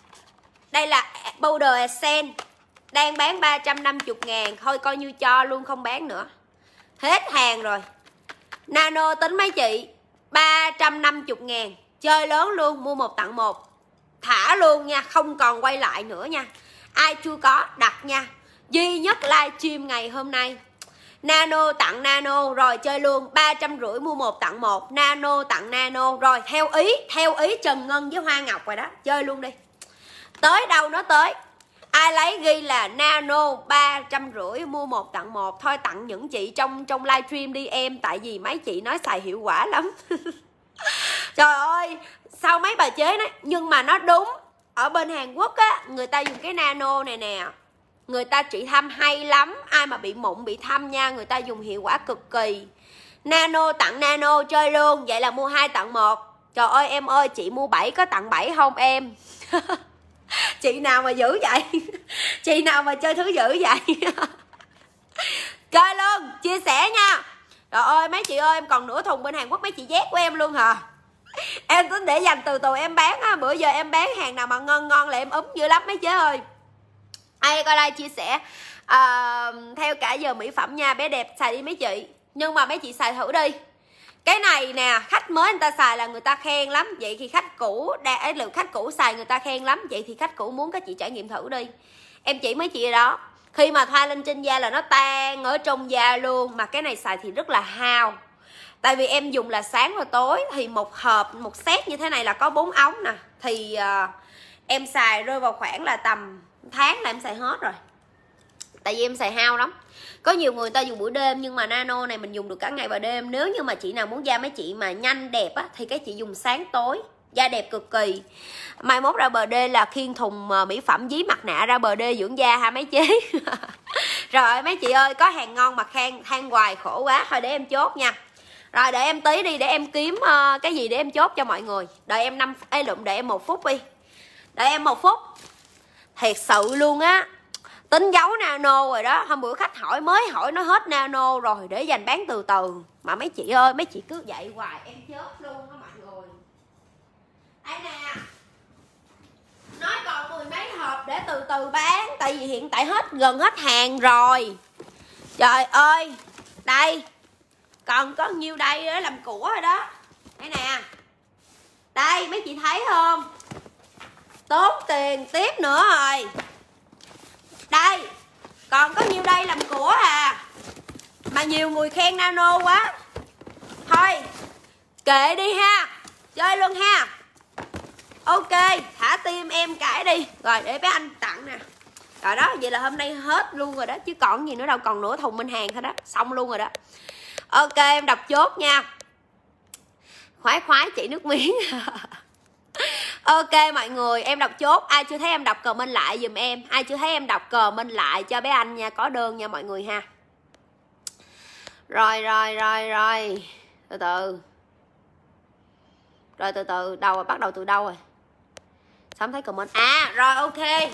Đây là powder essence Đang bán 350 ngàn Thôi coi như cho luôn không bán nữa Hết hàng rồi Nano tính mấy chị 350 ngàn Chơi lớn luôn mua một tặng một Thả luôn nha Không còn quay lại nữa nha Ai chưa có đặt nha Duy nhất livestream ngày hôm nay nano tặng nano rồi chơi luôn ba trăm rưỡi mua một tặng một nano tặng nano rồi theo ý theo ý trần ngân với hoa ngọc rồi đó chơi luôn đi tới đâu nó tới ai lấy ghi là nano ba trăm rưỡi mua một tặng một thôi tặng những chị trong trong livestream đi em tại vì mấy chị nói xài hiệu quả lắm <laughs> trời ơi sao mấy bà chế nói nhưng mà nó đúng ở bên hàn quốc á người ta dùng cái nano này nè người ta trị thâm hay lắm ai mà bị mụn bị thâm nha người ta dùng hiệu quả cực kỳ nano tặng nano chơi luôn vậy là mua hai tặng một trời ơi em ơi chị mua 7 có tặng 7 không em <laughs> chị nào mà giữ vậy <laughs> chị nào mà chơi thứ dữ vậy <laughs> chơi luôn chia sẻ nha trời ơi mấy chị ơi em còn nửa thùng bên hàn quốc mấy chị dép của em luôn hả em tính để dành từ từ em bán á bữa giờ em bán hàng nào mà ngon ngon là em úm dữ lắm mấy chế ơi ai coi like chia sẻ uh, theo cả giờ mỹ phẩm nha bé đẹp xài đi mấy chị nhưng mà mấy chị xài thử đi cái này nè khách mới người ta xài là người ta khen lắm vậy thì khách cũ đa lượng khách cũ xài người ta khen lắm vậy thì khách cũ muốn các chị trải nghiệm thử đi em chỉ mấy chị đó khi mà thoa lên trên da là nó tan ở trong da luôn mà cái này xài thì rất là hao tại vì em dùng là sáng và tối thì một hộp một set như thế này là có bốn ống nè thì uh, em xài rơi vào khoảng là tầm tháng là em xài hết rồi tại vì em xài hao lắm có nhiều người ta dùng buổi đêm nhưng mà nano này mình dùng được cả ngày và đêm nếu như mà chị nào muốn da mấy chị mà nhanh đẹp á thì cái chị dùng sáng tối da đẹp cực kỳ mai mốt ra bờ đê là khiên thùng ờ, mỹ phẩm dí mặt nạ ra bờ đê dưỡng da ha mấy chế <laughs> rồi mấy chị ơi có hàng ngon mà khen than hoài khổ quá thôi để em chốt nha rồi để em tí đi để em kiếm ờ, cái gì để em chốt cho mọi người đợi em năm ê lụm để em một phút đi đợi em một phút thiệt sự luôn á tính giấu nano rồi đó hôm bữa khách hỏi mới hỏi nó hết nano rồi để dành bán từ từ mà mấy chị ơi mấy chị cứ dậy hoài em chết luôn á mọi người đây nè nói còn mười mấy hộp để từ từ bán tại vì hiện tại hết gần hết hàng rồi trời ơi đây còn có nhiêu đây làm của rồi đó đây nè đây mấy chị thấy không tốn tiền tiếp nữa rồi đây còn có nhiêu đây làm của à mà nhiều người khen nano quá thôi kệ đi ha chơi luôn ha ok thả tim em cãi đi rồi để bé anh tặng nè rồi đó vậy là hôm nay hết luôn rồi đó chứ còn gì nữa đâu còn nửa thùng minh hàng thôi đó xong luôn rồi đó ok em đọc chốt nha khoái khoái chị nước miếng <laughs> ok mọi người em đọc chốt ai chưa thấy em đọc cờ minh lại dùm em ai chưa thấy em đọc cờ minh lại cho bé anh nha có đơn nha mọi người ha rồi rồi rồi rồi từ từ rồi từ từ đâu rồi bắt đầu từ đâu rồi sắm thấy comment à rồi ok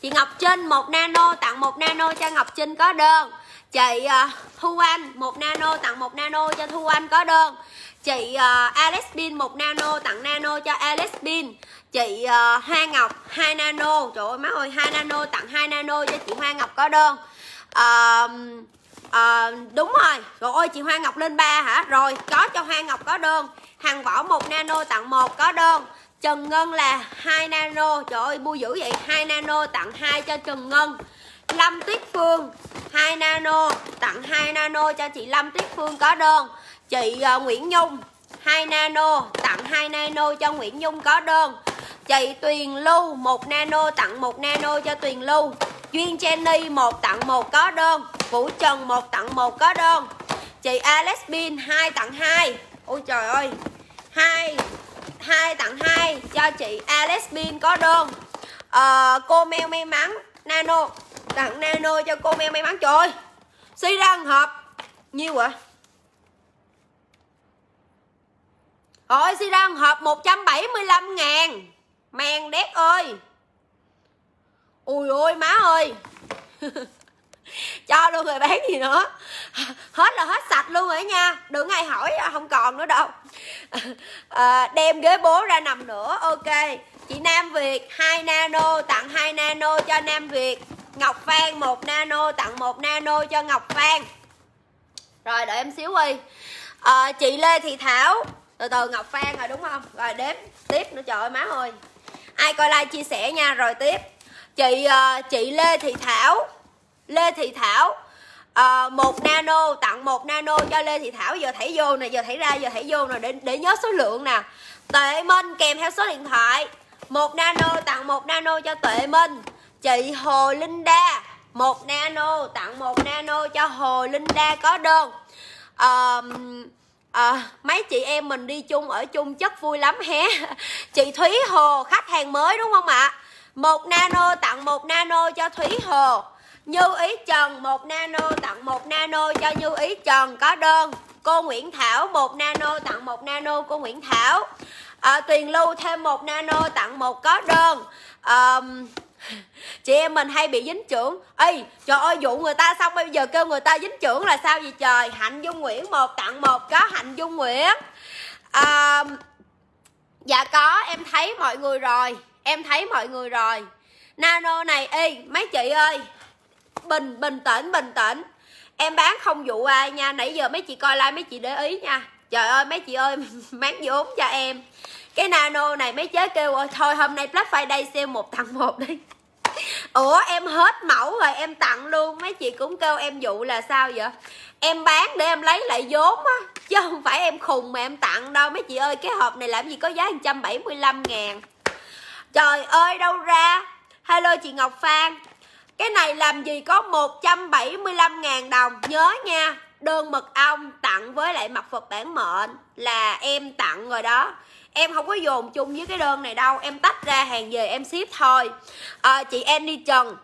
chị ngọc trinh một nano tặng một nano cho ngọc trinh có đơn chị uh, thu anh một nano tặng một nano cho thu anh có đơn chị uh, ờ, Alex Pin 1 nano tặng nano cho Alex Pin chị uh, Hoa Ngọc 2 nano trời ơi má ơi 2 nano tặng 2 nano cho chị Hoa Ngọc có đơn uh, uh, đúng rồi rồi ôi chị Hoa Ngọc lên 3 hả rồi có cho Hoa Ngọc có đơn hằng võ 1 nano tặng một có đơn Trần Ngân là 2 nano trời ơi vui dữ vậy 2 nano tặng 2 cho Trần Ngân Lâm Tuyết Phương 2 nano tặng 2 nano cho chị Lâm Tuyết Phương có đơn chị uh, Nguyễn Nhung 2 nano tặng 2 nano cho Nguyễn Nhung có đơn chị Tuyền Lưu 1 nano tặng 1 nano cho Tuyền Lưu Duyên Jenny 1 tặng 1 có đơn Vũ Trần 1 tặng 1 có đơn chị Alex Bin 2 tặng 2 ôi trời ơi 2 2 tặng 2 cho chị Alex Bin có đơn à, cô meo may mắn nano tặng nano cho cô meo may mắn trời ơi suy ra hợp nhiêu ạ à? Rồi si đang hộp 175 ngàn Mèn đét ơi Ui ôi má ơi <laughs> Cho luôn rồi bán gì nữa Hết là hết sạch luôn rồi nha Đừng ai hỏi à, không còn nữa đâu <laughs> à, Đem ghế bố ra nằm nữa Ok Chị Nam Việt 2 nano tặng 2 nano cho Nam Việt Ngọc Phan 1 nano tặng 1 nano cho Ngọc Phan Rồi đợi em xíu đi à, Chị Lê Thị Thảo từ từ ngọc phan rồi đúng không rồi đếm tiếp nữa trời ơi má ơi ai coi like chia sẻ nha rồi tiếp chị ờ, chị lê thị thảo lê thị thảo à, một nano tặng một nano cho lê thị thảo giờ thảy vô nè giờ thảy ra giờ thảy vô nè để để nhớ số lượng nè tệ minh kèm theo số điện thoại một nano tặng một nano cho tuệ minh chị hồ linh đa một nano tặng một nano cho hồ linh đa có đơn um, à, mấy chị em mình đi chung ở chung chất vui lắm hé chị thúy hồ khách hàng mới đúng không ạ một nano tặng một nano cho thúy hồ như ý trần một nano tặng một nano cho như ý trần có đơn cô nguyễn thảo một nano tặng một nano cô nguyễn thảo à, tuyền lưu thêm một nano tặng một có đơn à, chị em mình hay bị dính trưởng ê trời ơi dụ người ta xong bây giờ kêu người ta dính trưởng là sao vậy trời hạnh dung nguyễn một tặng một có hạnh dung nguyễn à, dạ có em thấy mọi người rồi em thấy mọi người rồi nano này y mấy chị ơi bình bình tĩnh bình tĩnh em bán không vụ ai nha nãy giờ mấy chị coi like mấy chị để ý nha trời ơi mấy chị ơi máng <laughs> vốn cho em cái nano này mấy chế kêu thôi hôm nay black friday sale một tặng một đi ủa em hết mẫu rồi em tặng luôn mấy chị cũng kêu em dụ là sao vậy em bán để em lấy lại vốn á chứ không phải em khùng mà em tặng đâu mấy chị ơi cái hộp này làm gì có giá 175 ngàn trời ơi đâu ra hello chị Ngọc Phan cái này làm gì có 175 ngàn đồng nhớ nha đơn mật ong tặng với lại mặt phật bản mệnh là em tặng rồi đó em không có dồn chung với cái đơn này đâu em tách ra hàng về em ship thôi à, chị Andy Trần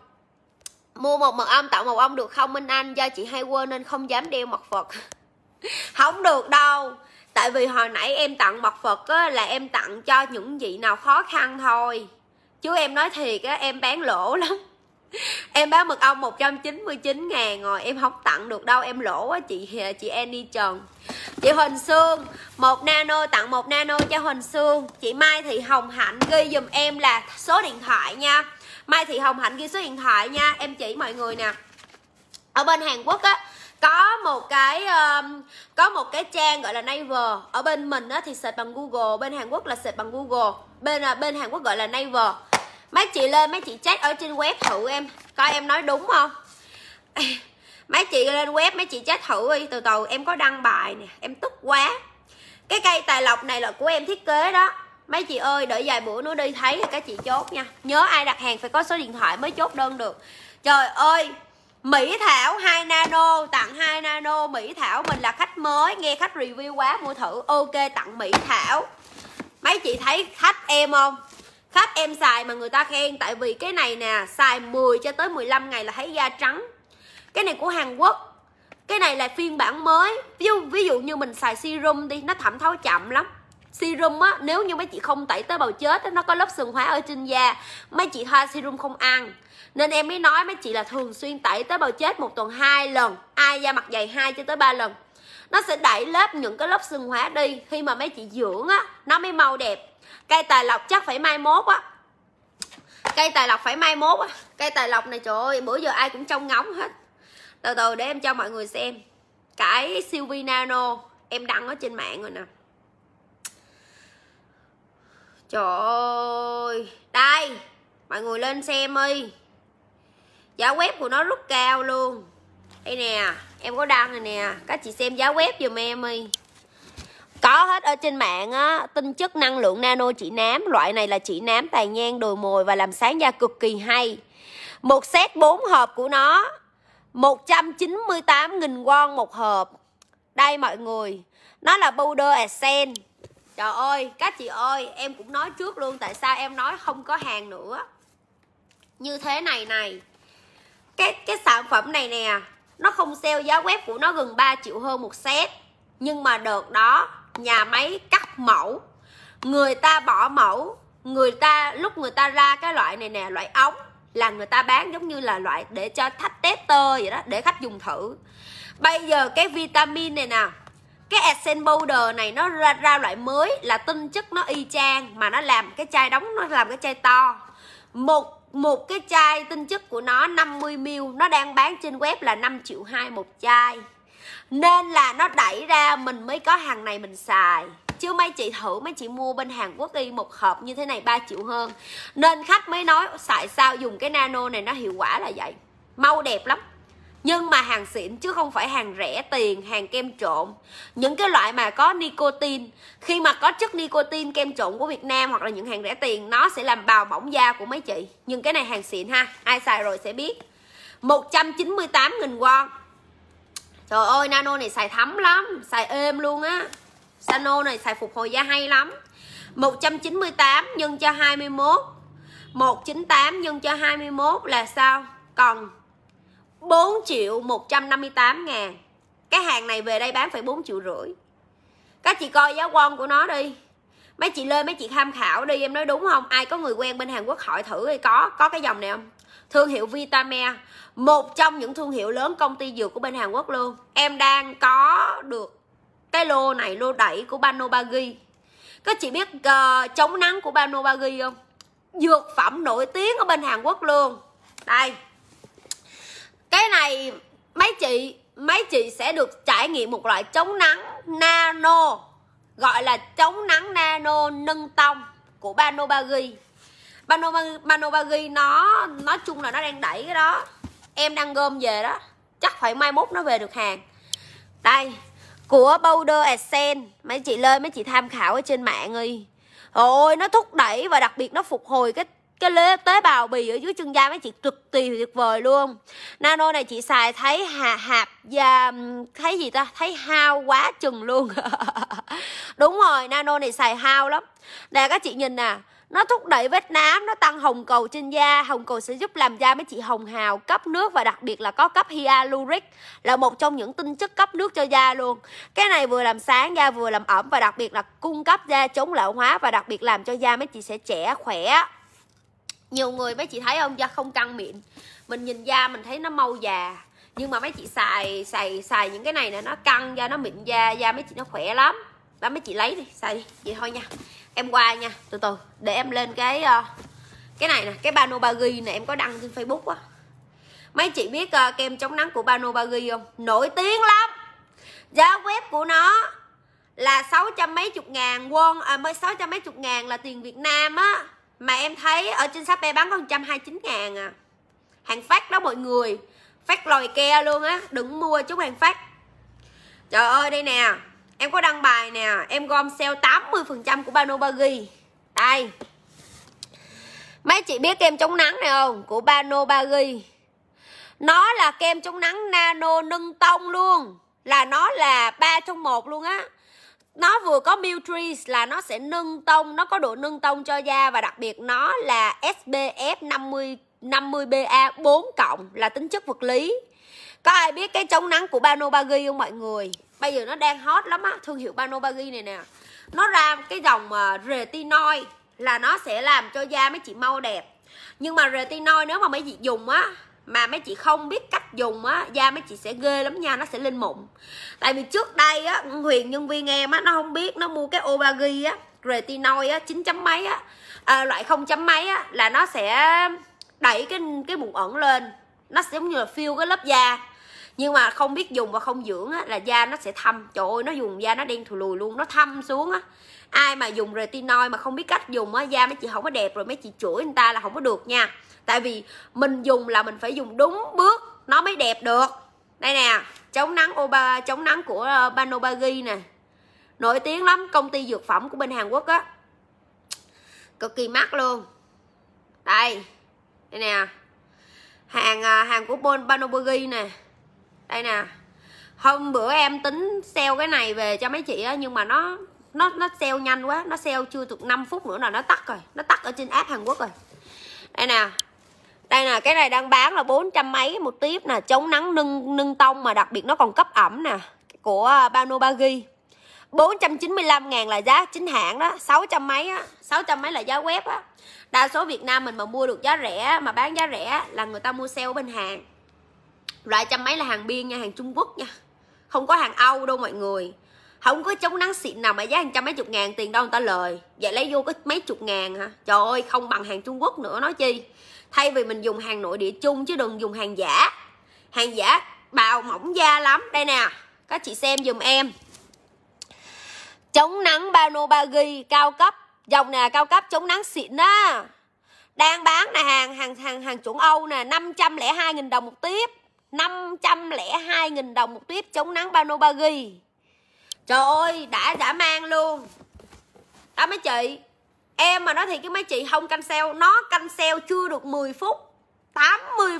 mua một mật ong tặng một ong được không Minh Anh do chị hay quên nên không dám đeo mặt Phật <laughs> không được đâu tại vì hồi nãy em tặng mặt Phật á, là em tặng cho những vị nào khó khăn thôi chứ em nói thiệt á em bán lỗ lắm em bán mực ong 199 ngàn rồi em không tặng được đâu em lỗ quá chị chị Annie Trần chị Huỳnh Sương một nano tặng một nano cho Huỳnh Sương chị Mai Thị Hồng Hạnh ghi dùm em là số điện thoại nha Mai Thị Hồng Hạnh ghi số điện thoại nha em chỉ mọi người nè ở bên Hàn Quốc á có một cái um, có một cái trang gọi là Naver ở bên mình á thì search bằng Google bên Hàn Quốc là search bằng Google bên à, bên Hàn Quốc gọi là Naver mấy chị lên mấy chị check ở trên web thử em coi em nói đúng không <laughs> mấy chị lên web mấy chị check thử đi từ từ em có đăng bài nè em tức quá cái cây tài lộc này là của em thiết kế đó mấy chị ơi đợi vài bữa nữa đi thấy thì các chị chốt nha nhớ ai đặt hàng phải có số điện thoại mới chốt đơn được trời ơi Mỹ Thảo 2 nano tặng 2 nano Mỹ Thảo mình là khách mới nghe khách review quá mua thử ok tặng Mỹ Thảo mấy chị thấy khách em không Pháp em xài mà người ta khen tại vì cái này nè xài 10 cho tới 15 ngày là thấy da trắng cái này của Hàn Quốc cái này là phiên bản mới ví dụ, ví dụ như mình xài serum đi nó thẩm thấu chậm lắm serum á nếu như mấy chị không tẩy tế bào chết nó có lớp sừng hóa ở trên da mấy chị thoa serum không ăn nên em mới nói mấy chị là thường xuyên tẩy tế bào chết một tuần hai lần ai da mặt dày hai cho tới ba lần nó sẽ đẩy lớp những cái lớp sừng hóa đi khi mà mấy chị dưỡng á nó mới màu đẹp cây tài lộc chắc phải mai mốt á cây tài lộc phải mai mốt á cây tài lộc này trời ơi bữa giờ ai cũng trông ngóng hết từ từ để em cho mọi người xem cái siêu vi Nano em đăng ở trên mạng rồi nè trời ơi đây mọi người lên xem đi giá web của nó rất cao luôn đây nè em có đăng rồi nè các chị xem giá web giùm em đi có hết ở trên mạng á tinh chất năng lượng nano chỉ nám loại này là chỉ nám tàn nhang đồi mồi và làm sáng da cực kỳ hay một set 4 hộp của nó 198.000 won một hộp đây mọi người nó là powder essence trời ơi các chị ơi em cũng nói trước luôn tại sao em nói không có hàng nữa như thế này này cái cái sản phẩm này nè nó không sale giá web của nó gần 3 triệu hơn một set nhưng mà đợt đó nhà máy cắt mẫu người ta bỏ mẫu người ta lúc người ta ra cái loại này nè loại ống là người ta bán giống như là loại để cho khách tester vậy đó để khách dùng thử bây giờ cái vitamin này nè cái Essence Powder này nó ra, ra loại mới là tinh chất nó y chang mà nó làm cái chai đóng nó làm cái chai to một một cái chai tinh chất của nó 50ml nó đang bán trên web là 5 triệu hai một chai nên là nó đẩy ra mình mới có hàng này mình xài chứ mấy chị thử mấy chị mua bên Hàn Quốc y một hộp như thế này 3 triệu hơn nên khách mới nói tại sao dùng cái nano này nó hiệu quả là vậy mau đẹp lắm nhưng mà hàng xịn chứ không phải hàng rẻ tiền hàng kem trộn những cái loại mà có nicotine khi mà có chất nicotine kem trộn của việt nam hoặc là những hàng rẻ tiền nó sẽ làm bào mỏng da của mấy chị nhưng cái này hàng xịn ha ai xài rồi sẽ biết 198.000 won trời ơi nano này xài thấm lắm xài êm luôn á Nano này xài phục hồi da hay lắm 198 nhân cho 21 198 nhân cho 21 là sao còn 4 triệu 158 ngàn cái hàng này về đây bán phải 4 triệu rưỡi các chị coi giá won của nó đi mấy chị lên mấy chị tham khảo đi em nói đúng không ai có người quen bên Hàn Quốc hỏi thử thì có có cái dòng này không thương hiệu Vitamere một trong những thương hiệu lớn công ty dược của bên Hàn Quốc luôn em đang có được cái lô này lô đẩy của Banobagi các chị biết uh, chống nắng của Banobagi không dược phẩm nổi tiếng ở bên Hàn Quốc luôn đây cái này mấy chị mấy chị sẽ được trải nghiệm một loại chống nắng nano gọi là chống nắng nano nâng tông của Banobagi Banobagi nó nói chung là nó đang đẩy cái đó em đang gom về đó chắc phải mai mốt nó về được hàng đây của Powder Essence mấy chị lên mấy chị tham khảo ở trên mạng đi ôi nó thúc đẩy và đặc biệt nó phục hồi cái cái lê tế bào bì ở dưới chân da mấy chị cực kỳ tuyệt vời luôn nano này chị xài thấy hà hạp da thấy gì ta thấy hao quá chừng luôn <laughs> đúng rồi nano này xài hao lắm nè các chị nhìn nè nó thúc đẩy vết nám nó tăng hồng cầu trên da hồng cầu sẽ giúp làm da mấy chị hồng hào cấp nước và đặc biệt là có cấp hyaluric là một trong những tinh chất cấp nước cho da luôn cái này vừa làm sáng da vừa làm ẩm và đặc biệt là cung cấp da chống lão hóa và đặc biệt làm cho da mấy chị sẽ trẻ khỏe nhiều người mấy chị thấy không da không căng mịn mình nhìn da mình thấy nó mau già nhưng mà mấy chị xài xài xài những cái này là nó căng da nó mịn da da mấy chị nó khỏe lắm đó mấy chị lấy đi xài đi vậy thôi nha em qua nha từ từ để em lên cái ờ, cái này nè cái bano bagi này em có đăng trên facebook á mấy chị biết uh, kem chống nắng của bano bagi không nổi tiếng lắm giá web của nó là sáu trăm mấy chục ngàn won à, mới sáu trăm mấy chục ngàn là tiền việt nam á mà em thấy ở trên shop bán có 129 ngàn à hàng phát đó mọi người phát lòi ke luôn á đừng mua chúng hàng phát trời ơi đây nè em có đăng bài nè em gom sale 80 phần trăm của Bano Bagi đây mấy chị biết kem chống nắng này không của Bano Bagi nó là kem chống nắng nano nâng tông luôn là nó là ba trong một luôn á nó vừa có Miltrees là nó sẽ nâng tông nó có độ nâng tông cho da và đặc biệt nó là SPF 50 50 BA 4 cộng là tính chất vật lý có ai biết cái chống nắng của Bano Bagi không mọi người bây giờ nó đang hot lắm á thương hiệu banobagi này nè nó ra cái dòng uh, retinoid là nó sẽ làm cho da mấy chị mau đẹp nhưng mà retinoid nếu mà mấy chị dùng á mà mấy chị không biết cách dùng á da mấy chị sẽ ghê lắm nha nó sẽ lên mụn tại vì trước đây á huyền nhân viên em á nó không biết nó mua cái obagi á retinoid á chín chấm mấy á à, loại không chấm mấy á là nó sẽ đẩy cái cái mụn ẩn lên nó sẽ giống như là fill cái lớp da nhưng mà không biết dùng và không dưỡng á, là da nó sẽ thâm trời ơi nó dùng da nó đen thù lùi luôn nó thâm xuống á ai mà dùng retinol mà không biết cách dùng á da mấy chị không có đẹp rồi mấy chị chửi người ta là không có được nha tại vì mình dùng là mình phải dùng đúng bước nó mới đẹp được đây nè chống nắng oba chống nắng của ờ, banobagi nè nổi tiếng lắm công ty dược phẩm của bên hàn quốc á cực kỳ mắc luôn đây đây nè hàng ờ, hàng của bon banobagi nè đây nè hôm bữa em tính sell cái này về cho mấy chị á nhưng mà nó nó nó sell nhanh quá nó sell chưa được 5 phút nữa là nó tắt rồi nó tắt ở trên app Hàn Quốc rồi đây nè đây nè cái này đang bán là bốn trăm mấy một tiếp nè chống nắng nâng nâng tông mà đặc biệt nó còn cấp ẩm nè của à, Bano Bagi lăm ngàn là giá chính hãng đó sáu trăm mấy á trăm mấy là giá web á Đa số Việt Nam mình mà mua được giá rẻ Mà bán giá rẻ là người ta mua sale bên hàng loại trăm mấy là hàng biên nha hàng trung quốc nha không có hàng âu đâu mọi người không có chống nắng xịn nào mà giá hàng trăm mấy chục ngàn tiền đâu người ta lời vậy lấy vô có mấy chục ngàn hả trời ơi không bằng hàng trung quốc nữa nói chi thay vì mình dùng hàng nội địa chung chứ đừng dùng hàng giả hàng giả bào mỏng da lắm đây nè các chị xem dùm em chống nắng bano ghi cao cấp dòng nè cao cấp chống nắng xịn á đang bán là hàng hàng hàng hàng chuẩn Âu nè 502 nghìn đồng một tiếp 502.000 đồng một tuyếp chống nắng Pano Bagi Trời ơi đã đã mang luôn Đó mấy chị Em mà nói thì cái mấy chị không cancel Nó cancel chưa được 10 phút 80%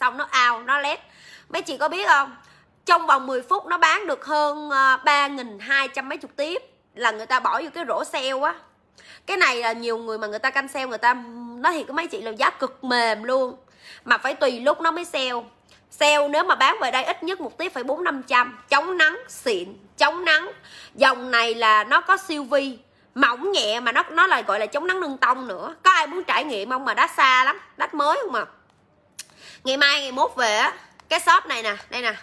Xong nó ao nó lét Mấy chị có biết không Trong vòng 10 phút nó bán được hơn 3.200 ờ, mấy chục tiếp Là người ta bỏ vô cái rổ sale á Cái này là nhiều người mà người ta cancel Người ta nói thì cái mấy chị là giá cực mềm luôn Mà phải tùy lúc nó mới sale sale nếu mà bán về đây ít nhất một tiếp phải bốn năm trăm chống nắng xịn chống nắng dòng này là nó có siêu vi mỏng nhẹ mà nó nó lại gọi là chống nắng nâng tông nữa có ai muốn trải nghiệm không mà đá xa lắm đắt mới không mà ngày mai ngày mốt về á cái shop này nè đây nè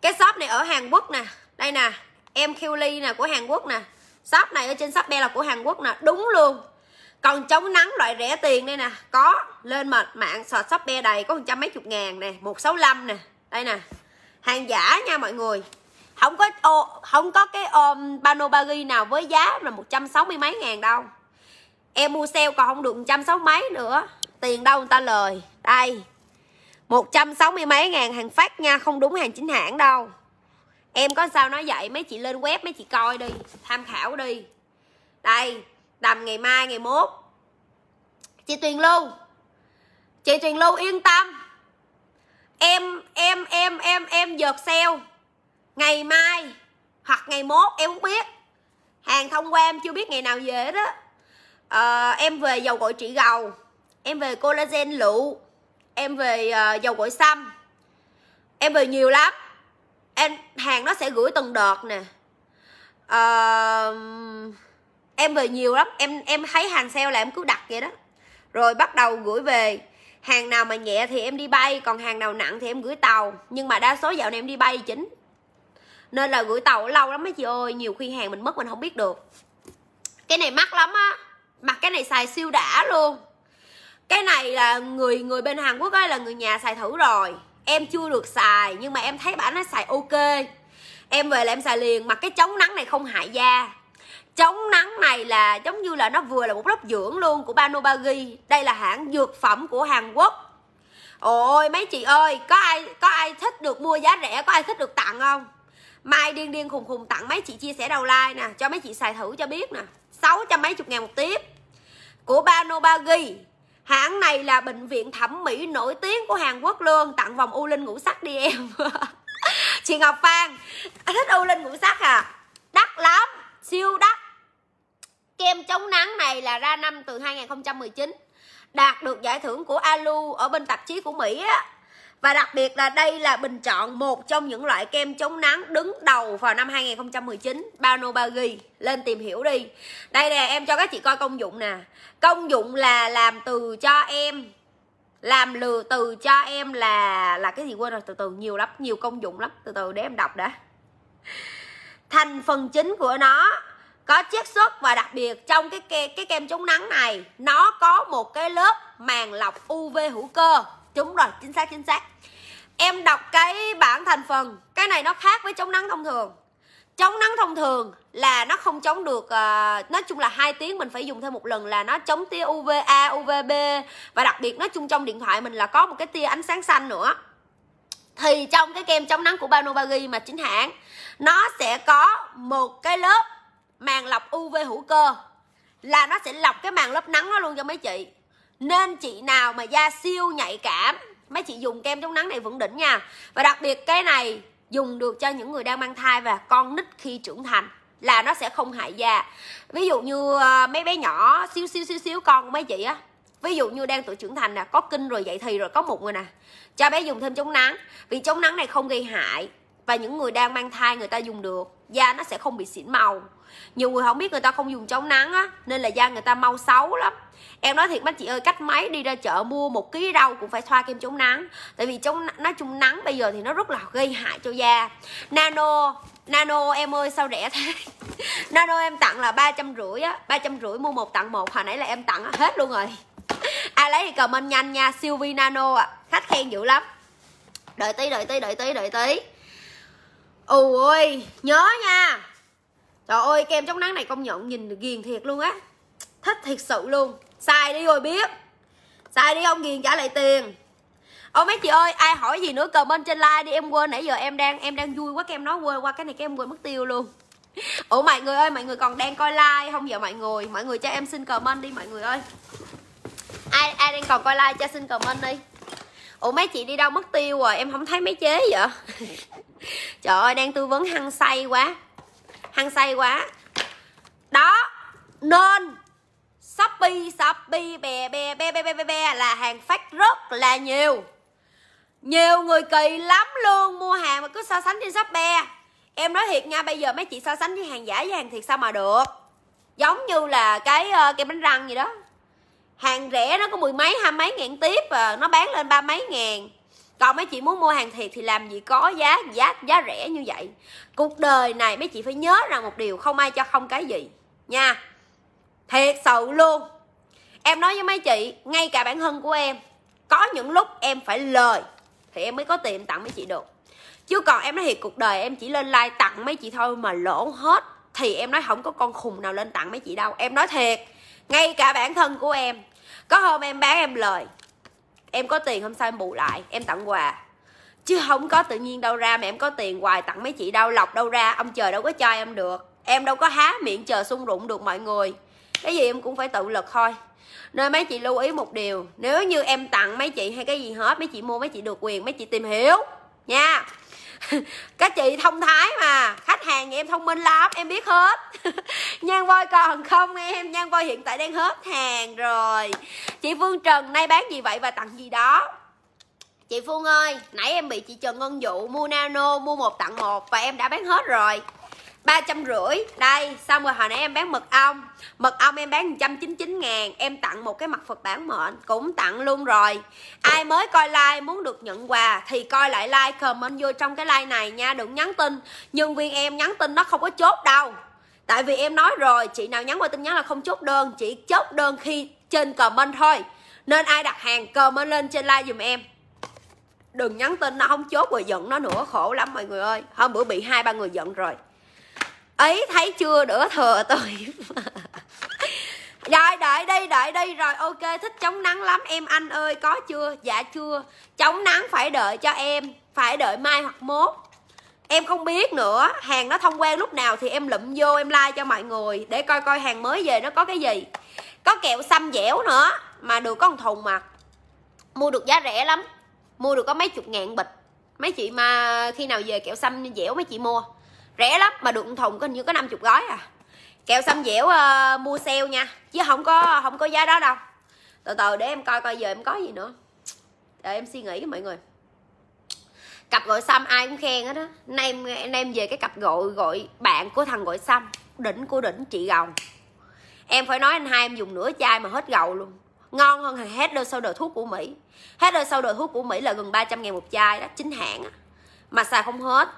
cái shop này ở Hàn Quốc nè đây nè em Kylie nè của Hàn Quốc nè shop này ở trên shop be là của Hàn Quốc nè đúng luôn còn chống nắng loại rẻ tiền đây nè có lên mà mạng sò shop be đầy có một trăm mấy chục ngàn nè 165 nè đây nè hàng giả nha mọi người không có ô, không có cái ôm pano bagi nào với giá là 160 mấy ngàn đâu em mua sale còn không được 160 mấy nữa tiền đâu người ta lời đây 160 mấy ngàn hàng phát nha không đúng hàng chính hãng đâu em có sao nói vậy mấy chị lên web mấy chị coi đi tham khảo đi đây tầm ngày mai ngày mốt chị tuyền lưu chị tuyền lưu yên tâm em em em em em dợt sale ngày mai hoặc ngày mốt em không biết hàng thông qua em chưa biết ngày nào về đó à, ờ, em về dầu gội trị gầu em về collagen lựu em về uh, dầu gội xăm em về nhiều lắm em hàng nó sẽ gửi từng đợt nè uh, em về nhiều lắm em em thấy hàng sale là em cứ đặt vậy đó rồi bắt đầu gửi về hàng nào mà nhẹ thì em đi bay còn hàng nào nặng thì em gửi tàu nhưng mà đa số dạo này em đi bay chính nên là gửi tàu lâu lắm mấy chị ơi nhiều khi hàng mình mất mình không biết được cái này mắc lắm á mặc cái này xài siêu đã luôn cái này là người người bên Hàn Quốc ấy là người nhà xài thử rồi em chưa được xài nhưng mà em thấy bạn nó xài ok em về là em xài liền mặc cái chống nắng này không hại da chống nắng này là giống như là nó vừa là một lớp dưỡng luôn của Banobagi đây là hãng dược phẩm của Hàn Quốc ôi mấy chị ơi có ai có ai thích được mua giá rẻ có ai thích được tặng không mai điên điên khùng khùng tặng mấy chị chia sẻ đầu like nè cho mấy chị xài thử cho biết nè sáu trăm mấy chục ngàn một tiếp của Banobagi hãng này là bệnh viện thẩm mỹ nổi tiếng của Hàn Quốc luôn tặng vòng u linh ngũ sắc đi em <laughs> chị Ngọc Phan thích u linh ngũ sắc à đắt lắm siêu đắt kem chống nắng này là ra năm từ 2019 đạt được giải thưởng của Alu ở bên tạp chí của Mỹ á và đặc biệt là đây là bình chọn một trong những loại kem chống nắng đứng đầu vào năm 2019 Bano Bagi lên tìm hiểu đi đây nè em cho các chị coi công dụng nè công dụng là làm từ cho em làm lừa từ cho em là là cái gì quên rồi từ từ nhiều lắm nhiều công dụng lắm từ từ để em đọc đã thành phần chính của nó có chiết xuất và đặc biệt trong cái ke, cái kem chống nắng này nó có một cái lớp màng lọc UV hữu cơ đúng rồi chính xác chính xác em đọc cái bảng thành phần cái này nó khác với chống nắng thông thường chống nắng thông thường là nó không chống được uh, nói chung là hai tiếng mình phải dùng thêm một lần là nó chống tia UVA UVB và đặc biệt nói chung trong điện thoại mình là có một cái tia ánh sáng xanh nữa thì trong cái kem chống nắng của Banobagi mà chính hãng nó sẽ có một cái lớp màng lọc UV hữu cơ là nó sẽ lọc cái màng lớp nắng nó luôn cho mấy chị nên chị nào mà da siêu nhạy cảm mấy chị dùng kem chống nắng này vẫn đỉnh nha và đặc biệt cái này dùng được cho những người đang mang thai và con nít khi trưởng thành là nó sẽ không hại da ví dụ như ờ, mấy bé nhỏ xíu xíu xíu xíu con của mấy chị á ví dụ như đang tuổi trưởng thành nè có kinh rồi dậy thì rồi có một rồi nè cho bé dùng thêm chống nắng vì chống nắng này không gây hại và những người đang mang thai người ta dùng được da nó sẽ không bị xỉn màu nhiều người không biết người ta không dùng chống nắng á nên là da người ta mau xấu lắm em nói thiệt bác chị ơi cách máy đi ra chợ mua một ký rau cũng phải thoa kem chống nắng tại vì chống nói chung nắng bây giờ thì nó rất là gây hại cho da nano nano em ơi sao rẻ thế <laughs> nano em tặng là ba trăm rưỡi á ba trăm rưỡi mua một tặng một hồi nãy là em tặng hết luôn rồi <laughs> ai lấy thì comment nhanh nha siêu vi Nano ạ à. khách khen dữ lắm đợi tí đợi tí đợi tí đợi tí ôi nhớ nha trời ơi kem chống nắng này công nhận nhìn được ghiền thiệt luôn á thích thiệt sự luôn Sai đi rồi biết sai đi ông ghiền trả lại tiền ông mấy chị ơi ai hỏi gì nữa comment trên like đi em quên nãy giờ em đang em đang vui quá kem nói quên qua cái này kem quên mất tiêu luôn <laughs> ủa mọi người ơi mọi người còn đang coi like không giờ dạ, mọi người mọi người cho em xin comment đi mọi người ơi ai ai đang còn coi like cho xin comment đi ủa mấy chị đi đâu mất tiêu rồi em không thấy mấy chế vậy <laughs> trời ơi đang tư vấn hăng say quá hăng say quá đó nên shopee shopee bè bè bè bè bè bè, bè là hàng phát rất là nhiều nhiều người kỳ lắm luôn mua hàng mà cứ so sánh trên shopee em nói thiệt nha bây giờ mấy chị so sánh với hàng giả với hàng thiệt sao mà được giống như là cái ờ, cái bánh răng gì đó hàng rẻ nó có mười mấy hai mấy ngàn tiếp à nó bán lên ba mấy ngàn còn mấy chị muốn mua hàng thiệt thì làm gì có giá giá giá rẻ như vậy cuộc đời này mấy chị phải nhớ rằng một điều không ai cho không cái gì nha thiệt sự luôn em nói với mấy chị ngay cả bản thân của em có những lúc em phải lời thì em mới có tiền tặng mấy chị được chứ còn em nói thiệt cuộc đời em chỉ lên like tặng mấy chị thôi mà lỗ hết thì em nói không có con khùng nào lên tặng mấy chị đâu em nói thiệt ngay cả bản thân của em có hôm em bán em lời em có tiền hôm sau em bù lại em tặng quà chứ không có tự nhiên đâu ra mà em có tiền hoài tặng mấy chị đau lọc đâu ra ông trời đâu có cho em được em đâu có há miệng chờ sung rụng được mọi người cái gì em cũng phải tự lực thôi nên mấy chị lưu ý một điều nếu như em tặng mấy chị hay cái gì hết mấy chị mua mấy chị được quyền mấy chị tìm hiểu nha <laughs> các chị thông thái mà khách hàng nhà em thông minh lắm em biết hết <laughs> nhan voi còn không em nhan voi hiện tại đang hết hàng rồi chị phương trần nay bán gì vậy và tặng gì đó chị phương ơi nãy em bị chị trần ngân dụ mua nano mua một tặng một và em đã bán hết rồi ba trăm rưỡi đây xong rồi hồi nãy em bán mật ong mật ong em bán 199 ngàn em tặng một cái mặt Phật bản mệnh cũng tặng luôn rồi ai mới coi like muốn được nhận quà thì coi lại like comment vô trong cái like này nha đừng nhắn tin nhân viên em nhắn tin nó không có chốt đâu tại vì em nói rồi chị nào nhắn qua tin nhắn là không chốt đơn chỉ chốt đơn khi trên comment thôi nên ai đặt hàng comment lên trên like dùm em đừng nhắn tin nó không chốt rồi giận nó nữa khổ lắm mọi người ơi hôm bữa bị hai ba người giận rồi ấy thấy chưa đỡ thừa tôi rồi đợi đi đợi đi rồi ok thích chống nắng lắm em anh ơi có chưa dạ chưa chống nắng phải đợi cho em phải đợi mai hoặc mốt em không biết nữa hàng nó thông quan lúc nào thì em lụm vô em like cho mọi người để coi coi hàng mới về nó có cái gì có kẹo xăm dẻo nữa mà được có một thùng mà mua được giá rẻ lắm mua được có mấy chục ngàn bịch mấy chị mà khi nào về kẹo xăm dẻo mấy chị mua rẻ lắm mà đựng thùng có như có 50 gói à kẹo xăm dẻo uh, mua sale nha chứ không có không có giá đó đâu từ từ để em coi coi giờ em có gì nữa để em suy nghĩ với mọi người cặp gọi xăm ai cũng khen hết á nay em nay em về cái cặp gọi gọi bạn của thằng gọi xăm đỉnh của đỉnh chị gồng em phải nói anh hai em dùng nửa chai mà hết gầu luôn ngon hơn hàng hết đôi sau đời thuốc của mỹ hết đôi sau đời thuốc của mỹ là gần 300 ngàn một chai đó chính hãng á mà xài không hết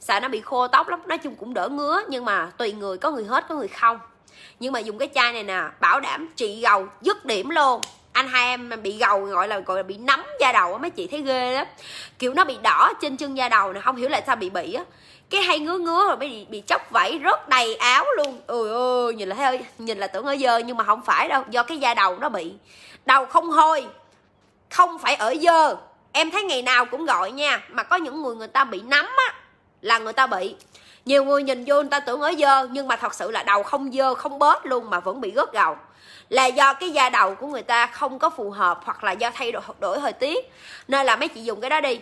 sợ nó bị khô tóc lắm nói chung cũng đỡ ngứa nhưng mà tùy người có người hết có người không nhưng mà dùng cái chai này nè bảo đảm trị gầu dứt điểm luôn anh hai em bị gầu gọi là gọi là bị nấm da đầu á mấy chị thấy ghê lắm kiểu nó bị đỏ trên chân da đầu nè không hiểu là sao bị bị á cái hay ngứa ngứa rồi bị bị chóc vẫy rớt đầy áo luôn ôi ơi nhìn là thấy ơi nhìn là tưởng ở dơ nhưng mà không phải đâu do cái da đầu nó bị đầu không hôi không phải ở dơ em thấy ngày nào cũng gọi nha mà có những người người ta bị nấm á là người ta bị nhiều người nhìn vô người ta tưởng ở dơ nhưng mà thật sự là đầu không dơ không bớt luôn mà vẫn bị gớt gầu là do cái da đầu của người ta không có phù hợp hoặc là do thay đổi, đổi thời tiết nên là mấy chị dùng cái đó đi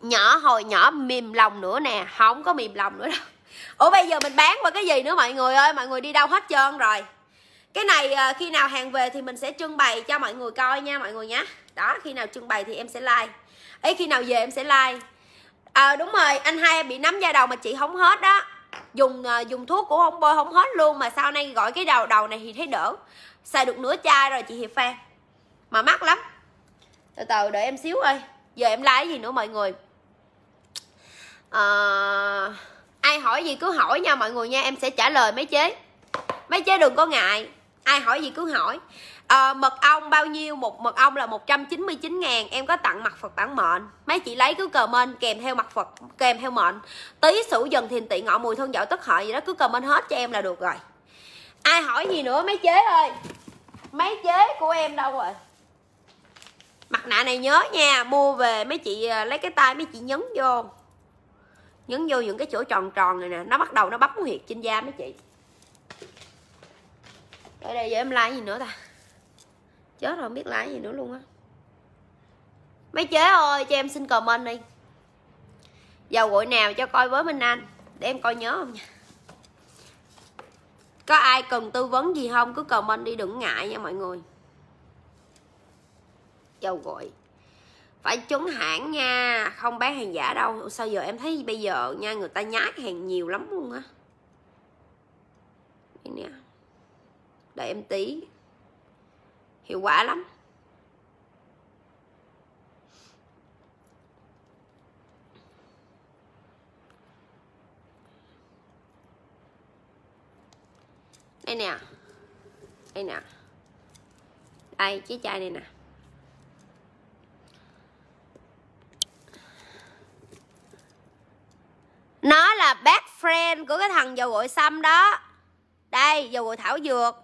nhỏ hồi nhỏ mềm lòng nữa nè không có mềm lòng nữa đâu ủa bây giờ mình bán qua cái gì nữa mọi người ơi mọi người đi đâu hết trơn rồi cái này ờ, khi nào hàng về thì mình sẽ trưng bày cho mọi người coi nha mọi người nhé đó khi nào trưng bày thì em sẽ like ấy khi nào về em sẽ like à, đúng rồi anh hai bị nấm da đầu mà chị không hết đó dùng ờ, dùng thuốc của ông bôi không hết luôn mà sau nay gọi cái đầu đầu này thì thấy đỡ xài được nửa chai rồi chị hiệp phan mà mắc lắm từ từ đợi em xíu ơi giờ em lái gì nữa mọi người à, ai hỏi gì cứ hỏi nha mọi người nha em sẽ trả lời mấy chế mấy chế đừng có ngại ai hỏi gì cứ hỏi à, mật ong bao nhiêu một mật ong là 199 ngàn em có tặng mặt Phật bản mệnh mấy chị lấy cứ comment kèm theo mặt Phật kèm theo mệnh tí sửu dần thiền tị ngọ mùi thân dậu tất hợi gì đó cứ comment hết cho em là được rồi ai hỏi gì nữa mấy chế ơi mấy chế của em đâu rồi mặt nạ này nhớ nha mua về mấy chị ờ, lấy cái tay mấy chị nhấn vô nhấn vô những cái chỗ tròn tròn này nè nó bắt đầu nó bấm huyệt trên da mấy chị ở đây giờ em like gì nữa ta chết rồi không biết lái gì nữa luôn á mấy chế ơi cho em xin comment đi dầu gội nào cho coi với minh anh để em coi nhớ không nha có ai cần tư vấn gì không cứ comment đi đừng ngại nha mọi người dầu gội phải chuẩn hãng nha không bán hàng giả đâu sao giờ em thấy bây giờ nha người ta nhái hàng nhiều lắm luôn á đây nè đợi em tí hiệu quả lắm đây nè đây nè đây chiếc chai này nè nó là best friend của cái thằng dầu gội xăm đó đây dầu gội thảo dược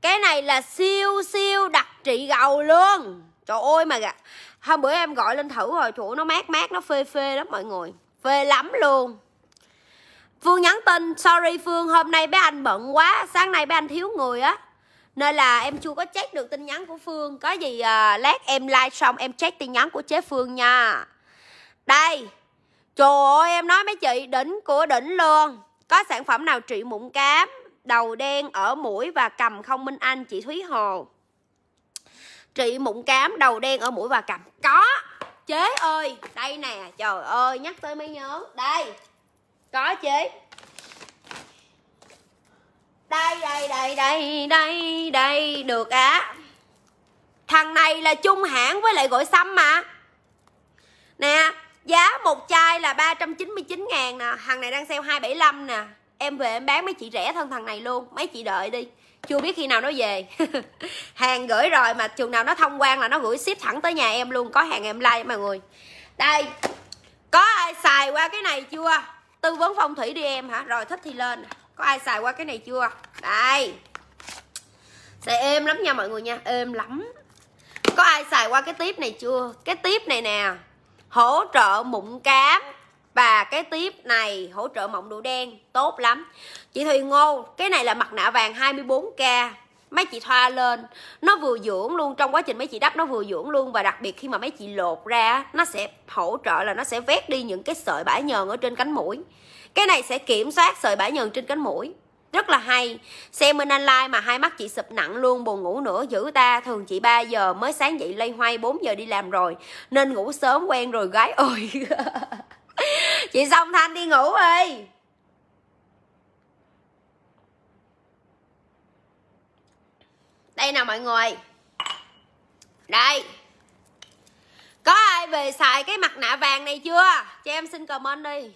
cái này là siêu siêu đặc trị gầu luôn trời ơi mà gà. hôm bữa em gọi lên thử rồi chỗ nó mát mát nó phê phê lắm mọi người phê lắm luôn phương nhắn tin sorry phương hôm nay bé anh bận quá sáng nay bé anh thiếu người á nên là em chưa có check được tin nhắn của phương có gì à, lát em like xong em check tin nhắn của chế phương nha đây trời ơi em nói mấy chị đỉnh của đỉnh luôn có sản phẩm nào trị mụn cám đầu đen ở mũi và cầm không minh anh chị thúy hồ trị mụn cám đầu đen ở mũi và cầm có chế ơi đây nè trời ơi nhắc tới mới nhớ đây có chế đây đây đây đây đây đây được á thằng này là chung hãng với lại gọi xăm mà nè giá một chai là 399 ngàn nè thằng này đang sale 275 nè em về em bán mấy chị rẻ thân thằng này luôn mấy chị đợi đi chưa biết khi nào nó về <laughs> hàng gửi rồi mà chừng nào nó thông quan là nó gửi ship thẳng tới nhà em luôn có hàng em like mọi người đây có ai xài qua cái này chưa tư vấn phong thủy đi em hả rồi thích thì lên có ai xài qua cái này chưa đây sẽ êm lắm nha mọi người nha êm lắm có ai xài qua cái tiếp này chưa cái tiếp này nè hỗ trợ mụn cám và cái tiếp này hỗ trợ mộng độ đen tốt lắm chị Thùy Ngô cái này là mặt nạ vàng 24k mấy chị thoa lên nó vừa dưỡng luôn trong quá trình mấy chị đắp nó vừa dưỡng luôn và đặc biệt khi mà mấy chị lột ra nó sẽ hỗ trợ là nó sẽ vét đi những cái sợi bã nhờn ở trên cánh mũi cái này sẽ kiểm soát sợi bã nhờn trên cánh mũi rất là hay xem bên anh like mà hai mắt chị sụp nặng luôn buồn ngủ nữa giữ ta thường chị 3 giờ mới sáng dậy lây hoay 4 giờ đi làm rồi nên ngủ sớm quen rồi gái ơi <laughs> <laughs> chị xong thanh đi ngủ đi đây nào mọi người đây có ai về xài cái mặt nạ vàng này chưa cho em xin comment đi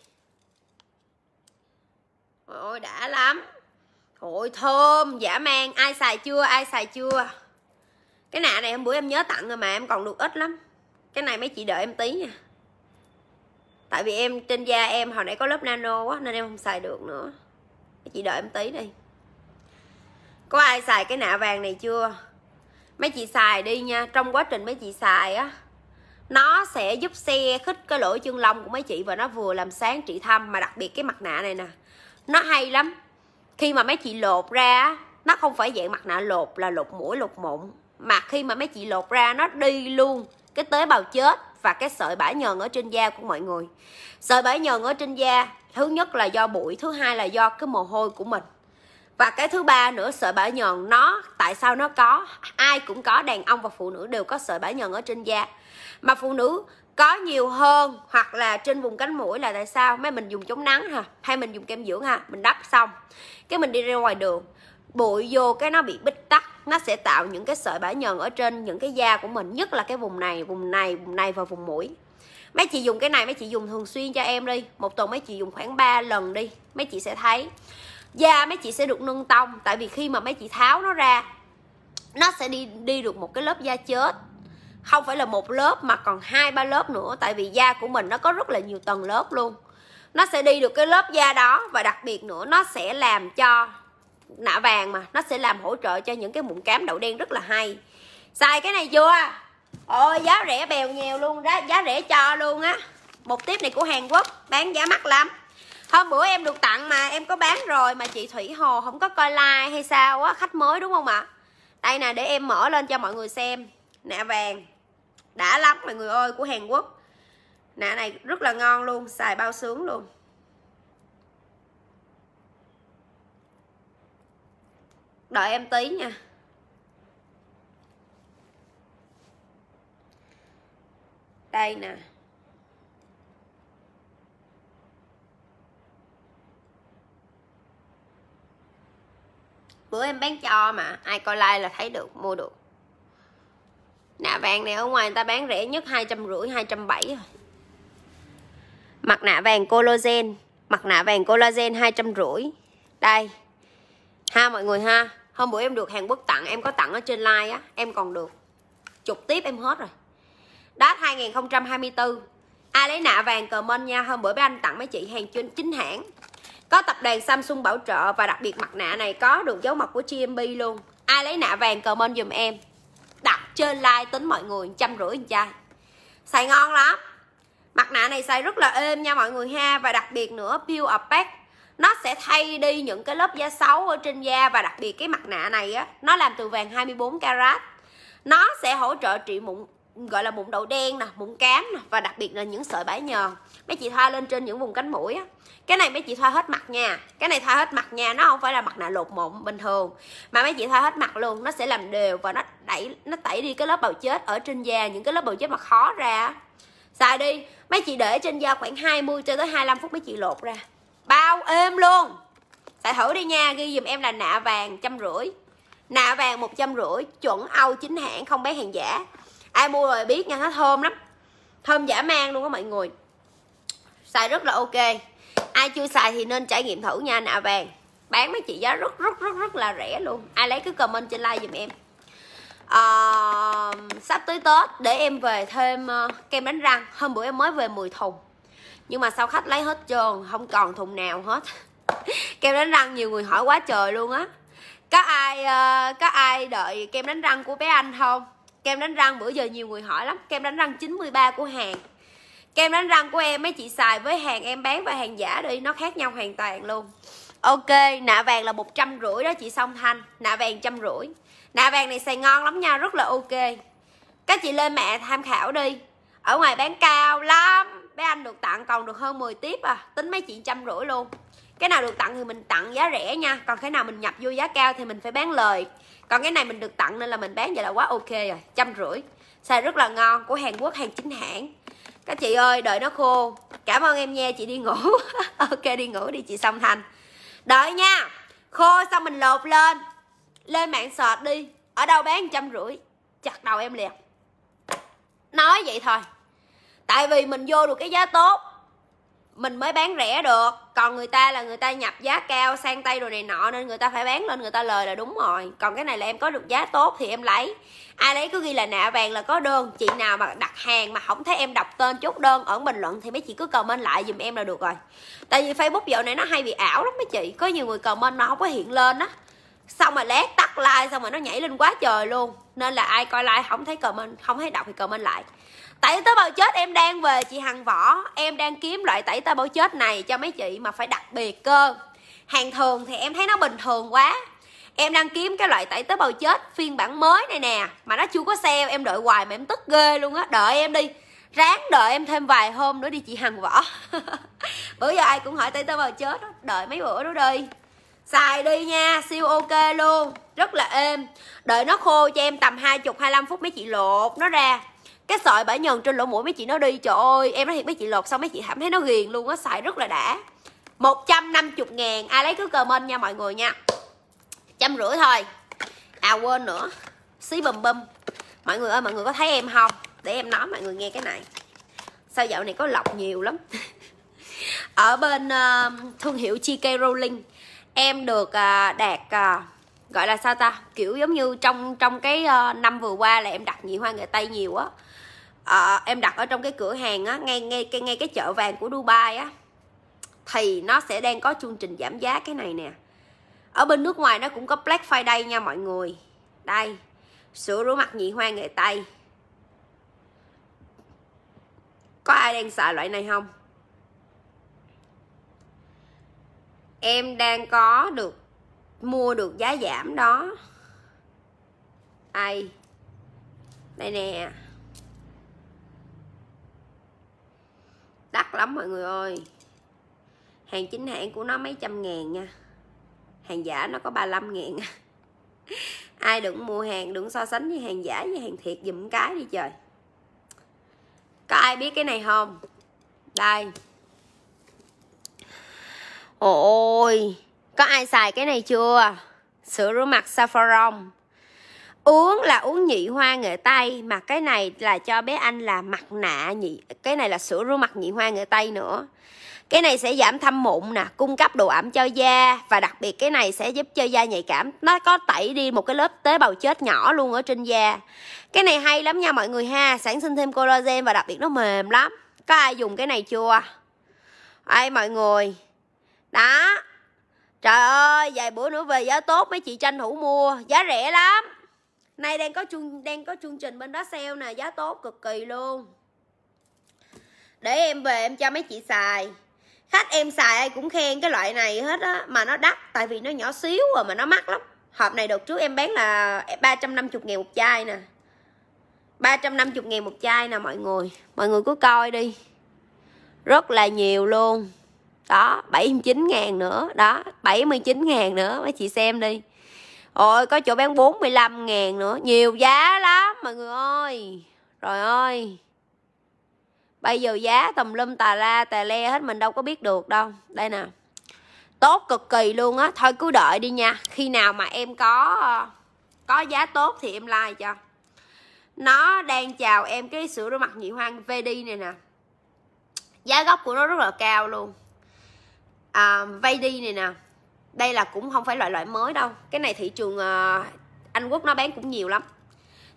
ôi đã lắm ôi thơm giả man ai xài chưa ai xài chưa cái nạ này hôm bữa em nhớ tặng rồi mà em còn được ít lắm cái này mấy chị đợi em tí nha tại vì em trên da em hồi nãy có lớp nano quá nên em không xài được nữa mấy chị đợi em tí đi có ai xài cái nạ vàng này chưa mấy chị xài đi nha trong quá trình mấy chị xài á nó sẽ giúp xe khích cái lỗ chân lông của mấy chị và nó vừa làm sáng trị thâm mà đặc biệt cái mặt nạ này nè nó hay lắm khi mà mấy chị lột ra nó không phải dạng mặt nạ lột là lột mũi lột mụn mà khi mà mấy chị lột ra nó đi luôn cái tế bào chết và cái sợi bã nhờn ở trên da của mọi người sợi bã nhờn ở trên da thứ nhất là do bụi thứ hai là do cái mồ hôi của mình và cái thứ ba nữa sợi bã nhờn nó tại sao nó có ai cũng có đàn ông và phụ nữ đều có sợi bã nhờn ở trên da mà phụ nữ có nhiều hơn hoặc là trên vùng cánh mũi là tại sao mấy mình dùng chống nắng ha hay mình dùng kem dưỡng ha mình đắp xong cái mình đi ra ngoài đường bụi vô cái nó bị bít tắc nó sẽ tạo những cái sợi bã nhờn ở trên những cái da của mình nhất là cái vùng này vùng này vùng này và vùng mũi mấy chị dùng cái này mấy chị dùng thường xuyên cho em đi một tuần mấy chị dùng khoảng 3 lần đi mấy chị sẽ thấy da mấy chị sẽ được nâng tông tại vì khi mà mấy chị tháo nó ra nó sẽ đi đi được một cái lớp da chết không phải là một lớp mà còn hai ba lớp nữa tại vì da của mình nó có rất là nhiều tầng lớp luôn nó sẽ đi được cái lớp da đó và đặc biệt nữa nó sẽ làm cho nạ vàng mà nó sẽ làm hỗ trợ cho những cái mụn cám đậu đen rất là hay xài cái này chưa ôi giá rẻ bèo nhiều luôn đó giá rẻ cho luôn á một tiếp này của Hàn Quốc bán giá mắc lắm hôm bữa em được tặng mà em có bán rồi mà chị Thủy Hồ không có coi like hay sao á khách mới đúng không ạ đây nè để em mở lên cho mọi người xem nạ vàng đã lắm mọi người ơi của Hàn Quốc nạ này rất là ngon luôn xài bao sướng luôn đợi em tí nha đây nè bữa em bán cho mà ai coi like là thấy được mua được nạ vàng này ở ngoài người ta bán rẻ nhất hai trăm rưỡi hai trăm bảy rồi mặt nạ vàng collagen mặt nạ vàng collagen hai trăm rưỡi đây ha mọi người ha hôm bữa em được Hàn Quốc tặng em có tặng ở trên live á em còn được chục tiếp em hết rồi đát 2024 ai lấy nạ vàng cờ comment nha hôm bữa bé anh tặng mấy chị hàng trên chính hãng có tập đoàn Samsung bảo trợ và đặc biệt mặt nạ này có được dấu mặt của GMB luôn ai lấy nạ vàng cờ comment dùm em đặt trên like tính mọi người trăm rưỡi chai xài ngon lắm mặt nạ này xài rất là êm nha mọi người ha và đặc biệt nữa peel opaque nó sẽ thay đi những cái lớp da xấu ở trên da và đặc biệt cái mặt nạ này á nó làm từ vàng 24 carat nó sẽ hỗ trợ trị mụn gọi là mụn đậu đen nè mụn cám nè và đặc biệt là những sợi bã nhờn mấy chị thoa lên trên những vùng cánh mũi á cái này mấy chị thoa hết mặt nha cái này thoa hết mặt nha nó không phải là mặt nạ lột mụn bình thường mà mấy chị thoa hết mặt luôn nó sẽ làm đều và nó đẩy nó tẩy đi cái lớp bào chết ở trên da những cái lớp bào chết mà khó ra xài đi mấy chị để trên da khoảng 20 cho tới 25 phút mấy chị lột ra bao êm luôn xài thử đi nha ghi dùm em là nạ vàng trăm rưỡi nạ vàng một trăm rưỡi chuẩn âu chính hãng không bán hàng giả ai mua rồi biết nha nó thơm lắm thơm giả mang luôn á mọi người xài rất là ok ai chưa xài thì nên trải nghiệm thử nha nạ vàng bán mấy chị giá rất rất rất rất là rẻ luôn ai lấy cứ comment trên like dùm em à, sắp tới tết để em về thêm uh, kem đánh răng hôm bữa em mới về 10 thùng nhưng mà sau khách lấy hết trơn không còn thùng nào hết <laughs> kem đánh răng nhiều người hỏi quá trời luôn á có ai ờ, có ai đợi kem đánh răng của bé anh không kem đánh răng bữa giờ nhiều người hỏi lắm kem đánh răng 93 của hàng kem đánh răng của em mấy chị xài với hàng em bán và hàng giả đi nó khác nhau hoàn toàn luôn ok nạ vàng là một trăm rưỡi đó chị song thanh nạ vàng trăm rưỡi nạ vàng này xài ngon lắm nha rất là ok các chị lên mẹ tham khảo đi ở ngoài bán cao lắm bé anh được tặng còn được hơn 10 tiếp à tính mấy chị trăm rưỡi luôn cái nào được tặng thì mình tặng giá rẻ nha còn cái nào mình nhập vô giá cao thì mình phải bán lời còn cái này mình được tặng nên là mình bán vậy là quá ok rồi trăm rưỡi xài rất là ngon của Hàn Quốc hàng chính hãng các chị ơi đợi nó khô cảm ơn em nha chị đi ngủ <laughs> ok đi ngủ đi chị xong thành đợi nha khô xong mình lột lên lên mạng sọt đi ở đâu bán trăm rưỡi chặt đầu em liền nói vậy thôi tại vì mình vô được cái giá tốt mình mới bán rẻ được còn người ta là người ta nhập giá cao sang tay rồi này nọ nên người ta phải bán lên người ta lời là đúng rồi còn cái này là em có được giá tốt thì em lấy ai lấy cứ ghi là nạ vàng là có đơn chị nào mà đặt hàng mà không thấy em đọc tên chốt đơn ở bình luận thì mấy chị cứ comment lại dùm em là được rồi tại vì facebook dạo này nó hay bị ảo lắm mấy chị có nhiều người comment mà không có hiện lên á xong mà lát tắt like xong mà nó nhảy lên quá trời luôn nên là ai coi like không thấy comment không thấy đọc thì comment lại tẩy tế bào chết em đang về chị hằng võ em đang kiếm loại tẩy tế bào chết này cho mấy chị mà phải đặc biệt cơ hàng thường thì em thấy nó bình thường quá em đang kiếm cái loại tẩy tế bào chết phiên bản mới này nè mà nó chưa có sale em đợi hoài mà em tức ghê luôn á đợi em đi ráng đợi em thêm vài hôm nữa đi chị hằng võ <laughs> bữa giờ ai cũng hỏi tẩy tế bào chết đó. đợi mấy bữa đó đi xài đi nha siêu ok luôn rất là êm đợi nó khô cho em tầm hai 20 25 phút mấy chị lột nó ra cái sợi bả nhờn trên lỗ mũi mấy chị nó đi trời ơi em nói thiệt mấy chị lột xong mấy chị cảm thấy nó ghiền luôn á xài rất là đã 150 ngàn ai lấy cứ comment nha mọi người nha trăm rưỡi thôi à quên nữa xí bùm bùm mọi người ơi mọi người có thấy em không để em nói mọi người nghe cái này sao dạo này có lọc nhiều lắm <laughs> ở bên uh, thương hiệu JK Rowling em được uh, đạt uh, gọi là sao ta kiểu giống như trong trong cái uh, năm vừa qua là em đặt nhị hoa nghệ tây nhiều á à, em đặt ở trong cái cửa hàng á ngay ngay cái ngay cái chợ vàng của Dubai á thì nó sẽ đang có chương trình giảm giá cái này nè ở bên nước ngoài nó cũng có Black Friday nha mọi người đây sữa rửa mặt nhị hoa nghệ tây có ai đang xài loại này không em đang có được mua được giá giảm đó ai đây nè đắt lắm mọi người ơi hàng chính hãng của nó mấy trăm ngàn nha hàng giả nó có 35 ngàn <laughs> ai đừng mua hàng đừng so sánh với hàng giả với hàng thiệt dùm cái đi trời có ai biết cái này không đây ôi có ai xài cái này chưa sữa rửa mặt saffron uống là uống nhị hoa nghệ tây mà cái này là cho bé anh là mặt nạ nhị cái này là sữa rửa mặt nhị hoa nghệ tây nữa cái này sẽ giảm thâm mụn nè cung cấp độ ẩm cho da và đặc biệt cái này sẽ giúp cho da nhạy cảm nó có tẩy đi một cái lớp tế bào chết nhỏ luôn ở trên da cái này hay lắm nha mọi người ha sản sinh thêm collagen và đặc biệt nó mềm lắm có ai dùng cái này chưa ai mọi người đó trời ơi vài bữa nữa về giá tốt mấy chị tranh thủ mua giá rẻ lắm nay đang có chương đang có chương trình bên đó sale nè giá tốt cực kỳ luôn để em về em cho mấy chị xài khách em xài ai cũng khen cái loại này hết á mà nó đắt tại vì nó nhỏ xíu rồi à, mà nó mắc lắm hộp này đợt trước em bán là 350 ngàn một chai nè 350 ngàn một chai nè mọi người mọi người cứ coi đi rất là nhiều luôn đó 79 ngàn nữa đó 79 ngàn nữa mấy chị xem đi Ôi có chỗ bán 45 ngàn nữa Nhiều giá lắm mọi người ơi Rồi ơi Bây giờ giá tùm lum tà la tà le hết Mình đâu có biết được đâu Đây nè Tốt cực kỳ luôn á Thôi cứ đợi đi nha Khi nào mà em có Có giá tốt thì em like cho Nó đang chào em cái sữa rửa mặt nhị hoang VD này nè Giá gốc của nó rất là cao luôn à, VD này nè đây là cũng không phải loại loại mới đâu cái này thị trường uh, Anh Quốc nó bán cũng nhiều lắm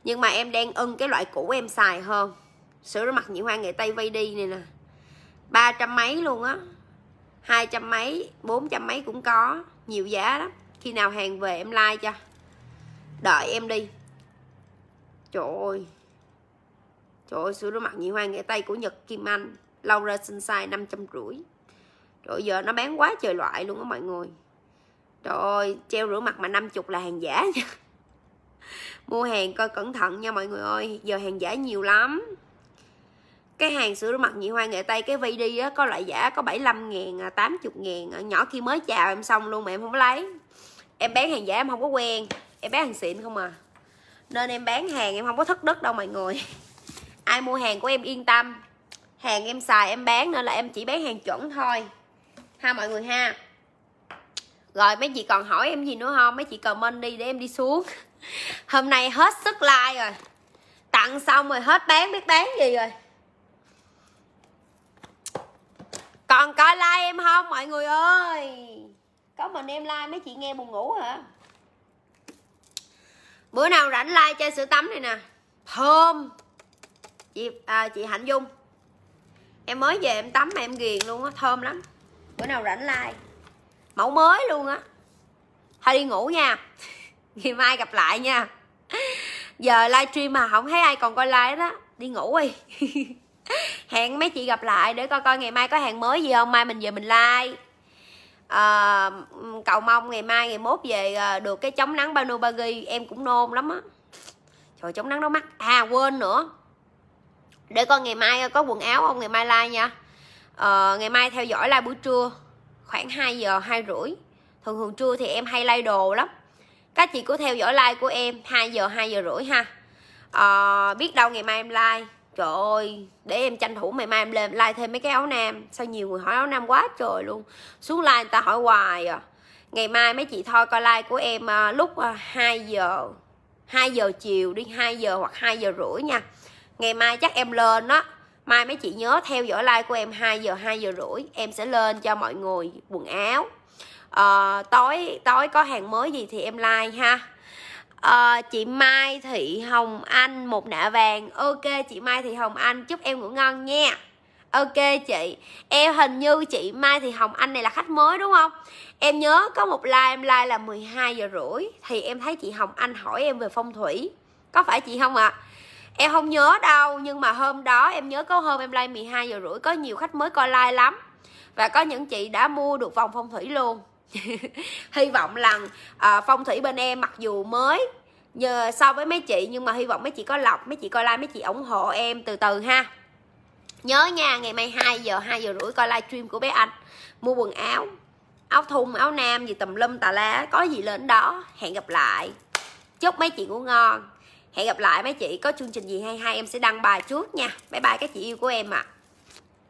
nhưng mà em đang ưng cái loại cũ em xài hơn sữa rửa mặt nhị hoa nghệ tây vây đi này nè ba trăm mấy luôn á hai trăm mấy bốn trăm mấy cũng có nhiều giá lắm khi nào hàng về em like cho đợi em đi trời ơi trời ơi sữa rửa mặt nhị hoa nghệ tây của nhật kim anh lâu ra sinh sai năm trăm rưỡi rồi giờ nó bán quá trời loại luôn á mọi người trời ơi treo rửa mặt mà 50 là hàng giả nha <laughs> mua hàng coi cẩn thận nha mọi người ơi giờ hàng giả nhiều lắm cái hàng sữa rửa mặt nhị hoa nghệ tây cái vi đi á có loại giả có 75 ngàn 80 à, ngàn à, nhỏ khi mới chào em xong luôn mà em không có lấy em bán hàng giả em không có quen em bán hàng xịn không à nên em bán hàng em không có thất đất đâu mọi người <laughs> ai mua hàng của em yên tâm hàng em xài em bán nên là em chỉ bán hàng chuẩn thôi ha mọi người ha rồi mấy chị còn hỏi em gì nữa không mấy chị comment đi để em đi xuống <laughs> hôm nay hết sức like rồi tặng xong rồi hết bán biết bán gì rồi còn coi like em không mọi người ơi có mình em like mấy chị nghe buồn ngủ hả bữa nào rảnh like chơi sữa tắm này nè thơm chị à, chị hạnh dung em mới về em tắm mà em ghiền luôn á thơm lắm bữa nào rảnh like mẫu mới luôn á thôi đi ngủ nha <laughs> ngày mai gặp lại nha giờ livestream mà không thấy ai còn coi live đó đi ngủ đi <laughs> hẹn mấy chị gặp lại để coi coi ngày mai có hàng mới gì không mai mình về mình like à, cầu mong ngày mai ngày mốt về ờ, được cái chống nắng banu bagi em cũng nôn lắm á trời chống nắng nó mắc à quên nữa để coi ngày mai có quần áo không ngày mai like nha à, ngày mai theo dõi like buổi trưa khoảng 2 giờ hai rưỡi thường thường trưa thì em hay lay đồ lắm các chị cứ theo dõi like của em 2 giờ 2 giờ rưỡi ha à, biết đâu ngày mai em like trời ơi để em tranh thủ ngày mai em lên like thêm mấy cái áo nam sao nhiều người hỏi áo nam quá trời luôn xuống like người ta hỏi hoài à ngày mai mấy chị thôi coi like của em ờ, lúc 2 ờ, giờ 2 giờ chiều đi 2 giờ hoặc 2 giờ rưỡi nha ngày mai chắc em lên đó mai mấy chị nhớ theo dõi like của em 2 giờ 2 giờ rưỡi em sẽ lên cho mọi người quần áo à, tối tối có hàng mới gì thì em like ha à, chị Mai Thị Hồng Anh một nạ vàng ok chị Mai Thị Hồng Anh chúc em ngủ ngon nha ok chị em hình như chị Mai Thị Hồng Anh này là khách mới đúng không em nhớ có một like em like là 12 giờ rưỡi thì em thấy chị Hồng Anh hỏi em về phong thủy có phải chị không ạ à? em không nhớ đâu nhưng mà hôm đó em nhớ có hôm em live 12 giờ rưỡi có nhiều khách mới coi like lắm và có những chị đã mua được vòng phong thủy luôn <laughs> hy vọng là à, phong thủy bên em mặc dù mới nhờ so với mấy chị nhưng mà hy vọng mấy chị có lọc mấy chị coi like mấy chị ủng hộ em từ từ ha nhớ nha ngày mai 2 giờ 2 giờ rưỡi coi livestream của bé anh mua quần áo áo thun áo nam gì tùm lum tà lá có gì lên đó hẹn gặp lại chúc mấy chị ngủ ngon hẹn gặp lại mấy chị có chương trình gì hay hay em sẽ đăng bài trước nha bye bye các chị yêu của em ạ à.